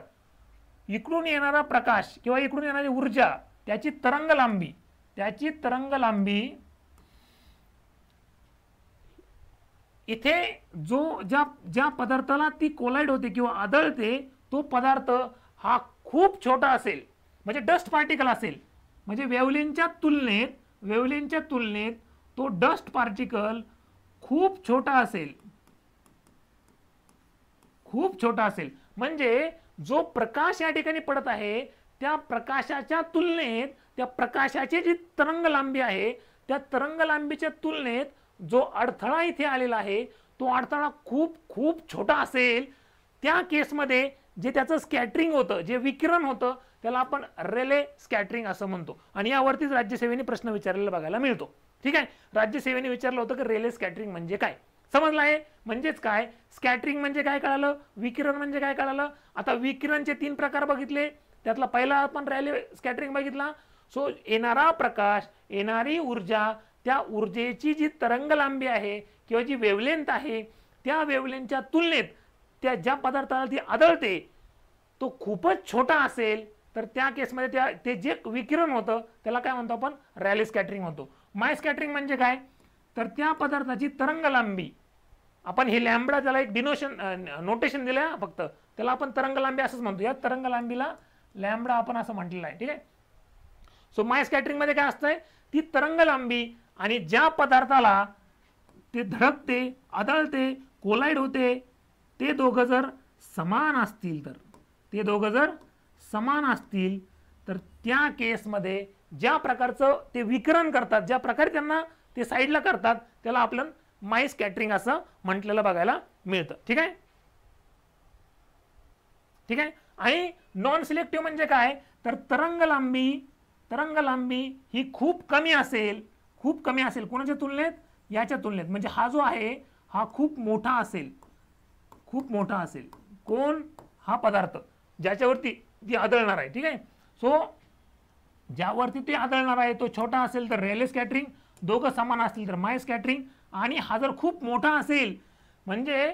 इकडून येणारा प्रकाश किंवा इकडून येणारी ऊर्जा त्याची तरंग लांबी त्याची तरंग लांबी इथे जो ज्या ज्या पदार्थाला ती कोलाइड होते किंवा आदळते तो पदार्थ हा खूप छोटा असेल म्हणजे डस्ट पार्टिकल असेल म्हणजे वेवलींच्या तुलनेत वेवलींच्या तुलनेत तो डस्ट पार्टिकल खूप छोटा असेल खूप छोटा असेल म्हणजे जो प्रकाश या ठिकाणी पडत आहे त्या प्रकाशाच्या तुलनेत त्या प्रकाशाची जी तरंग लांबी आहे त्या तरंग लांबीच्या तुलनेत जो अडथळा इथे आलेला आहे तो अडथळा खूप खूप छोटा असेल त्या केसमध्ये जे त्याचं स्कॅटरिंग होतं जे विकिरण होतं त्याला आपण रेले स्कॅटरिंग असं म्हणतो आणि यावरतीच राज्यसेवेने प्रश्न विचारलेला बघायला मिळतो ठीक आहे राज्यसेवेने विचारलं होतं की रेल्वे स्कॅटरिंग म्हणजे काय समजलं आहे म्हणजेच काय स्कॅटरिंग म्हणजे काय कळालं विकिरण म्हणजे काय कळालं आता विकिरणचे तीन प्रकार बघितले त्यातला पहिला आपण रेल्वे स्कॅटरिंग बघितला सो येणारा प्रकाश येणारी ऊर्जा त्या ऊर्जेची जी तरंगलांबी आहे किंवा जी वेवलेंथ आहे त्या वेवलेंथच्या तुलनेत त्या ज्या पदार्थाला ती आदळते तो खूपच छोटा असेल तर त्या केसमध्ये त्या ते जे विकिरण होतं त्याला काय म्हणतो आपण रॅली स्कॅटरिंग होतो माय स्कॅटरिंग म्हणजे काय तर त्या पदार्थाची तरंग लांबी आपण हे लॅम्बडा त्याला एक डिनोशन नोटेशन दिलं आहे फक्त त्याला आपण तरंग लांबी असंच म्हणतो या तरंग लांबीला लॅम्बडा आपण असं म्हटलेलं आहे ठीक आहे सो माय मध्ये काय असतंय ती तरंग लांबी आणि ज्या पदार्थाला ते धडकते आदळते कोलाइड होते ते दोघं जर समान असतील तर ते दोघं जर समान असतील तर त्या केसमध्ये ज्या प्रकारचं ते विकरण करतात ज्या प्रकारे त्यांना ते साईडला करतात त्याला आपण माईस कॅटरिंग असं म्हटलेलं बघायला मिळतं ठीक आहे ठीक आहे आणि नॉन सिलेक्टिव्ह म्हणजे काय तर तरंग लांबी तरंग लांबी ही खूप कमी असेल खूप कमी असेल कोणाच्या तुलनेत याच्या तुलनेत म्हणजे हा जो आहे हा खूप मोठा असेल खूप मोठा असेल कोण हा पदार्थ ज्याच्यावरती ती आदळणार आहे ठीक आहे सो ज्यावरती ते आदळणार आहे तो छोटा असेल तर रेल्वे स्कॅटरिंग दोघं समान असतील तर माय स्कॅटरिंग आणि हा जर खूप मोठा असेल म्हणजे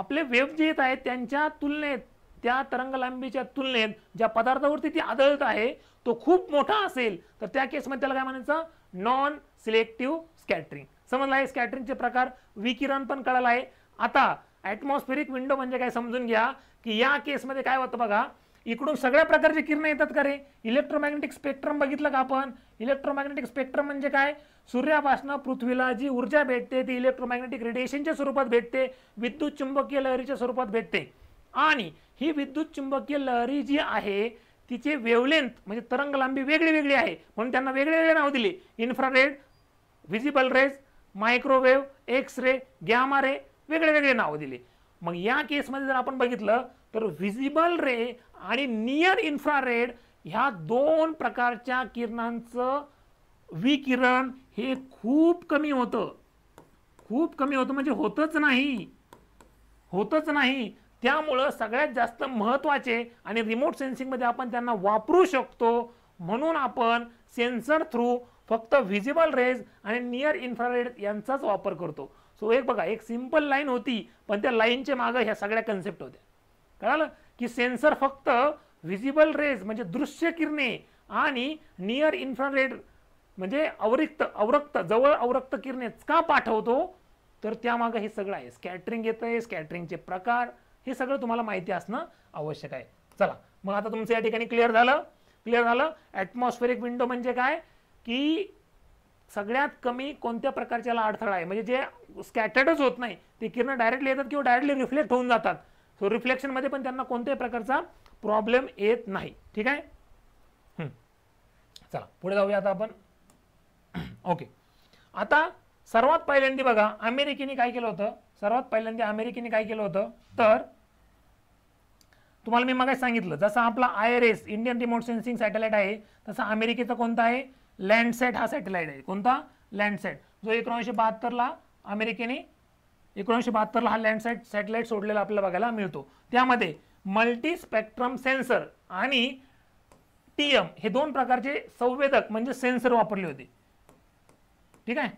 आपले वेव जे येत आहेत त्यांच्या तुलनेत त्या तरंगलांबीच्या तुलनेत ज्या पदार्थावरती ती आदळत आहे तो खूप मोठा असेल तर त्या केसमध्ये त्याला काय म्हणायचं नॉन सिलेक्टिव्ह स्कॅटरिंग समजलं आहे स्कॅटरिंगचे प्रकार विकिरण पण कळाला आहे आता ॲटमॉस्फेरिक विंडो म्हणजे काय समजून घ्या की या केसमध्ये काय होतं बघा इकडून सगळ्या प्रकारचे किरण येतात का रे इलेक्ट्रोमॅग्नेटिक स्पेक्ट्रम बघितलं का आपण इलेक्ट्रोमॅग्नेटिक स्पेक्ट्रम म्हणजे काय सूर्यापासून पृथ्वीला जी ऊर्जा भेटते ती इलेक्ट्रोमॅग्नेटिक रेडिएशनच्या स्वरूपात भेटते विद्युत चुंबकीय लहरीच्या स्वरूपात भेटते आणि ही विद्युत चुंबकीय लहरी जी आहे तिचे वेवलेंथ म्हणजे तरंग लांबी वेगळी वेगळी आहे म्हणून त्यांना वेगळे वेगळे नाव दिले infrared visible rays microwave X ray gamma ray वेगळे वेगळे नाव दिले मग या केसमध्ये जर आपण बघितलं तर व्हिजिबल रे आणि नियर इन्फ्रारेड ह्या दोन प्रकारच्या किरणांचं विकिरण हे खूप कमी होतं खूप कमी होतं म्हणजे होतच नाही होतच नाही त्यामुळं सगळ्यात जास्त महत्त्वाचे आणि रिमोट सेन्सिंगमध्ये आपण त्यांना वापरू शकतो म्हणून आपण सेन्सर थ्रू फक्त व्हिजिबल रेज आणि नियर इन्फ्रारेड यांचाच वापर करतो सो एक बघा एक सिंपल लाईन होती पण त्या लाईनच्या मागं ह्या सगळ्या कन्सेप्ट होत्या कळालं की सेन्सर फक्त व्हिजिबल रेज म्हणजे दृश्य किरणे आणि नियर इन्फ्रारेड म्हणजे अवरिक्त अवरक्त जवळ अवरक्त किरणे का पाठवतो तर त्यामागं हे सगळं आहे स्कॅटरिंग येतं आहे स्कॅटरिंगचे प्रकार हे सगळं तुम्हाला माहिती असणं आवश्यक आहे चला मग आता तुमचं या ठिकाणी क्लिअर झालं क्लिअर झालं ॲटमॉस्फेरिक विंडो म्हणजे काय की सगळ्यात कमी कोणत्या प्रकारच्याला अडथळा आहे म्हणजे जे स्कॅटर्डच होत नाही ते किरण डायरेक्टली येतात किंवा डायरेक्टली रिफ्लेक्ट होऊन जातात सो रिफ्लेक्शनमध्ये पण त्यांना कोणत्याही प्रकारचा प्रॉब्लेम येत नाही ठीक आहे चला पुढे जाऊया आता आपण ओके [clears throat] आता सर्वात पहिल्यांदा बघा अमेरिकेने काय केलं होतं सर्वात पहिल्यांदा अमेरिकेने काय केलं होतं तर तुम्हाला मी मग सांगितलं जसं आपला I R S Indian remote sensing satellite आहे तसा अमेरिकेचा कोणता आहे लँडसेट हा सॅटेलाइट आहे कोणता लँडसेट जो एकोणीसशे बहात्तरला अमेरिकेने एकोणीसशे बहात्तरला हा लँडसाईट सॅटेलाईट सोडलेला आपल्याला बघायला मिळतो त्यामध्ये मल्टी स्पेक्ट्रम सेन्सर आणि टी एम हे दोन प्रकारचे संवेदक म्हणजे सेन्सर वापरले होते ठीक आहे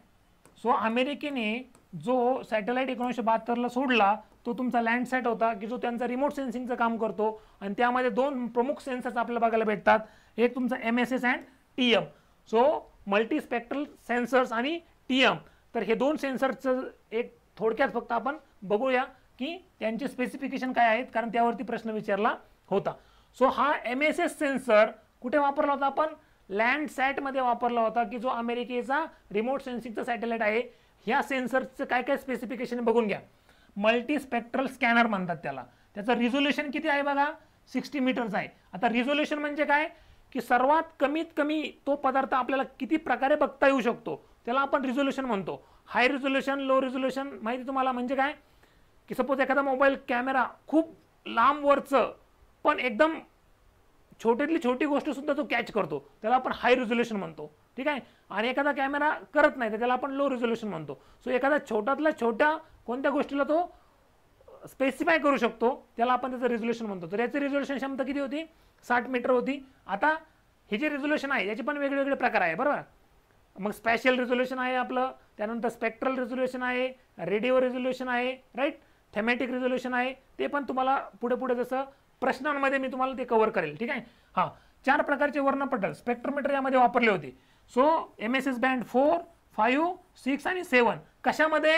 सो अमेरिकेने जो सॅटेलाईट एकोणीसशे बहात्तरला सोडला तो तुमचा लँडसॅट होता की जो त्यांचा रिमोट सेन्सिंगचं काम करतो आणि त्यामध्ये दोन प्रमुख सेन्सर्स आपल्याला बघायला भेटतात एक तुमचा M S S and T M so multispectral sensors आणि टी एम तर हे दोन सेन्सरचं एक थोडक्यात फक्त आपण बघूया की त्यांचे स्पेसिफिकेशन काय आहेत कारण त्यावरती प्रश्न विचारला होता सो हा एम एस एस सेन्सर कुठे वापरला होता आपण लँड सॅटमध्ये वापरला होता की जो अमेरिकेचा रिमोट सेन्सिंगचा सॅटेलाइट आहे ह्या सेन्सरचं काय काय स्पेसिफिकेशन बघून घ्या मल्टीस्पेक्ट्रल स्कॅनर म्हणतात त्याला त्याचं रिझोल्युशन किती आहे बघा सिक्स्टी मीटर्स आहे आता रिझोल्युशन म्हणजे काय की सर्वात कमीत कमी तो पदार्थ आपल्याला किती प्रकारे बघता येऊ शकतो त्याला आपण रिझोल्युशन म्हणतो हाय रिझोल्युशन लो रिझोल्युशन माहिती तुम्हाला म्हणजे काय की सपोज एखादा मोबाईल कॅमेरा खूप लांबवरचं पण एकदम छोटीतली छोटी गोष्ट सुद्धा तो कॅच करतो त्याला आपण हाय रिझोल्युशन म्हणतो ठीक आहे आणि एखादा कॅमेरा करत नाही तर त्याला आपण लो रिझोल्युशन म्हणतो सो एखादा छोट्यातल्या छोट्या कोणत्या गोष्टीला तो स्पेसिफाय करू शकतो त्याला आपण त्याचं रिझोल्युशन म्हणतो तर याची रिझोल्युशन क्षमता किती होती साठ मीटर होती आता हे जे रिझोल्युशन आहे याचे पण वेगवेगळे प्रकार आहे बरोबर मग स्पेशल रिझोल्यूशन आहे आपलं त्यानंतर स्पेक्ट्रल रिझोल्युशन आहे रेडिओ रिझोल्युशन आहे राईट थेमॅटिक रिझोल्युशन आहे ते पण तुम्हाला पुढे पुढे जसं प्रश्नांमध्ये मी तुम्हाला ते कव्हर करेल ठीक आहे हां चार प्रकारचे वर्णपटल स्पेक्ट्रोमीटर यामध्ये वापरले होते so M S S band four five six आणि सेवन कशामध्ये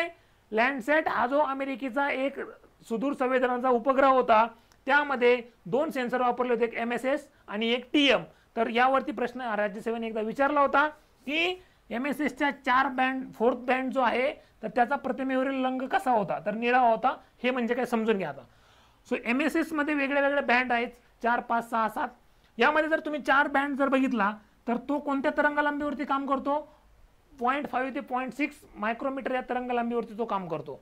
लँडसेट हा जो अमेरिकेचा एक सुदूर संवेदनाचा उपग्रह होता त्यामध्ये दोन सेन्सर वापरले होते एक एम एस एस आणि एक टी एम तर यावरती प्रश्न राज्यसेवेने एकदा विचारला होता की एम एस एसच्या चार बँड फोर्थ बँड जो आहे तर त्याचा प्रतिमेवरील रंग कसा होता तर निळा होता हे म्हणजे काय समजून घ्या आता सो एम एस एसमध्ये वेगळे वेगळे बँड आहेत चार पाच सहा सात यामध्ये जर तुम्ही चार बँड जर बघितला तर तो कोणत्या तरंगलांबीवरती काम करतो पॉईंट फाईव्ह ते पॉईंट सिक्स मायक्रोमीटर या तरंगलांबीवरती तो काम करतो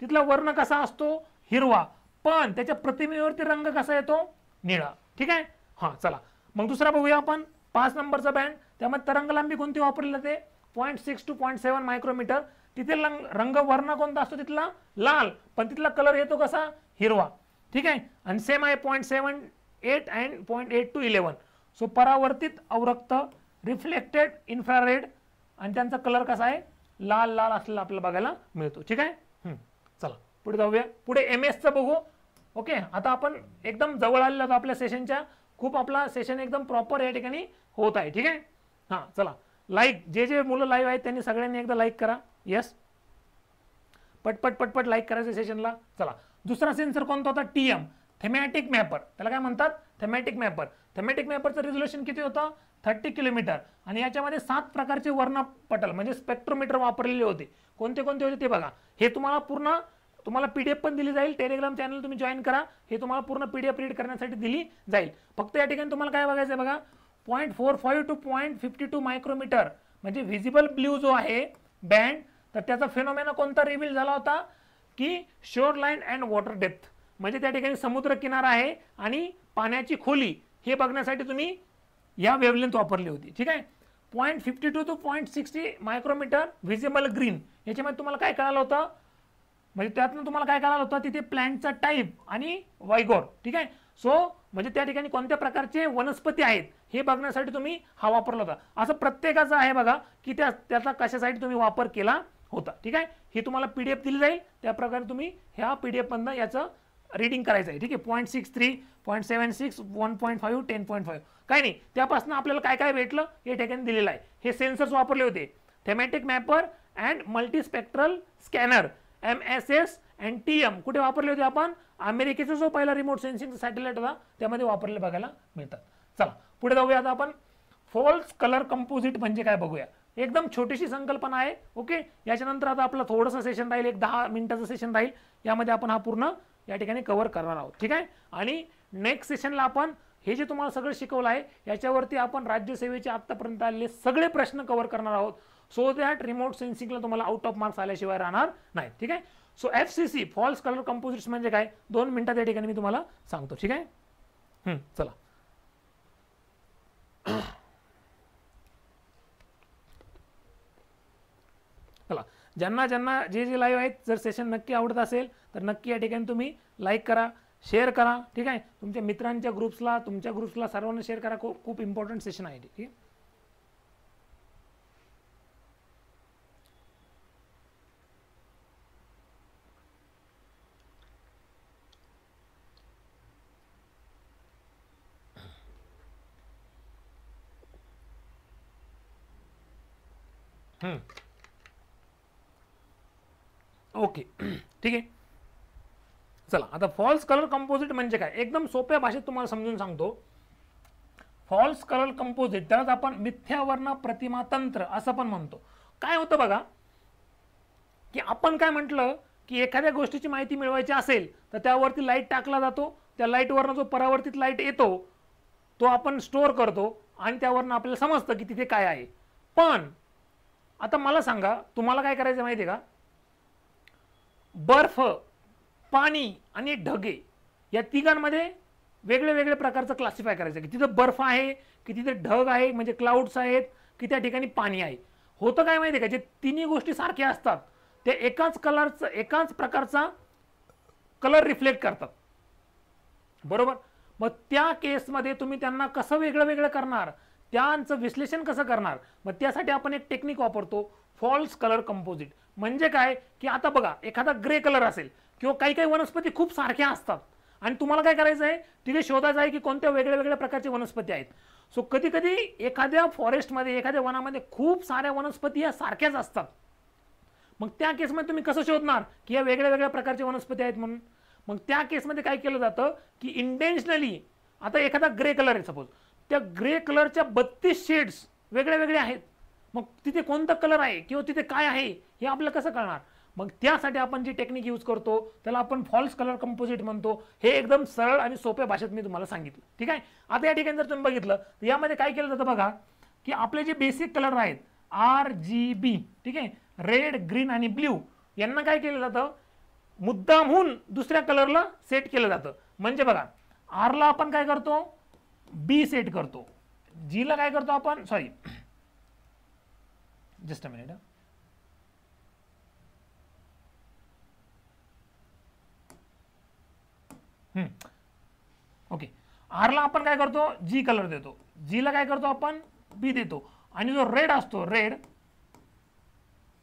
तिथला वर्ण कसा असतो हिरवा पण त्याच्या प्रतिमेवरती रंग कसा येतो निळा ठीक आहे हां चला मग दुसरा बघूया आपण पाच नंबरचा बँड त्यामध्ये तरंगलांबी कोणती वापरली जाते point six to point seven micrometre तिथे रंग रंग वर्ण कोणता असतो तिथला लाल पण तिथला कलर येतो कसा हिरवा ठीक आहे आणि सेम आहे point seven eight and point eight to eleven so परावर्तित अवरक्त रिफ्लेक्टेड इन्फ्रारेड आणि त्यांचा कलर कसा आहे लाल लाल असलेला आपल्याला बघायला मिळतो ठीक आहे चला पुढे जाऊया पुढे एम एसचं बघू ओके आता आपण एकदम जवळ आलेलो आहोत आपल्या सेशनच्या खूप आपला सेशन एकदम प्रॉपर या ठिकाणी होत आहे ठीक आहे हा चला लाईक जे जे मुलं लाईव्ह आहेत त्यांनी सगळ्यांनी एकदा लाईक करा येस पटपट पटपट लाईक करायचं सेशनला चला दुसरा सेन्सर कोणता होता टी एम थेमॅटिक मॅपर त्याला काय म्हणतात थेमॅटिक मॅपर थेमॅटिक मॅपरचं रिझोल्युशन किती होतं थर्टी किलोमीटर आणि याच्यामध्ये सात प्रकारचे वर्णपटल म्हणजे स्पेक्ट्रोमीटर वापरलेले होते कोणते कोणते होते ते बघा हे तुम्हाला पूर्ण तुम्हाला पीडीएफ पण दिली जाईल टेलिग्राम चॅनल तुम्ही जॉईन करा हे तुम्हाला पूर्ण पीडीएफ डी रीड करण्यासाठी दिली जाईल फक्त या ठिकाणी तुम्हाला काय बघायचं बघा point four five to point fifty two micrometre म्हणजे व्हिजिबल ब्ल्यू जो आहे बँड तर त्याचा फेनोमेना कोणता रिव्हील झाला होता की shoreline and water depth म्हणजे त्या ठिकाणी समुद्र किनारा आहे आणि पाण्याची खोली हे बघण्यासाठी तुम्ही या वेवलेंथ वापरली होती ठीक आहे point fifty two to point sixty micrometre visible green याच्यामध्ये तुम्हाला काय कळालं होतं म्हणजे त्यातनं तुम्हाला काय कळालं होतं तिथे प्लॅन्टचा टाईप आणि वायगोर ठीक आहे सो म्हणजे त्या ठिकाणी कोणत्या प्रकारचे वनस्पती आहेत हे बघण्यासाठी तुम्ही हा वापरला होता असं प्रत्येकाचं आहे बघा की त्या त्याचा कशासाठी तुम्ही वापर केला होता ठीक आहे हे तुम्हाला पी डी एफ दिली जाईल त्या प्रकारे तुम्ही ह्या पी डी एफमधनं याचं रीडिंग करायचं आहे ठीक आहे point six three point seven six one point five ten point five काय नाही त्यापासून आपल्याला काय काय भेटलं हे ठिकाणी दिलेलं आहे हे सेन्सर्स वापरले होते thematic mapper and multispectral scanner M S S and T M कुठे वापरले होते आपण अमेरिकेचा जो पहिला रिमोट सेन्सिंग सॅटेलाइट होता त्यामध्ये वापरले बघायला मिळतात चला पुढे जाऊया आता आपण फॉल्स कलर कंपोजिट म्हणजे काय बघूया एकदम छोटीशी संकल्पना आहे ओके याच्यानंतर आता आपलं थोडंसं सेशन राहील एक दहा मिनिटाचं सेशन राहील यामध्ये आपण हा पूर्ण या ठिकाणी कव्हर करणार आहोत ठीक आहे आणि नेक्स्ट सेशनला आपण हे जे तुम्हाला सगळं शिकवलं आहे याच्यावरती आपण राज्यसेवेचे आत्तापर्यंत आलेले सगळे प्रश्न कव्हर करणार आहोत सो दॅट रिमोट सेन्सिंगला तुम्हाला आउट ऑफ मार्क्स आल्याशिवाय राहणार नाही ठीक आहे so F C C false colour composites म्हणजे काय दोन मिनिटात या ठिकाणी मी तुम्हाला सांगतो ठीक आहे चला [clears throat] चला ज्यांना ज्यांना जे जे लाईव्ह आहेत जर सेशन नक्की आवडत असेल तर नक्की या ठिकाणी तुम्ही लाईक करा शेअर करा ठीक आहे तुमच्या मित्रांच्या ग्रुप्सला तुमच्या ग्रुप्सला सर्वांना शेअर करा खूप खूप इम्पॉर्टंट सेशन आहे ठीक आहे ओके [clears throat] ठीक आहे चला आता फॉल्स कलर कंपोजिट म्हणजे काय एकदम सोप्या भाषेत तुम्हाला समजून सांगतो फॉल्स कलर कंपोजिट त्यालाच आपण मिथ्यावर्ण प्रतिमा तंत्र असं पण म्हणतो काय होतं बघा की आपण काय म्हटलं की एखाद्या गोष्टीची माहिती मिळवायची असेल तर त्यावरती लाईट टाकला जातो त्या लाईटवरनं जो परावर्तित लाईट येतो तो आपण स्टोअर करतो आणि त्यावरनं आपल्याला समजतं की तिथे काय आहे पण आता मला सांगा तुम्हाला काय करायचं माहिती आहे का बर्फ पाणी आणि ढगे या तिघांमध्ये वेगळे वेगळे प्रकारचं क्लासिफाय करायचं की तिथं बर्फ आहे की तिथे ढग आहे म्हणजे क्लाउड्स आहेत की त्या ठिकाणी पाणी आहे होतं काय माहिती आहे का जे तिन्ही गोष्टी सारख्या असतात ते एकाच कलरचं एकाच प्रकारचा कलर रिफ्लेक्ट करतात बरोबर मग त्या केसमध्ये तुम्ही त्यांना कसं वेगळं वेगळं करणार त्यांचं विश्लेषण कसं करणार मग त्यासाठी आपण एक टेक्निक वापरतो फॉल्स कलर कंपोजिट म्हणजे काय की आता बघा एखादा ग्रे कलर असेल किंवा काही काही वनस्पती खूप सारख्या असतात आणि तुम्हाला काय करायचं आहे तिथे शोधायचं आहे की कोणत्या वेगळ्या वेगळ्या प्रकारचे वनस्पती आहेत सो कधी कधी एखाद्या फॉरेस्टमध्ये एखाद्या वनामध्ये खूप साऱ्या वनस्पती ह्या सारख्याच असतात मग त्या केसमध्ये तुम्ही कसं शोधणार की या वेगळ्या वेगळ्या प्रकारच्या वनस्पती आहेत म्हणून मग त्या केसमध्ये काय केलं जातं की इंटेन्शनली आता एखादा ग्रे कलर आहे सपोज त्या ग्रे कलरच्या बत्तीस शेड्स वेगळ्या वेगळ्या आहेत मग तिथे कोणता कलर आहे किंवा तिथे काय आहे हे आपलं कसं कळणार मग त्यासाठी आपण जी टेक्निक यूज करतो त्याला आपण फॉल्स कलर कंपोजिट म्हणतो हे एकदम सरळ आणि सोप्या भाषेत मी तुम्हाला सांगितलं ठीक आहे आता या ठिकाणी जर तुम्ही बघितलं तर यामध्ये काय केलं जातं बघा की आपले जे बेसिक कलर आहेत आर जी बी ठीक आहे रेड ग्रीन आणि ब्ल्यू यांना काय केलं जातं मुद्दामहून दुसऱ्या कलरला सेट केलं जातं म्हणजे बघा आरला आपण काय करतो बी सेट करतो जीला काय करतो आपण sorry just a minute okay आरला आपण काय करतो जी कलर देतो जीला काय करतो आपण बी देतो आणि जो रेड असतो रेड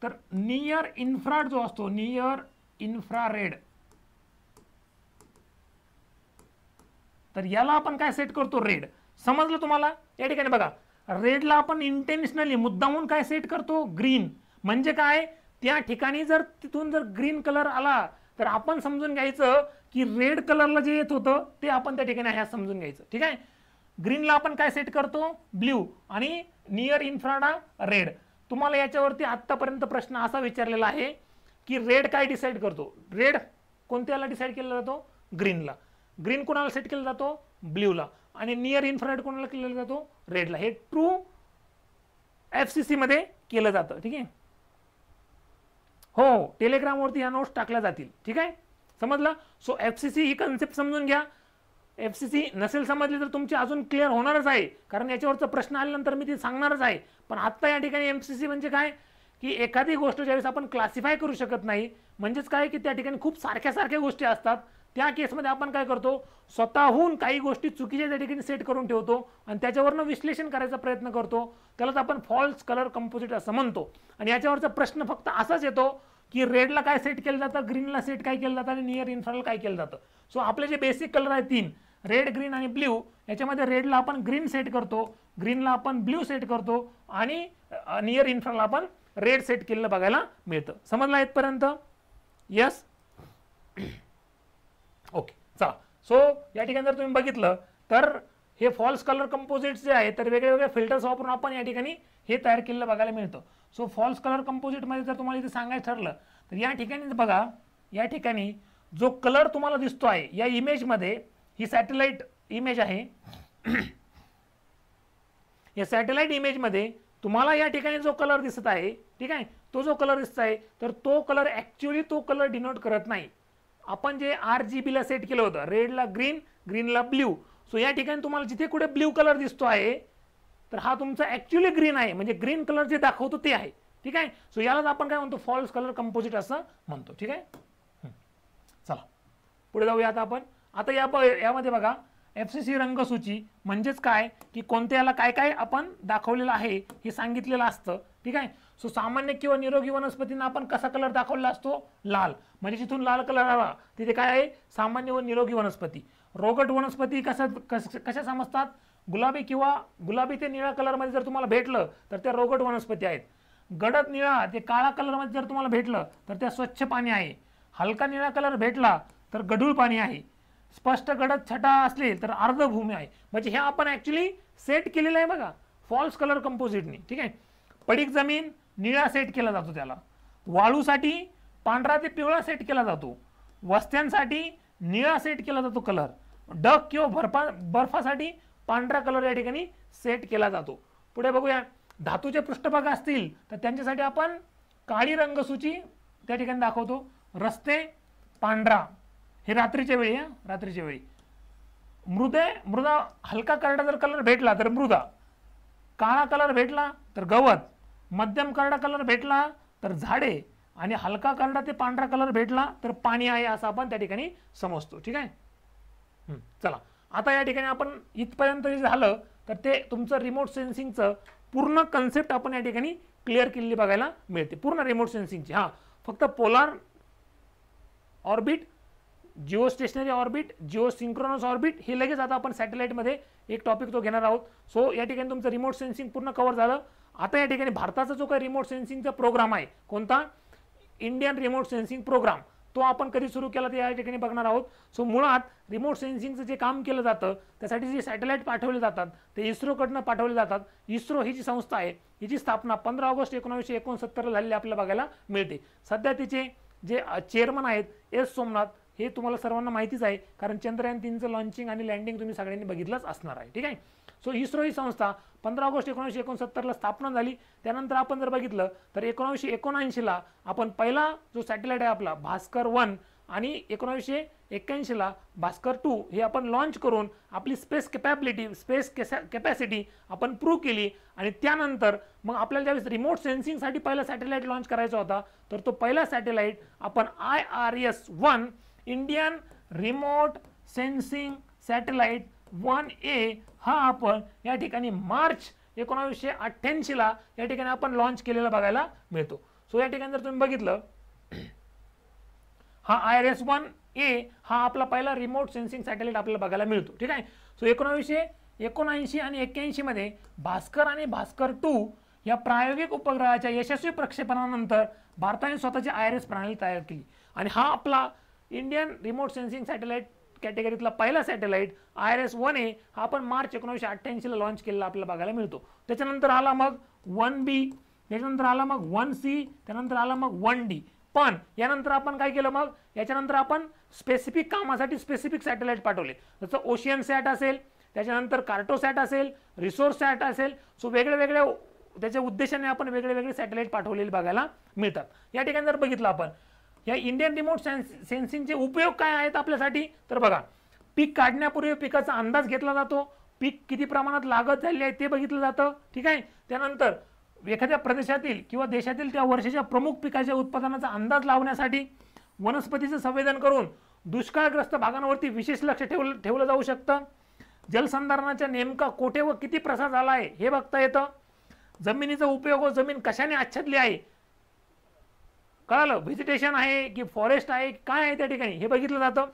तर नियर इन्फ्राड जो असतो नियर इन्फ्रारेड तर याला आपण काय सेट करतो रेड समजलं तुम्हाला या ठिकाणी बघा रेडला आपण इंटेन्शनली मुद्दामून काय सेट करतो ग्रीन म्हणजे काय त्या ठिकाणी जर तिथून जर ग्रीन कलर आला तर आपण समजून घ्यायचं की रेड कलरला जे येत होतं ते आपण त्या ठिकाणी ह्या समजून घ्यायचं ठीक आहे ग्रीनला आपण काय सेट करतो ब्ल्यू आणि नियर इन्फ्राडा रेड तुम्हाला याच्यावरती आत्तापर्यंत प्रश्न असा विचारलेला आहे की रेड काय डिसाईड करतो रेड कोणत्याला डिसाईड केला जातो ग्रीनला ग्रीन कोणाला सेट केला जातो ब्ल्यूला आणि नियर इन्फ्रारेड कोणाला केलेला जातो रेडला हे ट्रू एफ सी मध्ये केलं जातं ठीक आहे हो टेलिग्रामवरती ह्या नोट्स टाकल्या जातील ठीक आहे समजला सो एफ सी सी ही कन्सेप्ट समजून घ्या एफ सी सी नसेल समजली तर तुमची अजून क्लिअर होणारच आहे कारण याच्यावरचा प्रश्न आल्यानंतर मी ते सांगणारच आहे पण आत्ता या ठिकाणी एम सी सी म्हणजे काय की एखादी गोष्ट ज्यावेळेस आपण क्लासिफाय करू शकत नाही म्हणजेच काय की त्या ठिकाणी खूप सारख्या सारख्या गोष्टी असतात त्या केसमध्ये आपण काय करतो स्वतःहून काही गोष्टी चुकीच्या त्या ठिकाणी सेट करून ठेवतो आणि त्याच्यावरनं विश्लेषण करायचा प्रयत्न करतो त्यालाच आपण फॉल्स कलर कंपोजिट असं म्हणतो आणि याच्यावरचा प्रश्न फक्त असाच येतो की रेडला काय सेट केलं जातं ग्रीनला सेट काय केलं जातं आणि नियर इन्फ्राला काय केलं जातं सो आपले जे बेसिक कलर आहे तीन रेड ग्रीन आणि ब्ल्यू याच्यामध्ये रेडला आपण ग्रीन सेट करतो ग्रीनला आपण ब्ल्यू सेट करतो आणि नियर इन्फ्राला आपण रेड सेट केलेलं बघायला मिळतं समजलं इथपर्यंत यस चला सो या ठिकाणी जर तुम्ही बघितलं तर हे फॉल्स कलर कंपोजिट जे आहे तर वेगळे फिल्टर्स वापरून आपण या ठिकाणी हे तयार केलेलं बघायला मिळतं सो फॉल्स कलर मध्ये जर तुम्हाला इथे सांगायचं ठरलं तर या ठिकाणी बघा या ठिकाणी जो कलर तुम्हाला दिसतो आहे या इमेजमध्ये ही सॅटेलाइट इमेज आहे [clears throat] या सॅटेलाईट इमेजमध्ये तुम्हाला या ठिकाणी जो कलर दिसत आहे ठीक आहे तो जो कलर दिसत आहे तर तो कलर ॲक्च्युली तो कलर डिनोट करत नाही आपण जे आर जी ला सेट केलं होतं रेडला ग्रीन ग्रीनला ब्ल्यू सो या ठिकाणी तुम्हाला जिथे कुठे ब्ल्यू कलर दिसतो आहे तर हा तुमचा ॲक्च्युली ग्रीन आहे म्हणजे ग्रीन कलर जे दाखवतो ते आहे ठीक आहे सो यालाच आपण काय म्हणतो फॉल्स कलर कंपोजिट असं म्हणतो ठीक आहे चला पुढे जाऊया आता आपण आता या यामध्ये बघा एफ सी सी रंगसूची म्हणजेच काय की कोणत्या याला काय काय आपण दाखवलेलं आहे हे सांगितलेलं असतं ठीक आहे सो सामान्य किंवा निरोगी वनस्पतींना आपण कसा कलर दाखवला असतो लाल म्हणजे जिथून लाल कलर आला तिथे काय आहे सामान्य व निरोगी वनस्पती रोगट वनस्पती कशा कशा समजतात गुलाबी किंवा गुलाबी ते निळ्या कलरमध्ये जर तुम्हाला भेटलं तर त्या रोगट वनस्पती आहेत गडद निळा ते काळा कलरमध्ये जर तुम्हाला भेटलं तर त्या स्वच्छ पाणी आहे हलका निळा कलर भेटला तर गढूळ पाणी आहे स्पष्ट गडद छटा असले तर अर्धभूमी आहे म्हणजे हे आपण ॲक्च्युली सेट केलेलं आहे बघा फॉल्स कलर कंपोजिटनी ठीक आहे पडीक जमीन निळा सेट केला जातो त्याला वाळूसाठी पांढरा ते पिवळा सेट केला जातो वस्त्यांसाठी निळा सेट केला जातो कलर डग किंवा बर्फा बर्फासाठी पांढरा कलर या ठिकाणी सेट केला जातो पुढे बघूया धातूचे पृष्ठभाग असतील तर त्यांच्यासाठी आपण काळी रंगसूची त्या ठिकाणी दाखवतो रस्ते पांढरा हे रात्रीच्या वेळी आहे रात्रीच्या वेळी मृदे मृदा हलका करडा जर कलर भेटला तर मृदा काळा कलर भेटला तर गवत मध्यम करडा कलर भेटला तर झाडे आणि हलका करडा ते पांढरा कलर भेटला तर पाणी आहे असं आपण त्या ठिकाणी समजतो ठीक आहे चला आता या ठिकाणी आपण इथपर्यंत जे झालं तर ते तुमचं रिमोट सेन्सिंगचं पूर्ण कन्सेप्ट आपण या ठिकाणी क्लिअर केलेली बघायला मिळते पूर्ण रिमोट सेन्सिंगची हां फक्त polar orbit geostationary orbit geosynchronous orbit हे लगेच आता आपण सॅटेलाईटमध्ये एक टॉपिक तो घेणार आहोत सो या ठिकाणी तुमचं रिमोट सेन्सिंग पूर्ण कवर झालं आता या ठिकाणी भारताचा जो काही रिमोट सेन्सिंगचा प्रोग्राम आहे कोणता इंडियन रिमोट सेन्सिंग प्रोग्राम तो आपण कधी सुरू केला ते या ठिकाणी बघणार आहोत सो मुळात रिमोट सेन्सिंगचं जे काम केलं जातं त्यासाठी जे सॅटेलाईट पाठवले जातात ते इस्रोकडनं पाठवले जातात इस्रो ही जी संस्था आहे हिची स्थापना पंधरा ऑगस्ट एकोणीसशे एकोणसत्तरला झालेली आपल्याला बघायला मिळते सध्या तिचे जे चेअरमन आहेत एस सोमनाथ हे तुम्हाला सर्वांना माहितीच आहे कारण चंद्रयान तीनचं लॉन्चिंग आणि लँडिंग तुम्ही सगळ्यांनी बघितलंच असणार आहे ठीक आहे सो इस्रो ही संस्था पंधरा ऑगस्ट एकोणीसशे एकोणसत्तरला स्थापना झाली त्यानंतर आपण जर बघितलं तर एकोणीसशे एकोणऐंशीला आपण पहिला जो सॅटेलाइट आहे आपला भास्कर वन आणि एकोणीसशे एक्क्याऐंशीला भास्कर टू हे आपण लॉन्च करून आपली स्पेस कॅपॅबिलिटी स्पेस कॅसॅ कॅपॅसिटी आपण प्रूव्ह केली आणि त्यानंतर मग आपल्याला ज्यावेळेस रिमोट सेन्सिंगसाठी पहिला सॅटेलाइट लॉन्च करायचा होता तर तो पहिला सॅटेलाइट आपण I R S one Indian remote sensing satellite one A हा आपण या ठिकाणी मार्च एकोणावीसशे अठ्ठ्याऐंशीला या ठिकाणी आपण लॉन्च केलेला बघायला मिळतो सो या ठिकाणी जर तुम्ही बघितलं हा I R S one A हा आपला पहिला रिमोट सेन्सिंग सॅटेलाइट आपल्याला बघायला मिळतो ठीक आहे सो एकोणावीसशे एकोणऐंशी आणि मध्ये भास्कर आणि भास्कर टू या प्रायोगिक उपग्रहाच्या यशस्वी प्रक्षेपणानंतर भारताने स्वतःची आय आर एस प्रणाली तयार केली आणि हा आपला इंडियन रिमोट सेन्सिंग सॅटेलाइट कॅटेगरीतला पहिला satellite I R S one A हा आपण मार्च एकोणीसशे अठ्ठ्याऐंशीला लॉन्च केलेला आपल्याला बघायला मिळतो त्याच्यानंतर आला मग वन बी त्याच्यानंतर आला मग वन सी त्यानंतर आला मग वन डी पण यानंतर आपण काय केलं मग याच्यानंतर आपण स्पेसिफिक कामासाठी स्पेसिफिक सॅटेलाइट पाठवले जसं ओशियन सॅट असेल त्याच्यानंतर कार्टो सॅट असेल रिसोर्स सॅट असेल सो वेगळ्या वेगळ्या त्याच्या उद्देशाने आपण वेगळे वेगळे सॅटेलाइट पाठवलेले बघायला मिळतात या ठिकाणी जर बघितलं आपण या इंडियन रिमोट सेन्सिंगचे उपयोग काय आहेत आपल्यासाठी तर बघा पीक काढण्यापूर्वी पिकाचा अंदाज घेतला जातो पीक किती प्रमाणात लागत झाले आहे ते बघितलं जातं ठीक आहे त्यानंतर एखाद्या प्रदेशातील किंवा देशातील त्या वर्षाच्या प्रमुख पिकाच्या उत्पादनाचा अंदाज लावण्यासाठी वनस्पतीचं संवेदन करून दुष्काळग्रस्त भागांवरती विशेष लक्ष ठेवलं ठेवलं जाऊ शकतं जलसंधारणाच्या नेमका कोठे व किती प्रसार झाला आहे हे बघता येतं जमिनीचा उपयोग व जमीन कशाने आच्छादली आहे कळालं व्हिजिटेशन आहे की फॉरेस्ट आहे काय आहे त्या ठिकाणी हे बघितलं जातं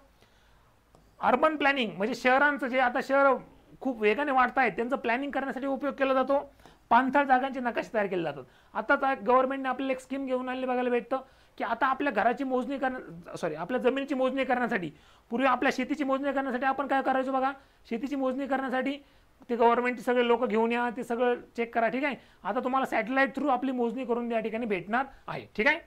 अर्बन प्लॅनिंग म्हणजे शहरांचं जे आता शहर खूप वेगाने वाढत आहेत त्यांचं प्लॅनिंग करण्यासाठी उपयोग केला जातो पाणथळ जागांचे नकाशे तयार केले जातात आताच गव्हर्नमेंटने आपल्याला एक स्कीम घेऊन आलेली बघायला भेटतं की आता आपल्या घराची मोजणी करण्या सॉरी आपल्या जमिनीची मोजणी करण्यासाठी पूर्वी आपल्या शेतीची मोजणी करण्यासाठी आपण काय करायचो बघा शेतीची मोजणी करण्यासाठी ते गव्हर्नमेंटचे सगळे लोक घेऊन या ते सगळं चेक करा ठीक आहे आता तुम्हाला सॅटेलाईट थ्रू आपली मोजणी करून या ठिकाणी भेटणार आहे ठीक आहे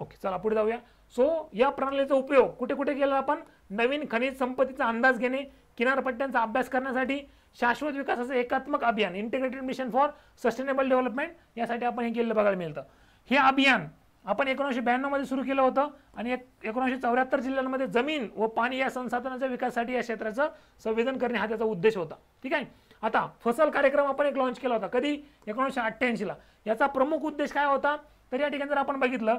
ओके चला पुढे जाऊया सो या प्रणालीचा उपयोग कुठे कुठे केला आपण नवीन खनिज संपत्तीचा अंदाज घेणे किनारपट्ट्यांचा अभ्यास करण्यासाठी शाश्वत विकासाचं एकात्मक अभियान integrated mission for sustainable development यासाठी आपण हे केलेलं बघायला मिळतं हे अभियान आपण एकोणीसशे मध्ये सुरू केलं होतं आणि एक एकोणीसशे चौऱ्याहत्तर जिल्ह्यांमध्ये जमीन व पाणी या संसाधनाच्या विकासासाठी या क्षेत्राचं संवेदन करणे हा त्याचा उद्देश होता ठीक आहे आता फसल कार्यक्रम आपण एक लॉन्च केला होता कधी एकोणीसशे अठ्ठ्याऐंशीला याचा प्रमुख उद्देश काय होता तर या ठिकाणी जर आपण बघितलं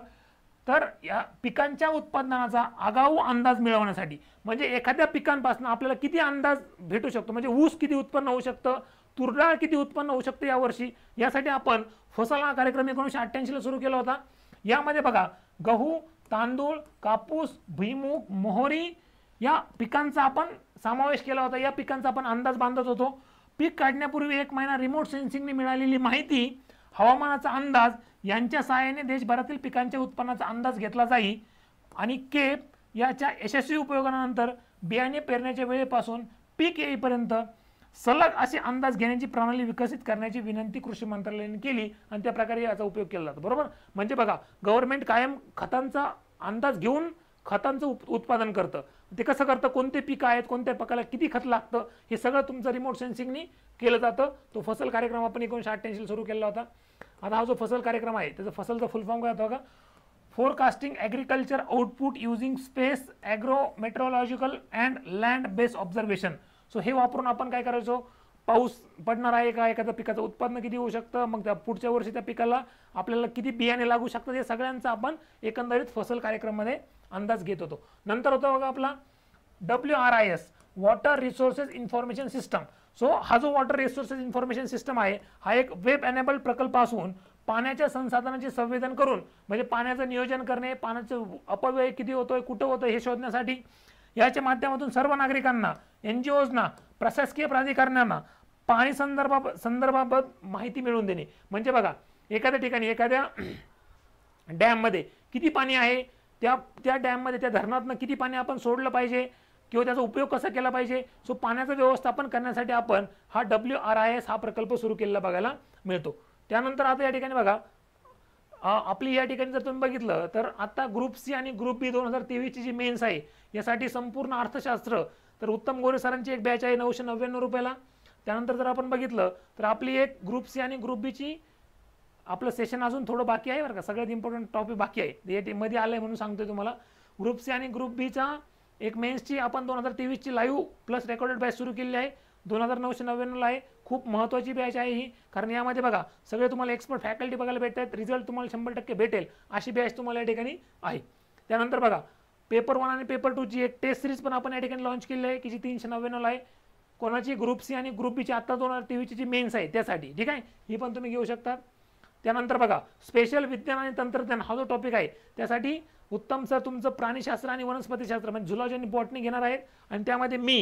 तर या पिकांच्या उत्पादनाचा आगाऊ अंदाज मिळवण्यासाठी म्हणजे एखाद्या पिकांपासून आपल्याला किती अंदाज भेटू शकतो म्हणजे ऊस किती उत्पन्न होऊ शकतं तुरडाळ किती उत्पन्न होऊ शकतं यावर्षी यासाठी आपण फसल हा कार्यक्रम एकोणीसशे अठ्ठ्याऐंशीला सुरू केला होता यामध्ये बघा गहू तांदूळ कापूस भुईमूग मोहरी या पिकांचा आपण समावेश केला होता या पिकांचा आपण अंदाज बांधत होतो पीक काढण्यापूर्वी एक महिना रिमोट सेन्सिंगने मिळालेली माहिती हवामानाचा अंदाज यांच्या सहाय्याने देशभरातील पिकांच्या उत्पन्नाचा अंदाज घेतला जाई आणि केप याच्या यशस्वी उपयोगानंतर बियाणे पेरण्याच्या वेळेपासून पीक येईपर्यंत सलग असे अंदाज घेण्याची प्रणाली विकसित करण्याची विनंती कृषी मंत्रालयाने केली आणि त्या प्रकारे याचा उपयोग केला जातो बरोबर म्हणजे बघा गव्हर्नमेंट कायम खतांचा अंदाज घेऊन खतांचं उप उत्पादन करतं ते कसं करतं कोणते पिकं आहेत कोणत्या पिकाला किती खत लागतं हे सगळं तुमचं रिमोट सेन्सिंगनी केलं जातं तो फसल कार्यक्रम आपण एकोणीशे अठ्ठ्याऐंशी सुरू केला होता आता हा जो फसल कार्यक्रम आहे त्याचं फसलचा फुल फॉर्म काय होता बघा forecasting agriculture output using space agro meteorological and land base observation so हे वापरून आपण काय करायचो पाऊस पडणार आहे का एखादं पिकाचं उत्पन्न किती होऊ शकतं मग त्या पुढच्या वर्षी त्या पिकाला आपल्याला किती बियाणे लागू शकतात हे सगळ्यांचा आपण एकंदरीत फसल कार्यक्रममध्ये अंदाज घेत होतो नंतर होतो बघा आपला W R I S water resources information system so हा जो वॉटर रिसोर्सेस इन्फॉर्मेशन सिस्टम आहे हा एक वेब एनेबल प्रकल्प असून पाण्याच्या संसाधनांचे संवेदन करून म्हणजे पाण्याचं नियोजन करणे पाण्याचं अपव्यय किती होतोय कुठं होतं हे शोधण्यासाठी याच्या माध्यमातून सर्व नागरिकांना एन जी ओजना प्रशासकीय प्राधिकरणांना पाणी संदर्भा संदर्भाबाबत माहिती मिळवून देणे म्हणजे बघा एखाद्या ठिकाणी एखाद्या [clears throat] डॅममध्ये किती पाणी आहे त्या त्या डॅममध्ये त्या धरणातनं किती पाणी आपण सोडलं पाहिजे किंवा त्याचा उपयोग कसा केला पाहिजे सो पाण्याचं व्यवस्थापन करण्यासाठी आपण हा डब्ल्यू आर आय एस हा प्रकल्प सुरू केलेला बघायला मिळतो त्यानंतर आता या ठिकाणी बघा आपली या ठिकाणी जर तुम्ही बघितलं तर आता ग्रुप सी आणि ग्रुप बी दोन हजार तेवीसची जी मेन्स आहे यासाठी संपूर्ण अर्थशास्त्र तर उत्तम गोरे सरांची एक बॅच आहे नऊशे नव्याण्णव रुपयाला त्यानंतर जर आपण बघितलं तर आपली एक ग्रुप सी आणि ग्रुप बीची आपलं सेशन अजून थोडं बाकी आहे बरं का सगळ्यात इम्पॉर्टंट टॉपिक बाकी आहे मध्ये आलं आहे म्हणून सांगतोय तुम्हाला ग्रुप सी आणि ग्रुप बीचा एक मेन्सची आपण दोन हजार तेवीसची लाईव्ह प्लस रेकॉर्डेड बॅच सुरू केली आहे दोन हजार नऊशे नव्याण्णवला आहे खूप महत्त्वाची बॅच आहे ही कारण यामध्ये बघा सगळे तुम्हाला एक्सपर्ट फॅकल्टी बघायला भेटतात रिझल्ट तुम्हाला शंभर टक्के भेटेल अशी बॅच तुम्हाला या ठिकाणी आहे त्यानंतर बघा पेपर वन आणि पेपर टूची एक टेस्ट सिरीज पण आपण या ठिकाणी लॉन्च केली आहे की जी तीनशे नव्याण्णवला आहे कोणाची ग्रुप सी आणि ग्रुप बीची आत्ता दोन हजार तेवीसची जी मेन्स आहे त्यासाठी ठीक आहे ही पण तुम्ही घेऊ शकता त्यानंतर बघा स्पेशल विज्ञान आणि तंत्रज्ञान हा जो टॉपिक आहे त्यासाठी उत्तम सर तुमचं प्राणीशास्त्र आणि वनस्पतीशास्त्र म्हणजे झुलॉजी आणि बॉटनी घेणार आहेत आणि त्यामध्ये मी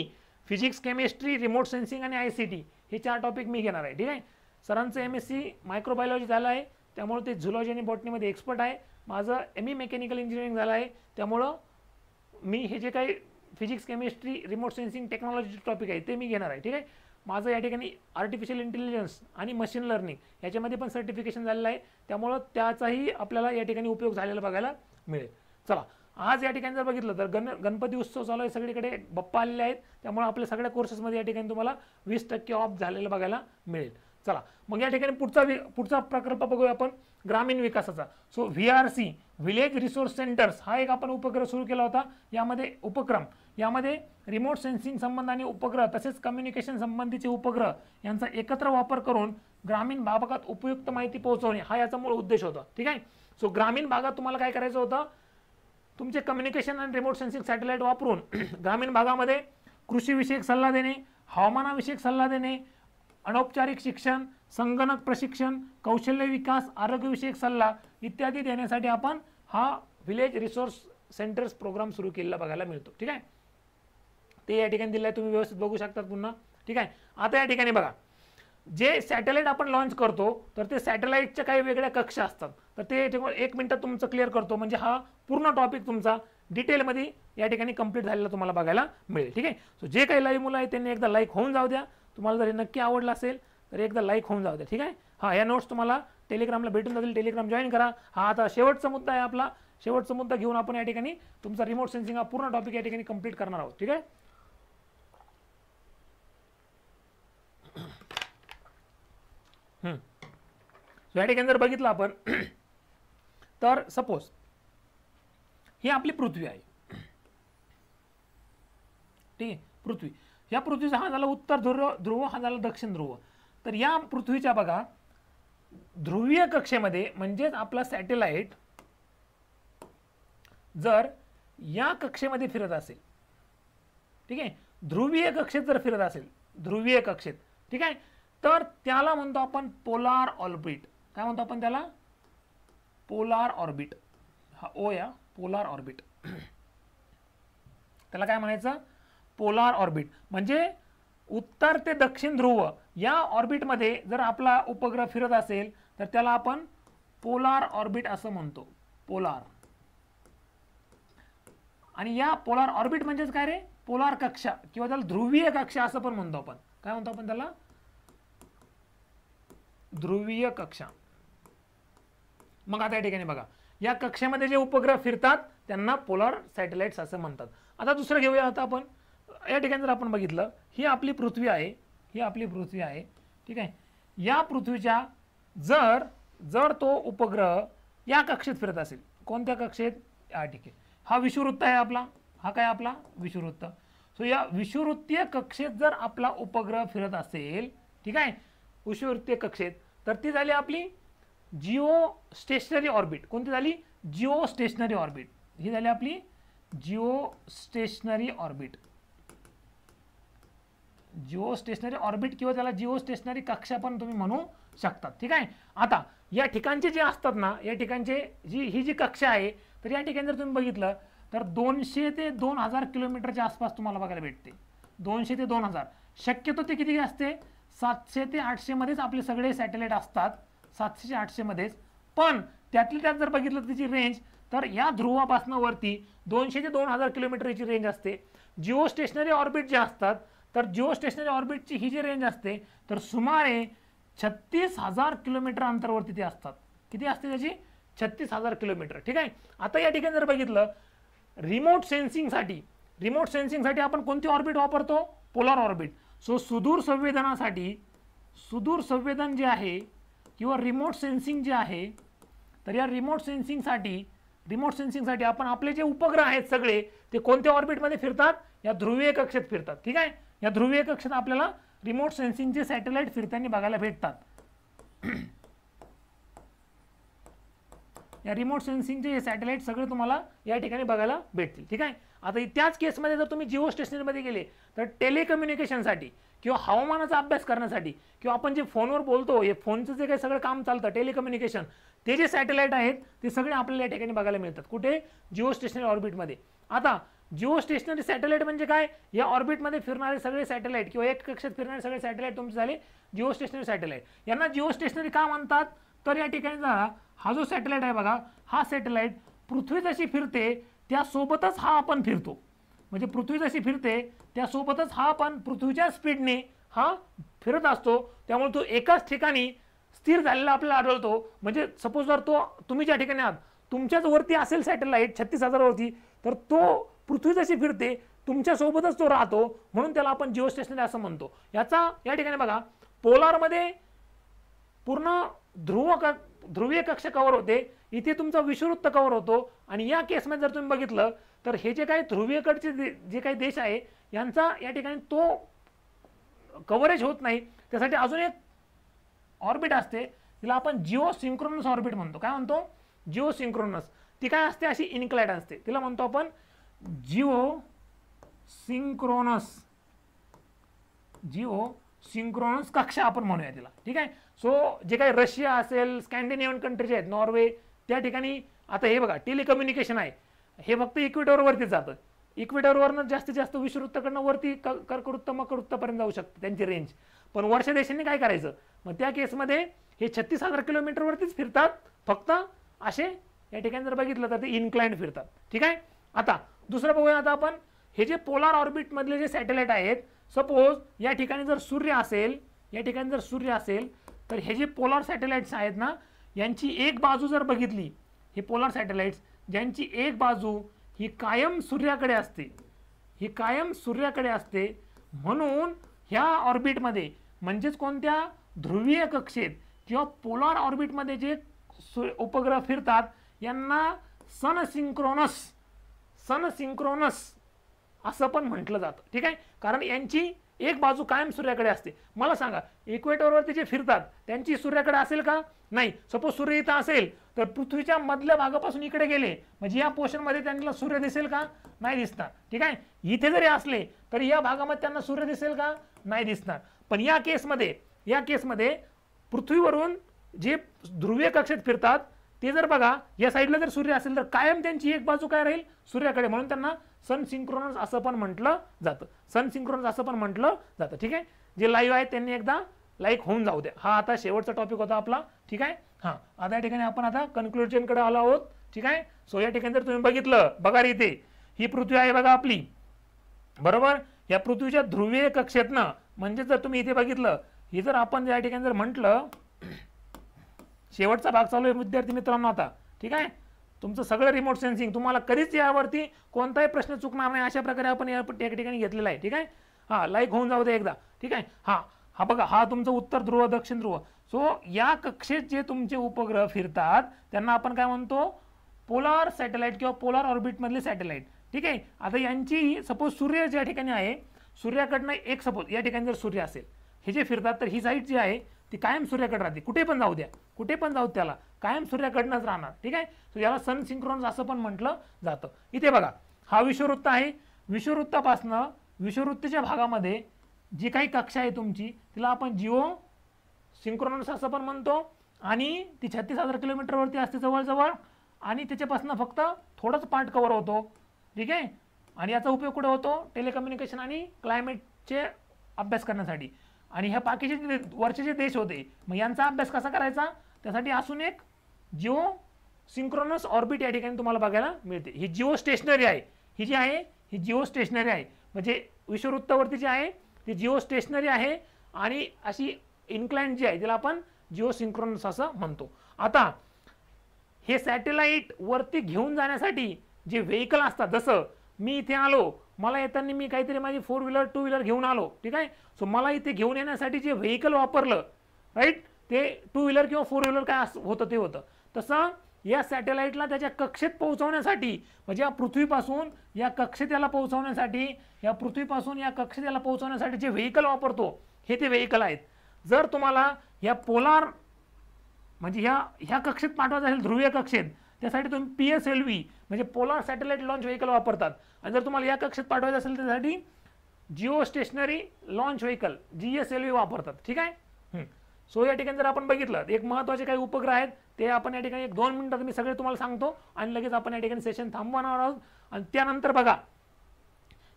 फिजिक्स केमिस्ट्री रिमोट सेन्सिंग आणि आय सी टी हे चार टॉपिक मी घेणार आहे ठीक आहे सरांचं एम एस सी मायक्रोबायोलॉजी झालं आहे त्यामुळं ते झुलॉजी आणि बॉटनीमध्ये एक्सपर्ट आहे माझं एम ई मेकॅनिकल इंजिनिअरिंग झालं आहे त्यामुळं मी हे जे काही physics chemistry remote sensing technology topic आहे ते मी घेणार आहे ठीक आहे माझं या ठिकाणी आर्टिफिशियल इंटेलिजन्स आणि मशीन लर्निंग याच्यामध्ये पण सर्टिफिकेशन झालेलं आहे त्यामुळं त्याचाही आपल्याला या ठिकाणी उपयोग झालेला बघायला मिळेल चला आज या ठिकाणी जर बघितलं तर गण गणपती उत्सव चालू आहे सगळीकडे बप्पा आलेले आहेत त्यामुळे आपल्या सगळ्या कोर्सेसमध्ये या ठिकाणी तुम्हाला वीस टक्के ऑफ झालेलं बघायला मिळेल चला मग या ठिकाणी पुढचा पुढचा प्रकल्प बघूया आपण ग्रामीण विकासाचा so V R C village resource centres हा एक आपण उपग्रह सुरू केला होता यामध्ये उपक्रम यामध्ये रिमोट सेन्सिंग आणि उपग्रह तसेच कम्युनिकेशन संबंधीचे उपग्रह यांचा एकत्र वापर करून ग्रामीण भागात उपयुक्त माहिती पोहोचवणे हा याचा मूळ उद्देश होता ठीक आहे सो ग्रामीण भागात तुम्हाला काय करायचं होतं तुमचे कम्युनिकेशन आणि रिमोट सेन्सिंग सॅटेलाइट वापरून [clears throat] ग्रामीण भागामध्ये कृषीविषयक सल्ला देणे हवामानाविषयक सल्ला देणे अनौपचारिक शिक्षण संगणक प्रशिक्षण कौशल्य विकास आरोग्यविषयक सल्ला इत्यादी देण्यासाठी आपण हा विलेज रिसोर्स सेंटर्स प्रोग्राम सुरू केलेला बघायला मिळतो ठीक आहे ते या ठिकाणी दिलं आहे तुम्ही व्यवस्थित बघू शकता पुन्हा ठीक आहे आता या ठिकाणी बघा जे सॅटेलाइट आपण लॉन्च करतो तर ते सॅटेलाईटच्या काही वेगळ्या कक्षा असतात तर ते एक मिनटात तुमचं क्लिअर करतो म्हणजे हा पूर्ण टॉपिक तुमचा डिटेलमध्ये या ठिकाणी कंप्लीट झालेला तुम्हाला बघायला मिळेल ठीक आहे सो जे काही लाईव्ह मुलं आहे त्यांनी एकदा लाईक होऊन जाऊ द्या तुम्हाला जर हे नक्की आवडलं असेल तर एकदा लाईक होऊन जाऊ द्या ठीक आहे हा या नोट्स तुम्हाला टेलिग्रामला भेटून जातील टेलिग्राम जॉईन करा हा आता शेवटचा मुद्दा आहे आपला शेवटचा मुद्दा घेऊन आपण या ठिकाणी तुमचा रिमोट सेन्सिंग हा पूर्ण टॉपिक या ठिकाणी कंप्लीट करणार आहोत ठीक आहे सो या ठिकाणी जर बघितलं आपण तर सपोज ही आपली पृथ्वी आहे ठीक आहे पृथ्वी या पृथ्वीचा हा झाला उत्तर ध्रुव ध्रुव हा झाला दक्षिण ध्रुव तर या पृथ्वीच्या बघा ध्रुवीय कक्षेमध्ये म्हणजेच आपला सॅटेलाइट जर या कक्षेमध्ये फिरत असेल ठीक आहे ध्रुवीय कक्षेत जर फिरत असेल ध्रुवीय कक्षेत ठीक आहे तर त्याला म्हणतो आपण पोलार ऑल्बिट काय म्हणतो आपण त्याला पोलार ऑर्बिट हा ओ या पोलार ऑर्बिट त्याला काय म्हणायचं पोलार ऑर्बिट म्हणजे उत्तर ते दक्षिण ध्रुव या ऑर्बिटमध्ये जर आपला उपग्रह फिरत असेल तर त्याला आपण पोलार ऑर्बिट असं म्हणतो पोलार आणि या पोलार ऑर्बिट म्हणजेच काय रे पोलार कक्षा किंवा त्याला ध्रुवीय कक्षा असं पण म्हणतो आपण काय म्हणतो आपण त्याला ध्रुवीय कक्षा मग आता या ठिकाणी बघा या कक्षेमध्ये जे उपग्रह फिरतात त्यांना पोलर सॅटेलाइट्स असं म्हणतात आता दुसरं घेऊया आता आपण या ठिकाणी जर आपण बघितलं ही आपली पृथ्वी आहे ही आपली पृथ्वी आहे ठीक आहे या पृथ्वीच्या जर जर तो उपग्रह या कक्षेत फिरत असेल कोणत्या कक्षेत या ठीक हा विषुवृत्त आहे आपला हा काय आपला विषुवृत्त सो या विषुवृत्तीय कक्षेत जर आपला उपग्रह फिरत असेल ठीक आहे विषुवृत्तीय कक्षेत तर ती झाली आपली जिओ स्टेशनरी ऑर्बिट कोणती झाली जिओ स्टेशनरी ऑर्बिट ही झाली आपली geostationary orbit geostationary orbit किंवा त्याला जिओ स्टेशनरी कक्षा पण तुम्ही म्हणू शकतात ठीक आहे आता या ठिकाणचे जे असतात ना या ठिकाणचे जी ही जी कक्षा आहे तर या ठिकाणी जर तुम्ही बघितलं तर दोनशे ते दोन हजार किलोमीटरच्या आसपास तुम्हाला बघायला भेटते दोनशे ते दोन हजार शक्यतो ते किती असते सातशे ते मध्येच आपले सगळे सॅटेलाइट असतात सातशे आठशेमध्येच पण त्यातली त्यात जर बघितलं तिची रेंज तर या वरती दोनशे ते दोन हजार किलोमीटरची रेंज असते जिओ स्टेशनरी ऑर्बिट जे असतात तर जिओ स्टेशनरी ऑर्बिटची ही जी रेंज असते तर सुमारे छत्तीस हजार किलोमीटर अंतरावरती ते असतात किती असते त्याची छत्तीस हजार किलोमीटर ठीक आहे आता या ठिकाणी जर बघितलं रिमोट सेन्सिंगसाठी रिमोट सेन्सिंगसाठी आपण कोणती ऑर्बिट वापरतो पोलर ऑर्बिट सो सुदूर संवेदनासाठी सुदूर संवेदन जे आहे किंवा रिमोट सेन्सिंग जे आहे तर या रिमोट सेन्सिंगसाठी रिमोट सेन्सिंगसाठी आपण आपले जे उपग्रह आहेत सगळे ते कोणत्या ऑर्बिटमध्ये फिरतात या ध्रुवीय कक्षेत फिरतात ठीक आहे या ध्रुवीय कक्षेत आपल्याला रिमोट सेन्सिंगचे सॅटेलाइट फिरताना बघायला भेटतात या रिमोट सेन्सिंगचे हे सॅटेलाइट सगळे तुम्हाला या ठिकाणी बघायला भेटतील ठीक आहे आता त्याच केसमध्ये जर तुम्ही जिओ स्टेशनरीमध्ये गेले तर टेलिकम्युनिकेशनसाठी किंवा हवामानाचा अभ्यास करण्यासाठी किंवा आपण जे फोनवर बोलतो हे फोनचं जे काही सगळं काम चालतं टेलिकम्युनिकेशन ते जे सॅटेलाईट आहेत ते सगळे आपल्याला या ठिकाणी बघायला मिळतात कुठे जिओ स्टेशनरी ऑर्बिटमध्ये आता जिओ स्टेशनरी सॅटेलाईट म्हणजे काय या ऑर्बिटमध्ये फिरणारे सगळे सॅटेलाईट किंवा एक कक्षेत फिरणारे सगळे सॅटेलाईट तुमचे झाले जिओ स्टेशनरी सॅटेलाईट यांना जिओ स्टेशनरी का म्हणतात तर या ठिकाणी हा जो सॅटेलाईट आहे बघा हा सॅटेलाईट पृथ्वी जशी फिरते त्यासोबतच हा आपण फिरतो म्हणजे पृथ्वी जशी फिरते त्यासोबतच हा पण पृथ्वीच्या स्पीडने हा फिरत असतो त्यामुळे तो एकाच ठिकाणी स्थिर झालेला आपल्याला आढळतो म्हणजे सपोज जर तो तुम्ही ज्या ठिकाणी आहात तुमच्याच वरती असेल सॅटेलाइट छत्तीस हजारावरती तर तो पृथ्वी जशी फिरते तुमच्यासोबतच तो राहतो म्हणून त्याला आपण जिओ स्टेशनरी असं म्हणतो याचा या ठिकाणी बघा पोलारमध्ये पूर्ण ध्रुव क ध्रुवीय कक्ष कवर होते इथे तुमचा विषुवृत्त कवर होतो आणि या केसमध्ये जर तुम्ही बघितलं तर हे जे काही ध्रुवीयकडचे जे काही देश आहे यांचा या ठिकाणी तो कव्हरेज होत नाही त्यासाठी अजून एक ऑर्बिट असते तिला आपण जिओ सिंक्रोनस ऑर्बिट म्हणतो काय म्हणतो जिओ सिंक्रोनस ती काय असते अशी इन्क्लाइड असते तिला म्हणतो आपण जिओ सिंक्रोनस जिओ सिंक्रोनस कक्षा आपण म्हणूया तिला ठीक आहे सो जे काही रशिया असेल स्कॅन्डिनेव्हियन कंट्रीज आहेत नॉर्वे त्या ठिकाणी आता हे बघा टेलिकम्युनिकेशन आहे हे फक्त इक्वेटरवरती जातं इक्वेटरवरनं जास्तीत जास्त विषुवृत्ताकडनं वरती कर्कवृत्त मकरवृत्तापर्यंत जाऊ शकते त्यांची रेंज पण वर्ष देशांनी काय करायचं मग त्या केसमध्ये हे छत्तीस हजार किलोमीटरवरतीच फिरतात फक्त असे या ठिकाणी जर बघितलं तर ते इन्क्लाइंड फिरतात ठीक आहे आता दुसरं बघूया आता आपण हे जे पोलार ऑर्बिटमधले जे सॅटेलाइट आहेत सपोज या ठिकाणी जर सूर्य असेल या ठिकाणी जर सूर्य असेल तर हे जे पोलार सॅटेलाइट्स आहेत ना यांची एक बाजू जर बघितली हे पोलार सॅटेलाइट्स ज्यांची एक बाजू ही कायम सूर्याकडे असते ही कायम सूर्याकडे असते म्हणून ह्या ऑर्बिटमध्ये म्हणजेच कोणत्या ध्रुवीय कक्षेत किंवा पोलार ऑर्बिटमध्ये जे उपग्रह फिरतात यांना सनसिंक्रोनस सनसिंक्रोनस असं पण म्हटलं जातं ठीक आहे कारण यांची एक बाजू कायम सूर्याकडे असते मला सांगा इक्वेटरवरती जे फिरतात त्यांची सूर्याकडे असेल का नाही सपोज सूर्य इथं असेल तर पृथ्वीच्या मधल्या भागापासून इकडे गेले म्हणजे या मध्ये त्यांना सूर्य दिसेल का नाही दिसणार ठीक आहे इथे जरी असले तरी या भागामध्ये त्यांना सूर्य दिसेल का नाही दिसणार पण या केसमध्ये या केसमध्ये पृथ्वीवरून जे ध्रुवीय कक्षेत फिरतात ते जर बघा या साईडला जर सूर्य असेल तर कायम त्यांची एक बाजू काय राहील सूर्याकडे म्हणून त्यांना सन सिंक्रोनस असं पण म्हटलं जातं सन सिंक्रोनस असं पण म्हटलं जातं ठीक आहे जे लाईव्ह आहेत त्यांनी एकदा लाईक होऊन जाऊ द्या हा आता शेवटचा टॉपिक होता आपला ठीक आहे हा आता या ठिकाणी आपण आता कडे आलो आहोत ठीक आहे सो या ठिकाणी जर तुम्ही बघितलं बघा रे इथे ही पृथ्वी आहे बघा आपली बरोबर या पृथ्वीच्या ध्रुवीय कक्षेतनं म्हणजे जर तुम्ही इथे बघितलं हे जर आपण या ठिकाणी जर म्हटलं शेवटचा भाग चालू आहे विद्यार्थी मित्रांनो आता ठीक आहे तुमचं सगळं रिमोट सेन्सिंग तुम्हाला कधीच यावरती कोणताही प्रश्न चुकणार नाही अशा प्रकारे आपण या ठिकाणी घेतलेला आहे ठीक आहे हा लाईक होऊन जाऊ दे एकदा ठीक आहे हां हा बघा हा तुमचं उत्तर ध्रुव दक्षिण ध्रुव सो या कक्षेत जे तुमचे उपग्रह फिरतात त्यांना आपण काय म्हणतो पोलार सॅटेलाइट किंवा पोलार ऑर्बिटमधले सॅटेलाइट ठीक आहे आता यांची सपोज सूर्य ज्या ठिकाणी आहे सूर्याकडनं एक सपोज या ठिकाणी जर सूर्य असेल हे जे फिरतात तर ही साईट जी आहे ती कायम सूर्याकडे राहते कुठे पण जाऊ द्या कुठे पण जाऊ त्याला कायम सूर्याकडनंच राहणार ठीक आहे सो याला सन सिंक्रोनस असं पण म्हटलं जातं इथे बघा हा विश्ववृत्त आहे विश्ववृत्तापासनं विश्ववृत्तीच्या भागामध्ये जी काही कक्षा आहे तुमची तिला आपण जिओ सिंक्रोनस असं पण म्हणतो आणि ती छत्तीस हजार किलोमीटरवरती असते जवळजवळ आणि त्याच्यापासून फक्त थोडंच पार्ट कवर होतो ठीक आहे आणि याचा उपयोग कुठे होतो टेलिकम्युनिकेशन आणि क्लायमेटचे अभ्यास करण्यासाठी आणि ह्या बाकीचे वरचे जे देश होते मग यांचा अभ्यास कसा करायचा त्यासाठी असून एक जिओ सिंक्रोनस ऑर्बिट या ठिकाणी तुम्हाला बघायला मिळते ही जिओ स्टेशनरी आहे ही जी आहे ही जिओ स्टेशनरी आहे म्हणजे विश्ववृत्तावरती जी आहे ती जिओ स्टेशनरी आहे आणि अशी इन्क्लाइन जी आहे ज्याला आपण जिओ सिंक्रोनस असं म्हणतो आता हे सॅटेलाइट वरती घेऊन जाण्यासाठी जे व्हेकल असतात जसं मी इथे आलो मला येताना मी काहीतरी माझी फोर व्हीलर टू व्हीलर घेऊन आलो ठीक आहे सो मला इथे घेऊन येण्यासाठी जे व्हेकल वापरलं राईट ते टू व्हीलर किंवा फोर व्हीलर काय होतं ते होतं तसं या सॅटेलाईटला त्याच्या कक्षेत पोहोचवण्यासाठी म्हणजे या पृथ्वीपासून या कक्षेत याला पोहोचवण्यासाठी या पृथ्वीपासून या कक्षेत याला पोहोचवण्यासाठी जे व्हेकल वापरतो हे ते व्हेकल आहेत जर तुम्हाला या पोलार म्हणजे ह्या ह्या कक्षेत पाठवायचं असेल ध्रुवीय कक्षेत त्यासाठी तुम्ही पी एस एल व्ही म्हणजे पोलार सॅटेलाईट लॉन्च व्हेकल वापरतात आणि जर तुम्हाला या कक्षेत पाठवायचं असेल त्यासाठी geostationary launch vehicle G S L V वापरतात ठीक आहे सो या ठिकाणी जर आपण बघितलं एक महत्त्वाचे काही उपग्रह आहेत ते आपण या ठिकाणी एक दोन मिनिटात मी सगळे तुम्हाला सांगतो आणि लगेच आपण या ठिकाणी सेशन थांबवणार आहोत आणि त्यानंतर बघा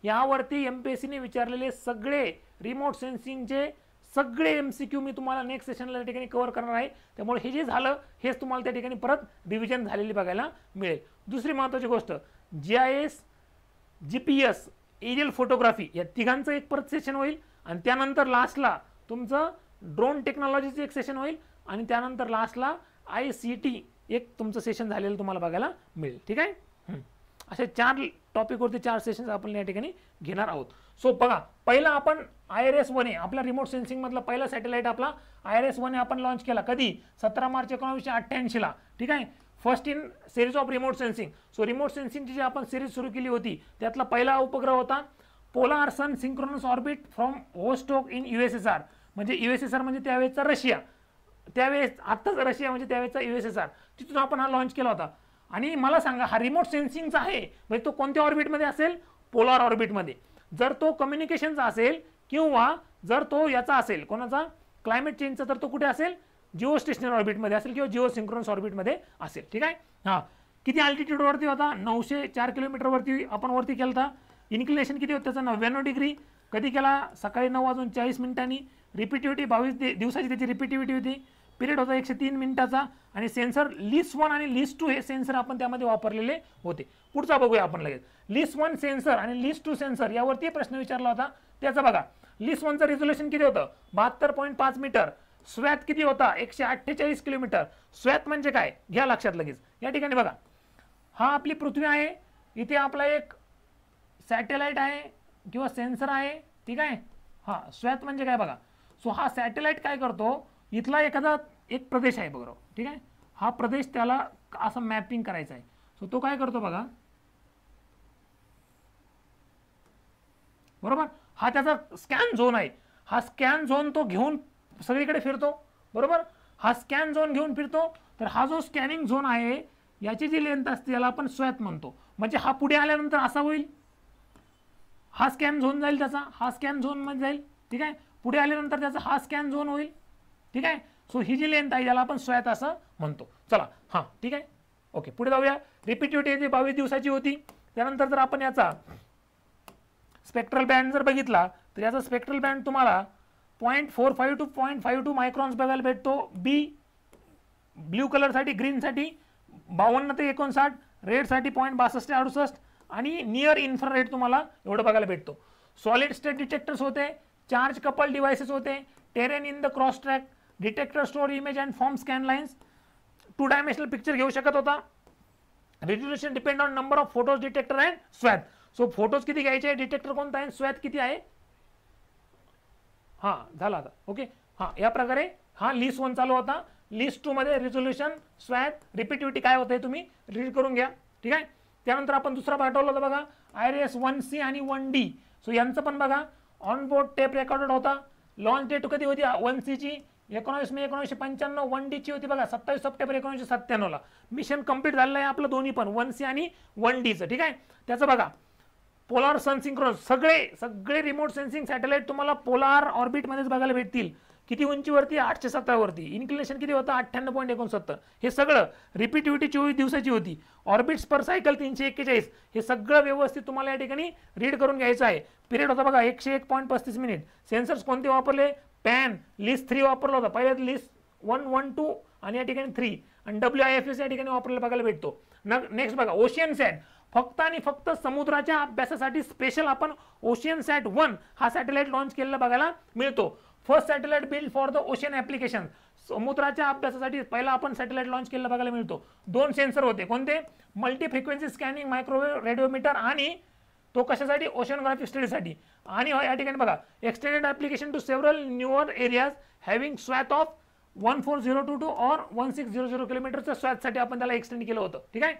यावरती एम पी एस सीने विचारलेले सगळे रिमोट सेन्सिंगचे सगळे एम सी क्यू मी तुम्हाला नेक्स्ट सेशनला त्या ठिकाणी कव्हर करणार आहे त्यामुळे हे जे झालं हेच तुम्हाला त्या ठिकाणी परत डिव्हिजन झालेली बघायला मिळेल दुसरी महत्त्वाची गोष्ट G I S G P S aerial photography या तिघांचं एक परत सेशन होईल आणि त्यानंतर लास्टला तुमचं ड्रोन टेक्नॉलॉजीचं एक सेशन होईल आणि त्यानंतर लास्टला आय सी टी एक तुमचं सेशन झालेलं तुम्हाला बघायला मिळेल ठीक आहे असे चार टॉपिकवरती चार सेशन्स आपण या ठिकाणी घेणार आहोत सो बघा पहिला आपण I R S one A आपला रिमोट सेन्सिंगमधला पहिला सॅटेलाइट आपला I R S one A आपण लॉन्च केला कधी सतरा मार्च एकोणावीसशे अठ्ठ्याऐंशीला ठीक आहे first in series of remote sensing so remote सेन्सिंगची जी आपण सिरीज सुरू केली होती त्यातला पहिला उपग्रह होता polar sun synchronous orbit from Vostok in U R म्हणजे यू एस एस आर म्हणजे त्यावेळेचा रशिया त्यावेळेस आत्ताच रशिया म्हणजे त्यावेळेसचा यू एस एस आर तिथून आपण हा लॉन्च केला होता आणि मला सांगा हा रिमोट सेन्सिंगचा आहे म्हणजे तो कोणत्या ऑर्बिटमध्ये असेल पोलार ऑर्बिटमध्ये जर तो कम्युनिकेशनचा असेल किंवा जर तो याचा असेल कोणाचा क्लायमेट चेंजचा तर तो कुठे असेल जिओ स्टेशनरी ऑर्बिटमध्ये असेल किंवा जिओ सिंक्रोनस ऑर्बिटमध्ये असेल ठीक आहे हां किती अल्टिट्यूडवरती होता नऊशे चार किलोमीटरवरती आपण वरती केला होता इन्क्लिनेशन किती होतं त्याचा नव्याण्णव डिग्री कधी केला सकाळी नऊ वाजून चाळीस मिनिटांनी रिपिटिव्हिटी बावीस दिवसाची त्याची रिपिटिव्हिटी होती पिरियड होता एकशे तीन मिनिटाचा आणि सेन्सर लिस्ट वन आणि लिस्ट टू हे सेन्सर आपण त्यामध्ये वापरलेले होते पुढचा बघूया आपण लगेच लिस्ट वन सेन्सर आणि लिस्ट टू सेन्सर यावरती प्रश्न विचारला होता त्याचा बघा लिस्ट वनचं रिझोल्युशन किती होतं बहात्तर पॉईंट पाच मीटर स्वॅत किती होता एकशे अठ्ठेचाळीस किलोमीटर स्वॅत म्हणजे काय घ्या लक्षात लगेच या ठिकाणी बघा हा आपली पृथ्वी आहे इथे आपला एक सॅटेलाइट आहे किंवा सेन्सर आहे ठीक आहे हां स्वॅत म्हणजे काय बघा सो हा सॅटेलाइट काय करतो इथला एखादा एक प्रदेश आहे बघा ठीक आहे हा प्रदेश त्याला असं मॅपिंग करायचा आहे सो तो काय करतो बघा बरोबर हा त्याचा स्कॅन झोन आहे हा स्कॅन झोन तो घेऊन सगळीकडे फिरतो बरोबर हा स्कॅन झोन घेऊन फिरतो तर हा जो स्कॅनिंग झोन आहे याची जी लेंथ असते त्याला आपण स्वॅत म्हणतो म्हणजे हा पुढे आल्यानंतर असा होईल हा स्कॅन झोन जाईल त्याचा हा स्कॅन झोनमध्ये जाईल ठीक आहे पुढे आल्यानंतर त्याचा हा स्कॅन झोन होईल ठीक आहे सो ही जी लेंथ आहे याला आपण सोयात असं म्हणतो चला हां ठीक आहे ओके पुढे जाऊया रिपिटिव्हिटी जी बावीस दिवसाची होती त्यानंतर जर आपण याचा स्पेक्ट्रल बँड जर बघितला तर याचा स्पेक्ट्रल बँड तुम्हाला point four five to point five two microns बघायला भेटतो बी ब्ल्यू कलरसाठी ग्रीनसाठी बावन्न ते एकोणसाठ रेडसाठी पॉईंट बासष्ट ते अडुसष्ट आणि नियर इन्फ्रारेड तुम्हाला एवढं बघायला भेटतो सॉलिड स्टेट डिटेक्टर्स होते चार्ज कपल डिव्हायसेस होते terrain in the cross track detector store image and form scan lines two dimensional picture घेऊ शकत होता resolution depend on number of photos detector and swath so photos किती घ्यायचे डिटेक्टर कोणता आहे स्वॅथ किती आहे हां झाला आता ओके हां या प्रकारे हा लिस्ट वन चालू होता लिस्ट टू मध्ये रिझोल्युशन स्वॅथ रिपीटिव्हिटी काय होते तुम्ही रीड करून घ्या ठीक आहे त्यानंतर आपण दुसरा पाठवलं होतं बघा आय एस वन सी आणि वन डी सो यांचं पण बघा ऑन बोर्ड टेप रेकॉर्डेड होता लॉन्च डेट कधी होती वन सीची एकोणावीस मे एकोणीसशे पंच्याण्णव वन डीची होती बघा सत्तावीस सप्टेंबर एकोणीसशे सत्त्याण्णवला मिशन कम्प्लीट झालेलं आहे आपलं दोन्ही पण वन सी आणि वन डीचं ठीक आहे त्याचं बघा पोलार सनसिंक्रोनस सगळे सगळे रिमोट सेन्सिंग सॅटेलाइट तुम्हाला पोलार ऑर्बिटमध्येच बघायला भेटतील किती उंचीवरती आठशे सत्तरवरती इन्क्लिनेशन किती होतं अठ्ठ्याण्णव पॉईंट एकोणसत्तर हे सगळं रिपीटिव्हिटी चोवीस दिवसाची होती ऑर्बिट्स पर सायकल तीनशे एक्केचाळीस हे सगळं व्यवस्थित तुम्हाला या ठिकाणी रीड करून घ्यायचं आहे पिरियड होता बघा एकशे एक पॉईंट पस्तीस मिनिट सेन्सर्स कोणते वापरले पॅन लिस्ट थ्री वापरला होता पहिले लिस्ट वन वन टू आणि या ठिकाणी थ्री आणि डब्ल्यू आय एफ एस या ठिकाणी वापरला बघायला भेटतो न नेक्स्ट बघा ओशियन सॅट फक्त आणि फक्त समुद्राच्या अभ्यासासाठी स्पेशल आपण ओशियन सॅट वन हा सॅटेलाइट लॉन्च केलेला बघायला मिळतो first satellite build for the ocean application समुद्राच्या अभ्यासासाठी पहिला आपण सॅटेलाइट लॉन्च केलेला बघायला मिळतो दोन सेन्सर होते कोणते multi frequency scanning microwave radiometer आणि तो कशासाठी ओशनोग्राफी स्टडीसाठी आणि या ठिकाणी बघा extended application to several newer areas having swath of one four zero two two or one six zero zero किलोमीटरच्या स्वॅथसाठी आपण त्याला एक्सटेंड केलं होतं ठीक आहे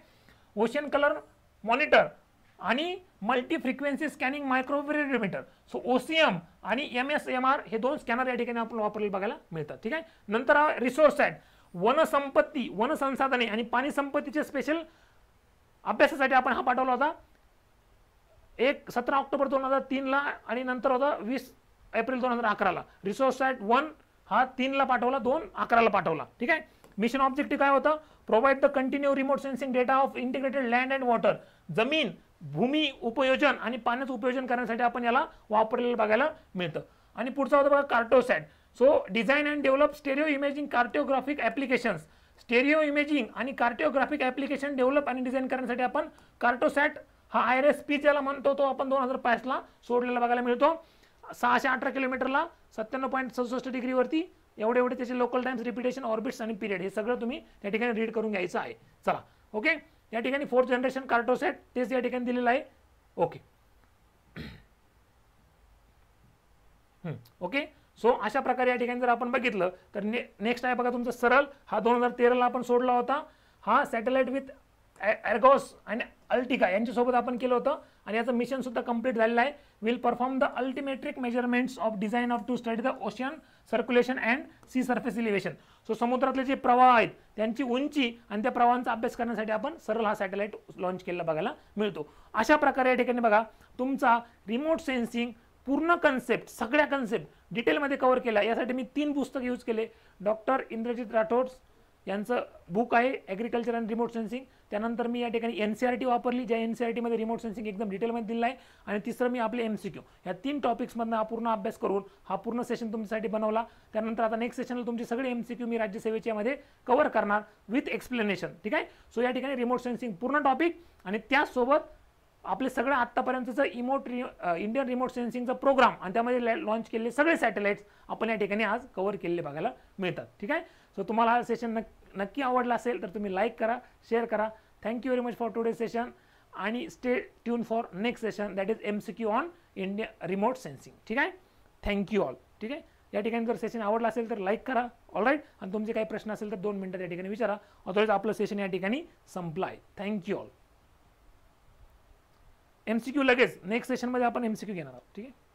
ओशन कलर मॉनिटर आणि multi frequency scanning microwave radiometer so O C M आणि एम एस एम आर हे दोन स्कॅनर या ठिकाणी आपण वापरलेले बघायला मिळतात ठीक आहे नंतर रिसोर्स आहेत वनसंपत्ती वनसंसाधने आणि पाणी संपत्तीचे स्पेशल अभ्यासासाठी आपण हा पाठवला होता एक सतरा ऑक्टोबर दोन हजार तीनला आणि नंतर होता वीस एप्रिल दोन हजार अकराला रिसोर्स ॲट वन हा तीनला पाठवला दोन अकराला पाठवला ठीक आहे मिशन ऑब्जेक्टिव्ह काय होतं provide the continue remote sensing data of integrated land and water जमीन भूमी उपयोजन आणि पाण्याचं उपयोजन करण्यासाठी आपण याला वापरलेलं बघायला मिळतं आणि पुढचा होता बघा Cartosat so design and develop stereo imaging cartographic applications stereo imaging आणि कार्टिओग्राफिक ॲप्लिकेशन डेव्हलप आणि डिझाईन करण्यासाठी आपण कार्टोसॅट हा आय एस पी ज्याला म्हणतो तो आपण दोन हजार पाचला सोडलेला बघायला मिळतो सहाशे अठरा किलोमीटरला सत्त्याण्णव पॉईंट सदुसष्ट डिग्रीवरती एवढे एवढे त्याचे लोकल टाइम्स रिपिटेशन ऑर्बिट्स आणि पिरियड हे सगळं तुम्ही त्या ठिकाणी रीड करून घ्यायचं आहे चला ओके या ठिकाणी फोर्थ जनरेशन कार्टोसेट तेच या ठिकाणी दिलेलं आहे ओके ओके सो अशा प्रकारे या ठिकाणी जर आपण बघितलं तर ने नेक्स्ट आहे बघा तुमचा सरळ हा दोन हजार तेराला आपण सोडला होता हा सॅटेलाइट विथ एरगॉस आणि अल्टिका यांच्यासोबत आपण केलं होतं आणि याचं मिशनसुद्धा कंप्लीट झालेलं आहे will perform the altimetric measurements of design of to study the ocean circulation and sea surface elevation so समुद्रातले जे प्रवाह आहेत त्यांची उंची आणि त्या प्रवाहांचा अभ्यास करण्यासाठी आपण सरळ हा सॅटेलाइट लॉन्च केलेला बघायला मिळतो अशा प्रकारे या ठिकाणी बघा तुमचा रिमोट सेन्सिंग पूर्ण कन्सेप्ट सगळ्या कन्सेप्ट डिटेलमध्ये कव्हर केला यासाठी मी तीन पुस्तक यूज केले डॉक्टर इंद्रजित राठोड यांचं बुक आहे ॲग्रिकल्चर अँड रिमोट सेन्सिंग त्यानंतर मी या ठिकाणी एन सी आर टी वापरली ज्या एन सी आर टीमध्ये रिमोट सेन्सिंग एकदम डिटेलमध्ये दिलं आहे आणि तिसरं मी आपले एम सी क्यू ह्या तीन टॉपिक्समधनं हा पूर्ण अभ्यास करून हा पूर्ण सेशन तुमच्यासाठी बनवला त्यानंतर आता नेक्स्ट सेशनला तुमचे सगळे एम सी क्यू मी राज्यसेवेच्यामध्ये कवर करणार विथ एक्सप्लेनेशन ठीक आहे सो या ठिकाणी रिमोट सेन्सिंग पूर्ण टॉपिक आणि त्यासोबत आपले सगळं आत्तापर्यंतचं इमोट रि इंडियन रिमोट सेन्सिंगचा प्रोग्राम आणि त्यामध्ये लॉन्च केलेले सगळे सॅटेलाईट्स आपण या ठिकाणी आज कवर केलेले बघायला मिळतात ठीक आहे सो तुम्हाला हा सेशन नक् नक्की आवडला असेल तर तुम्ही लाईक करा शेअर करा thank you very much for today session आणि stay tune for next session that is M C Q on India remote sensing ठीक आहे थँक्यू ऑल ठीक आहे या ठिकाणी जर सेशन आवडला असेल तर लाईक करा राईट आणि तुमचे काही प्रश्न असेल तर दोन मिनटं या ठिकाणी विचारा अदरवाईज आपलं सेशन या ठिकाणी संपलं आहे thank you all M C Q लगेच नेक्स्ट सेशनमध्ये आपण एम सी क्यू घेणार आहोत ठीक आहे